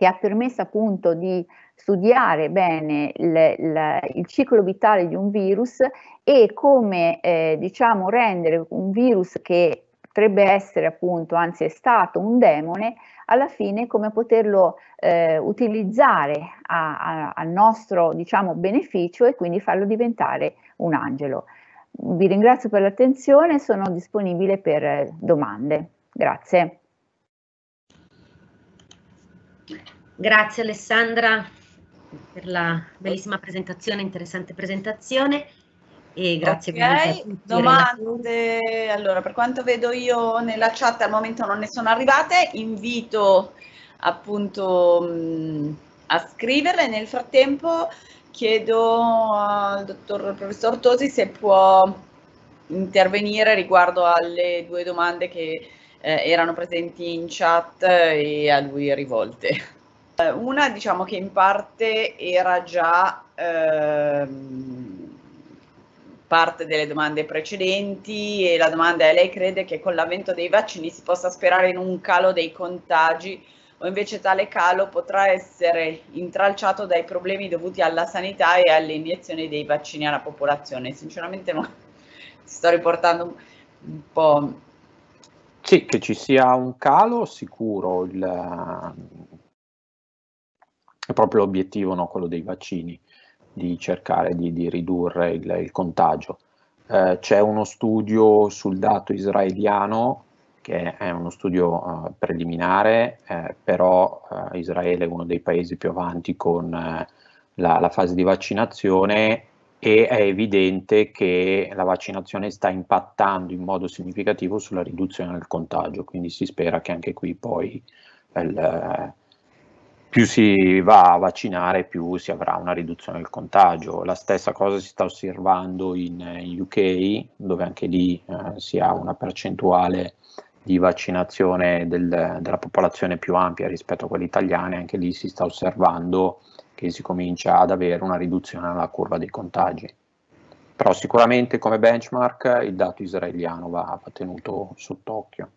che ha permesso appunto di studiare bene il, il, il ciclo vitale di un virus e come eh, diciamo rendere un virus che potrebbe essere appunto, anzi è stato un demone, alla fine come poterlo eh, utilizzare al nostro diciamo, beneficio e quindi farlo diventare un angelo. Vi ringrazio per l'attenzione, sono disponibile per eh, domande. Grazie. Grazie Alessandra per la bellissima presentazione, interessante presentazione e grazie okay. per domande. Allora, per quanto vedo io nella chat al momento non ne sono arrivate, invito appunto mh, mm, a scriverle. Nel frattempo chiedo al dottor al professor Tosi se può intervenire riguardo alle due domande che eh, erano presenti in chat eh, e a lui rivolte. Eh, una diciamo che in parte era già ehm, parte delle domande precedenti e la domanda è lei crede che con l'avvento dei vaccini si possa sperare in un calo dei contagi o invece tale calo potrà essere intralciato dai problemi dovuti alla sanità e alle iniezioni dei vaccini alla popolazione? Sinceramente no, sto riportando un po'... Sì, che ci sia un calo sicuro, il, è eh, proprio l'obiettivo, no? quello dei vaccini di cercare di, di ridurre il, il contagio. Eh, c'è uno studio sul dato israeliano che è uno studio eh, preliminare, eh, però eh, Israele è uno dei paesi più avanti con eh, la, la fase di vaccinazione e è evidente che la vaccinazione sta impattando in modo significativo sulla riduzione del contagio, quindi si spera che anche qui poi eh, il, più si va a vaccinare, più si avrà una riduzione del contagio. La stessa cosa si sta osservando in, in UK, dove anche lì eh, si ha una percentuale di vaccinazione del, della popolazione più ampia rispetto a quella italiana, anche lì si sta osservando che si comincia ad avere una riduzione alla curva dei contagi. Però sicuramente come benchmark il dato israeliano va, va tenuto sott'occhio.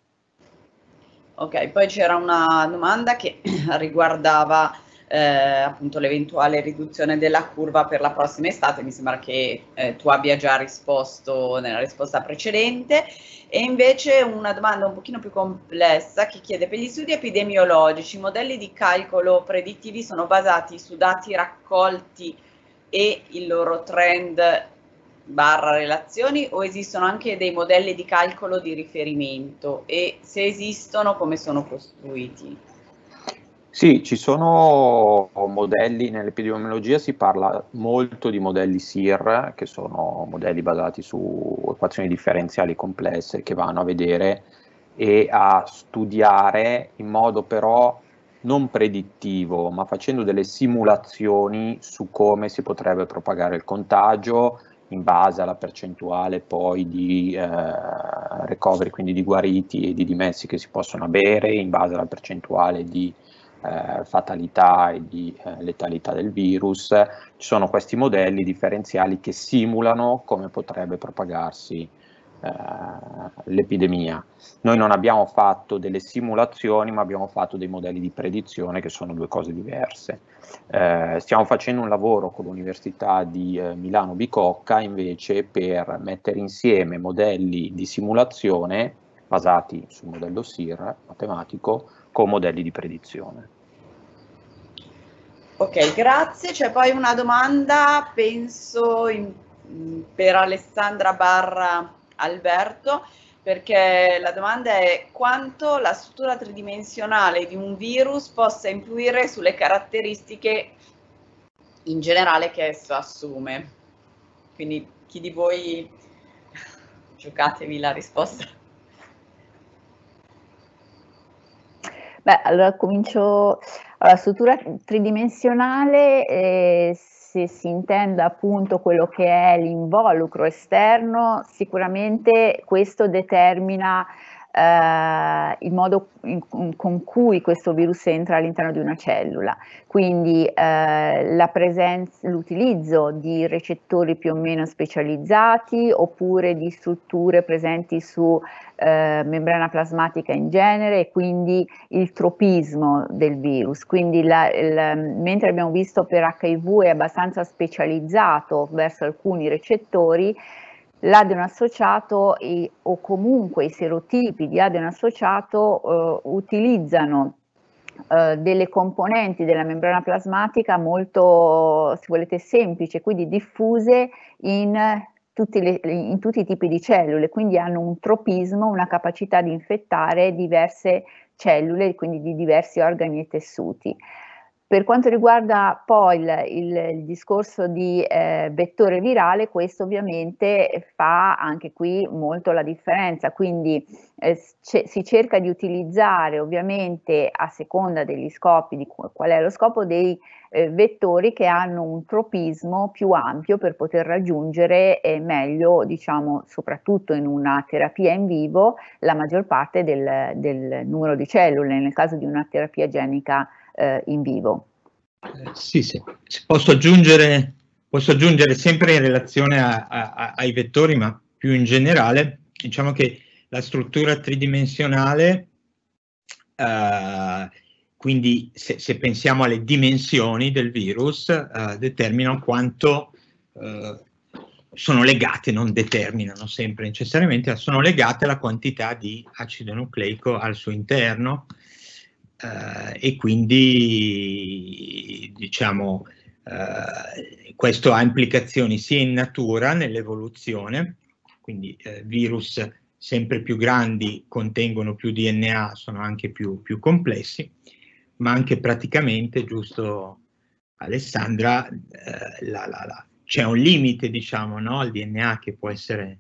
Ok, poi c'era una domanda che *clears throat* riguardava eh, appunto l'eventuale riduzione della curva per la prossima estate, mi sembra che eh, tu abbia già risposto nella risposta precedente, e invece una domanda un pochino più complessa che chiede per gli studi epidemiologici, i modelli di calcolo predittivi sono basati su dati raccolti e il loro trend barra relazioni o esistono anche dei modelli di calcolo di riferimento e se esistono come sono costruiti? Sì, ci sono modelli, nell'epidemiologia si parla molto di modelli SIR, che sono modelli basati su equazioni differenziali complesse che vanno a vedere e a studiare in modo però non predittivo, ma facendo delle simulazioni su come si potrebbe propagare il contagio, in base alla percentuale poi di eh, recovery, quindi di guariti e di dimessi che si possono avere, in base alla percentuale di eh, fatalità e di eh, letalità del virus, ci sono questi modelli differenziali che simulano come potrebbe propagarsi eh, l'epidemia. Noi non abbiamo fatto delle simulazioni, ma abbiamo fatto dei modelli di predizione che sono due cose diverse. Eh, stiamo facendo un lavoro con l'Università di eh, Milano Bicocca invece per mettere insieme modelli di simulazione basati sul modello SIR matematico con modelli di predizione. Ok, grazie. C'è poi una domanda, penso in, per Alessandra Barra Alberto perché la domanda è quanto la struttura tridimensionale di un virus possa influire sulle caratteristiche in generale che esso assume. Quindi chi di voi *laughs* giocatevi la risposta. Beh, allora comincio. Allora, struttura tridimensionale eh, se si intenda appunto quello che è l'involucro esterno, sicuramente questo determina eh, il modo in, con cui questo virus entra all'interno di una cellula, quindi eh, l'utilizzo di recettori più o meno specializzati oppure di strutture presenti su eh, membrana plasmatica in genere e quindi il tropismo del virus. Quindi la, la, mentre abbiamo visto per HIV è abbastanza specializzato verso alcuni recettori, l'adeno associato e, o comunque i serotipi di adeno associato eh, utilizzano eh, delle componenti della membrana plasmatica molto, se volete, semplici, quindi diffuse in tutti, le, in tutti i tipi di cellule, quindi hanno un tropismo, una capacità di infettare diverse cellule, quindi di diversi organi e tessuti. Per quanto riguarda poi il, il, il discorso di eh, vettore virale, questo ovviamente fa anche qui molto la differenza, quindi eh, si cerca di utilizzare ovviamente a seconda degli scopi, di qual è lo scopo, dei eh, vettori che hanno un tropismo più ampio per poter raggiungere eh, meglio, diciamo soprattutto in una terapia in vivo, la maggior parte del, del numero di cellule, nel caso di una terapia genica eh, in vivo. Eh, sì, sì. Posso, aggiungere, posso aggiungere sempre in relazione a, a, ai vettori, ma più in generale, diciamo che la struttura tridimensionale, eh, quindi se, se, pensiamo alle dimensioni del virus, eh, determinano quanto eh, sono legate, non determinano sempre necessariamente, ma sono legate alla quantità di acido nucleico al suo interno eh, e quindi diciamo eh, questo ha implicazioni sia in natura, nell'evoluzione, quindi eh, virus sempre più grandi contengono più DNA, sono anche più, più complessi, ma anche praticamente, giusto Alessandra, eh, c'è un limite diciamo, no, al DNA che può essere,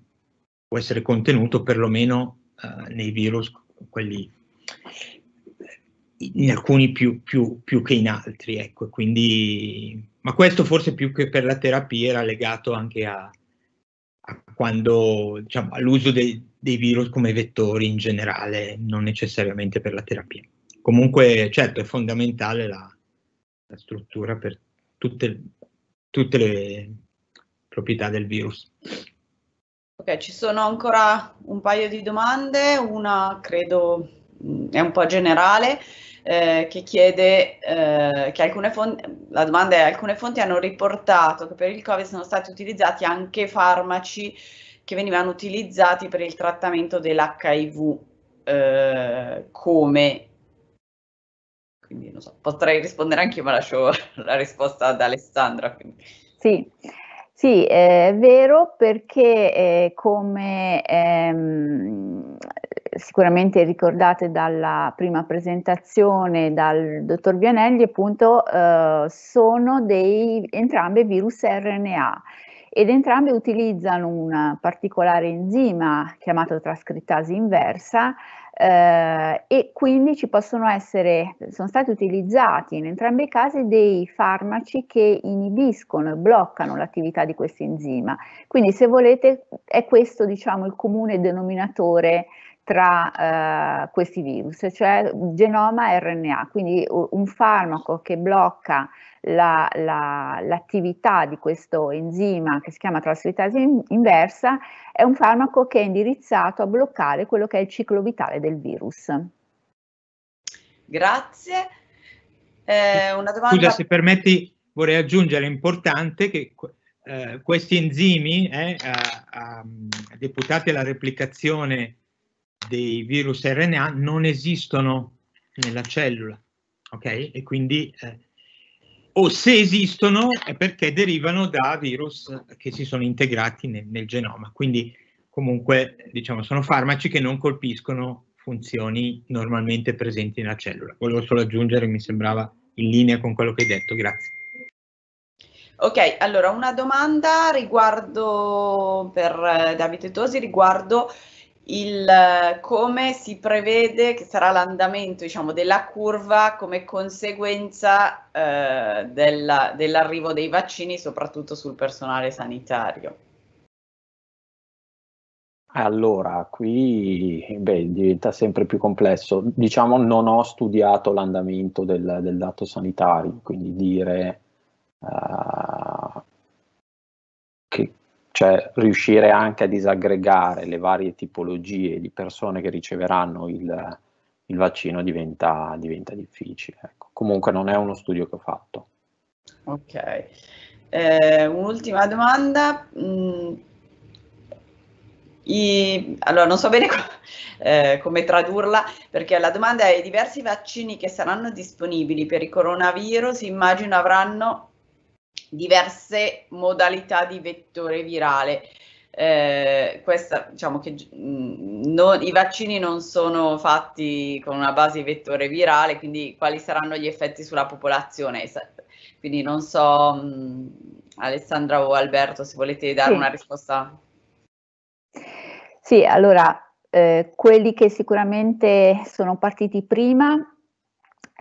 può essere contenuto perlomeno eh, nei virus, quelli in alcuni più, più, più, che in altri, ecco, quindi, ma questo forse più che per la terapia era legato anche a, a quando, diciamo, all'uso dei, dei virus come vettori in generale, non necessariamente per la terapia. Comunque, certo, è fondamentale la, la struttura per tutte, tutte le proprietà del virus. Ok, ci sono ancora un paio di domande, una credo mm, è un po' generale. Eh, che chiede eh, che alcune fonti, la domanda è alcune fonti hanno riportato che per il Covid sono stati utilizzati anche farmaci che venivano utilizzati per il trattamento dell'HIV eh, come quindi non so, potrei rispondere anche io, ma lascio *laughs* la risposta ad Alessandra. Quindi. Sì. Sì, è vero perché eh, come ehm, sicuramente ricordate dalla prima presentazione dal dottor Vianelli, appunto, eh, sono dei, entrambe virus RNA ed entrambe utilizzano un particolare enzima chiamato trascrittasi inversa eh, e quindi ci possono essere, sono stati utilizzati in entrambi i casi dei farmaci che inibiscono e bloccano l'attività di questo enzima. Quindi se volete è questo diciamo il comune denominatore tra eh, questi virus, cioè genoma RNA, quindi un farmaco che blocca la, la, l'attività di questo enzima che si chiama trasferitasi inversa, è un farmaco che è indirizzato a bloccare quello che è il ciclo vitale del virus. Grazie. Eh, una domanda... Scusa, se permetti, vorrei aggiungere, è importante che eh, questi enzimi, eh, a, a, deputati alla replicazione dei virus RNA non esistono nella cellula, ok? E quindi, eh, o se esistono è perché derivano da virus che si sono integrati nel, nel genoma, quindi comunque diciamo sono farmaci che non colpiscono funzioni normalmente presenti nella cellula. Volevo solo aggiungere, mi sembrava in linea con quello che hai detto, grazie. Ok, allora una domanda riguardo per eh, Davide Tosi riguardo il, come si prevede che sarà l'andamento diciamo, della curva come conseguenza eh, della, dell'arrivo dei vaccini, soprattutto sul personale sanitario. Allora, qui beh, diventa sempre più complesso. Diciamo non ho studiato l'andamento del, del dato sanitario, quindi dire uh, che cioè riuscire anche a disaggregare le varie tipologie di persone che riceveranno il, il vaccino diventa, diventa difficile. Ecco. Comunque non è uno studio che ho fatto. Ok, eh, un'ultima domanda. Mm. I, allora, non so bene *laughs* eh, come tradurla perché la domanda è: i diversi vaccini che saranno disponibili per il coronavirus immagino avranno diverse modalità di vettore virale. Eh, questa, diciamo che mm, non, i vaccini non sono fatti con una base di vettore virale, quindi quali saranno gli effetti sulla popolazione? Quindi non so, mm, Alessandra o Alberto, se volete dare sì. una risposta. Sì, allora, eh, quelli che sicuramente sono partiti prima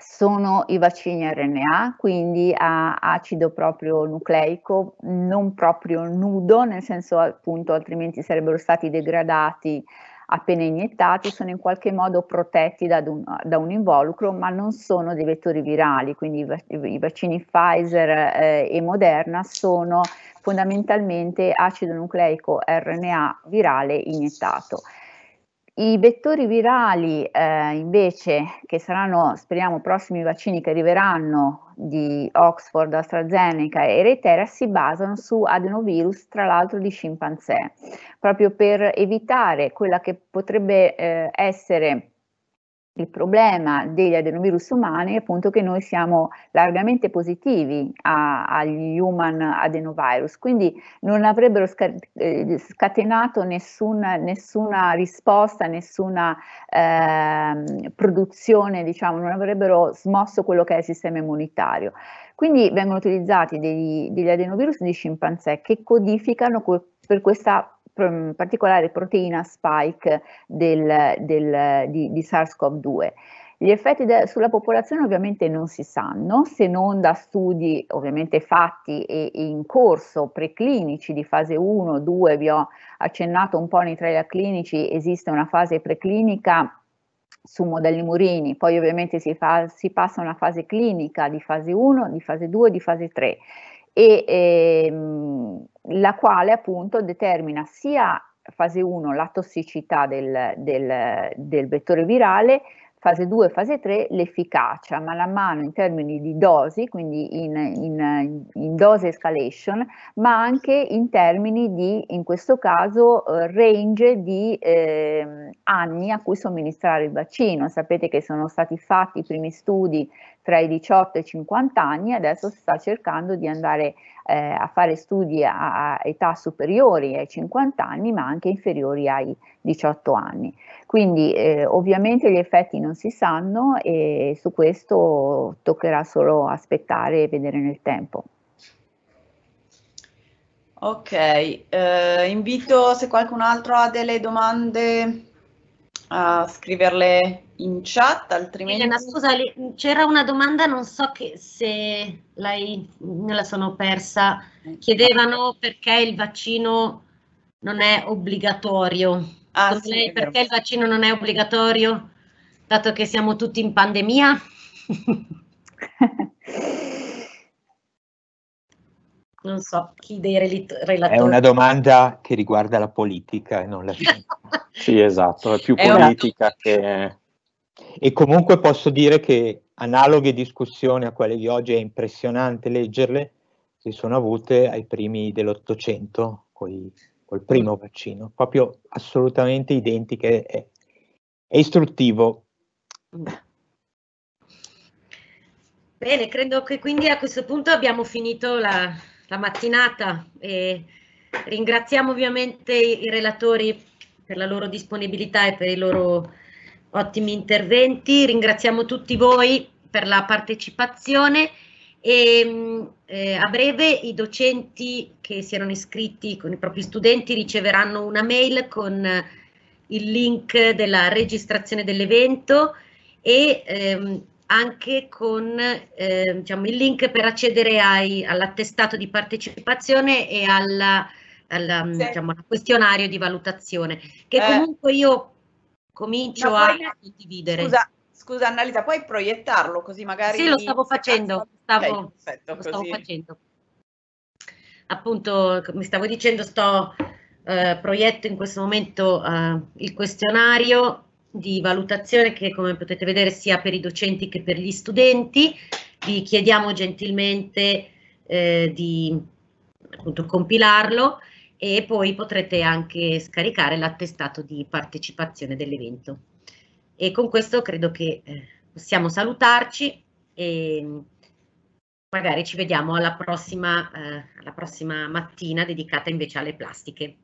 sono i vaccini RNA, quindi a acido proprio nucleico, non proprio nudo, nel senso appunto altrimenti sarebbero stati degradati appena iniettati, sono in qualche modo protetti da un, da un involucro, ma non sono dei vettori virali, quindi i, i vaccini Pfizer eh, e Moderna sono fondamentalmente acido nucleico RNA virale iniettato. I vettori virali eh, invece, che saranno, speriamo, prossimi vaccini che arriveranno di Oxford, AstraZeneca e Reitera, si basano su adenovirus, tra l'altro di scimpanzé, proprio per evitare quella che potrebbe eh, essere il problema degli adenovirus umani è appunto che noi siamo largamente positivi a, agli human adenovirus, quindi non avrebbero eh, scatenato nessuna, nessuna risposta, nessuna eh, produzione, diciamo, non avrebbero smosso quello che è il sistema immunitario. Quindi vengono utilizzati degli, degli adenovirus di scimpanzé che codificano per questa particolare proteina spike del, del, di, di SARS-CoV-2. Gli effetti de, sulla popolazione ovviamente non si sanno, se non da studi ovviamente fatti e, e in corso preclinici di fase 1, 2, vi ho accennato un po' nei trial clinici, esiste una fase preclinica su modelli murini, poi ovviamente si, fa, si passa a una fase clinica di fase 1, di fase 2, di fase 3 e ehm, la quale appunto determina sia fase 1 la tossicità del, del, del vettore virale, fase 2 e fase 3 l'efficacia, ma mano in termini di dosi, quindi in, in, in dose escalation, ma anche in termini di, in questo caso, eh, range di eh, anni a cui somministrare il vaccino. Sapete che sono stati fatti i primi studi tra i 18 e i 50 anni, adesso si sta cercando di andare eh, a fare studi a, a, età superiori ai 50 anni, ma anche inferiori ai 18 anni. Quindi eh, ovviamente gli effetti non si sanno e su questo toccherà solo aspettare e vedere nel tempo. Ok, eh, invito se qualcun altro ha delle domande a scriverle in chat, altrimenti... Elena, scusa, c'era una domanda, non so che se lei, me la sono persa, eh, chiedevano perché il vaccino non è obbligatorio. Ah, sì, lei, perché il vaccino non è obbligatorio, dato che siamo tutti in pandemia? *laughs* *laughs* non so chi dei relatori. È una domanda che riguarda la politica e non la scienza. *laughs* sì, esatto, è più politica una... *laughs* che... E comunque posso dire che analoghe discussioni a quelle di oggi è impressionante leggerle, si sono avute ai primi dell'Ottocento, col, col primo vaccino, proprio assolutamente identiche, è, è istruttivo. Bene, credo che quindi a questo punto abbiamo finito la, la mattinata e ringraziamo ovviamente i relatori per la loro disponibilità e per i loro ottimi interventi. Ringraziamo tutti voi per la partecipazione e mm, eh, a breve i docenti che si erano iscritti con i propri studenti riceveranno una mail con il link della registrazione dell'evento e ehm, anche con eh, diciamo, il link per accedere ai, all'attestato di partecipazione e alla, alla, um, sì. diciamo, al questionario di valutazione, che eh. comunque io comincio no, a condividere. Scusa, scusa Annalisa, puoi proiettarlo così magari... Sì, lo stavo facendo, stavo, okay, perfetto, lo stavo facendo. Appunto, come stavo dicendo, sto eh, proietto in questo momento eh, il questionario di valutazione che come potete vedere sia per i docenti che per gli studenti. Vi chiediamo gentilmente eh, di appunto, compilarlo e poi potrete anche scaricare l'attestato di partecipazione dell'evento. E con questo credo che eh, possiamo salutarci e magari ci vediamo alla prossima, eh, alla prossima mattina dedicata invece alle plastiche.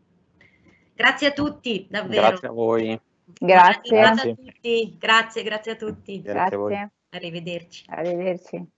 Grazie a tutti, davvero. Grazie a voi. Grazie. Grazie a tutti. Grazie, grazie a tutti. Grazie. grazie. A Arrivederci. Arrivederci.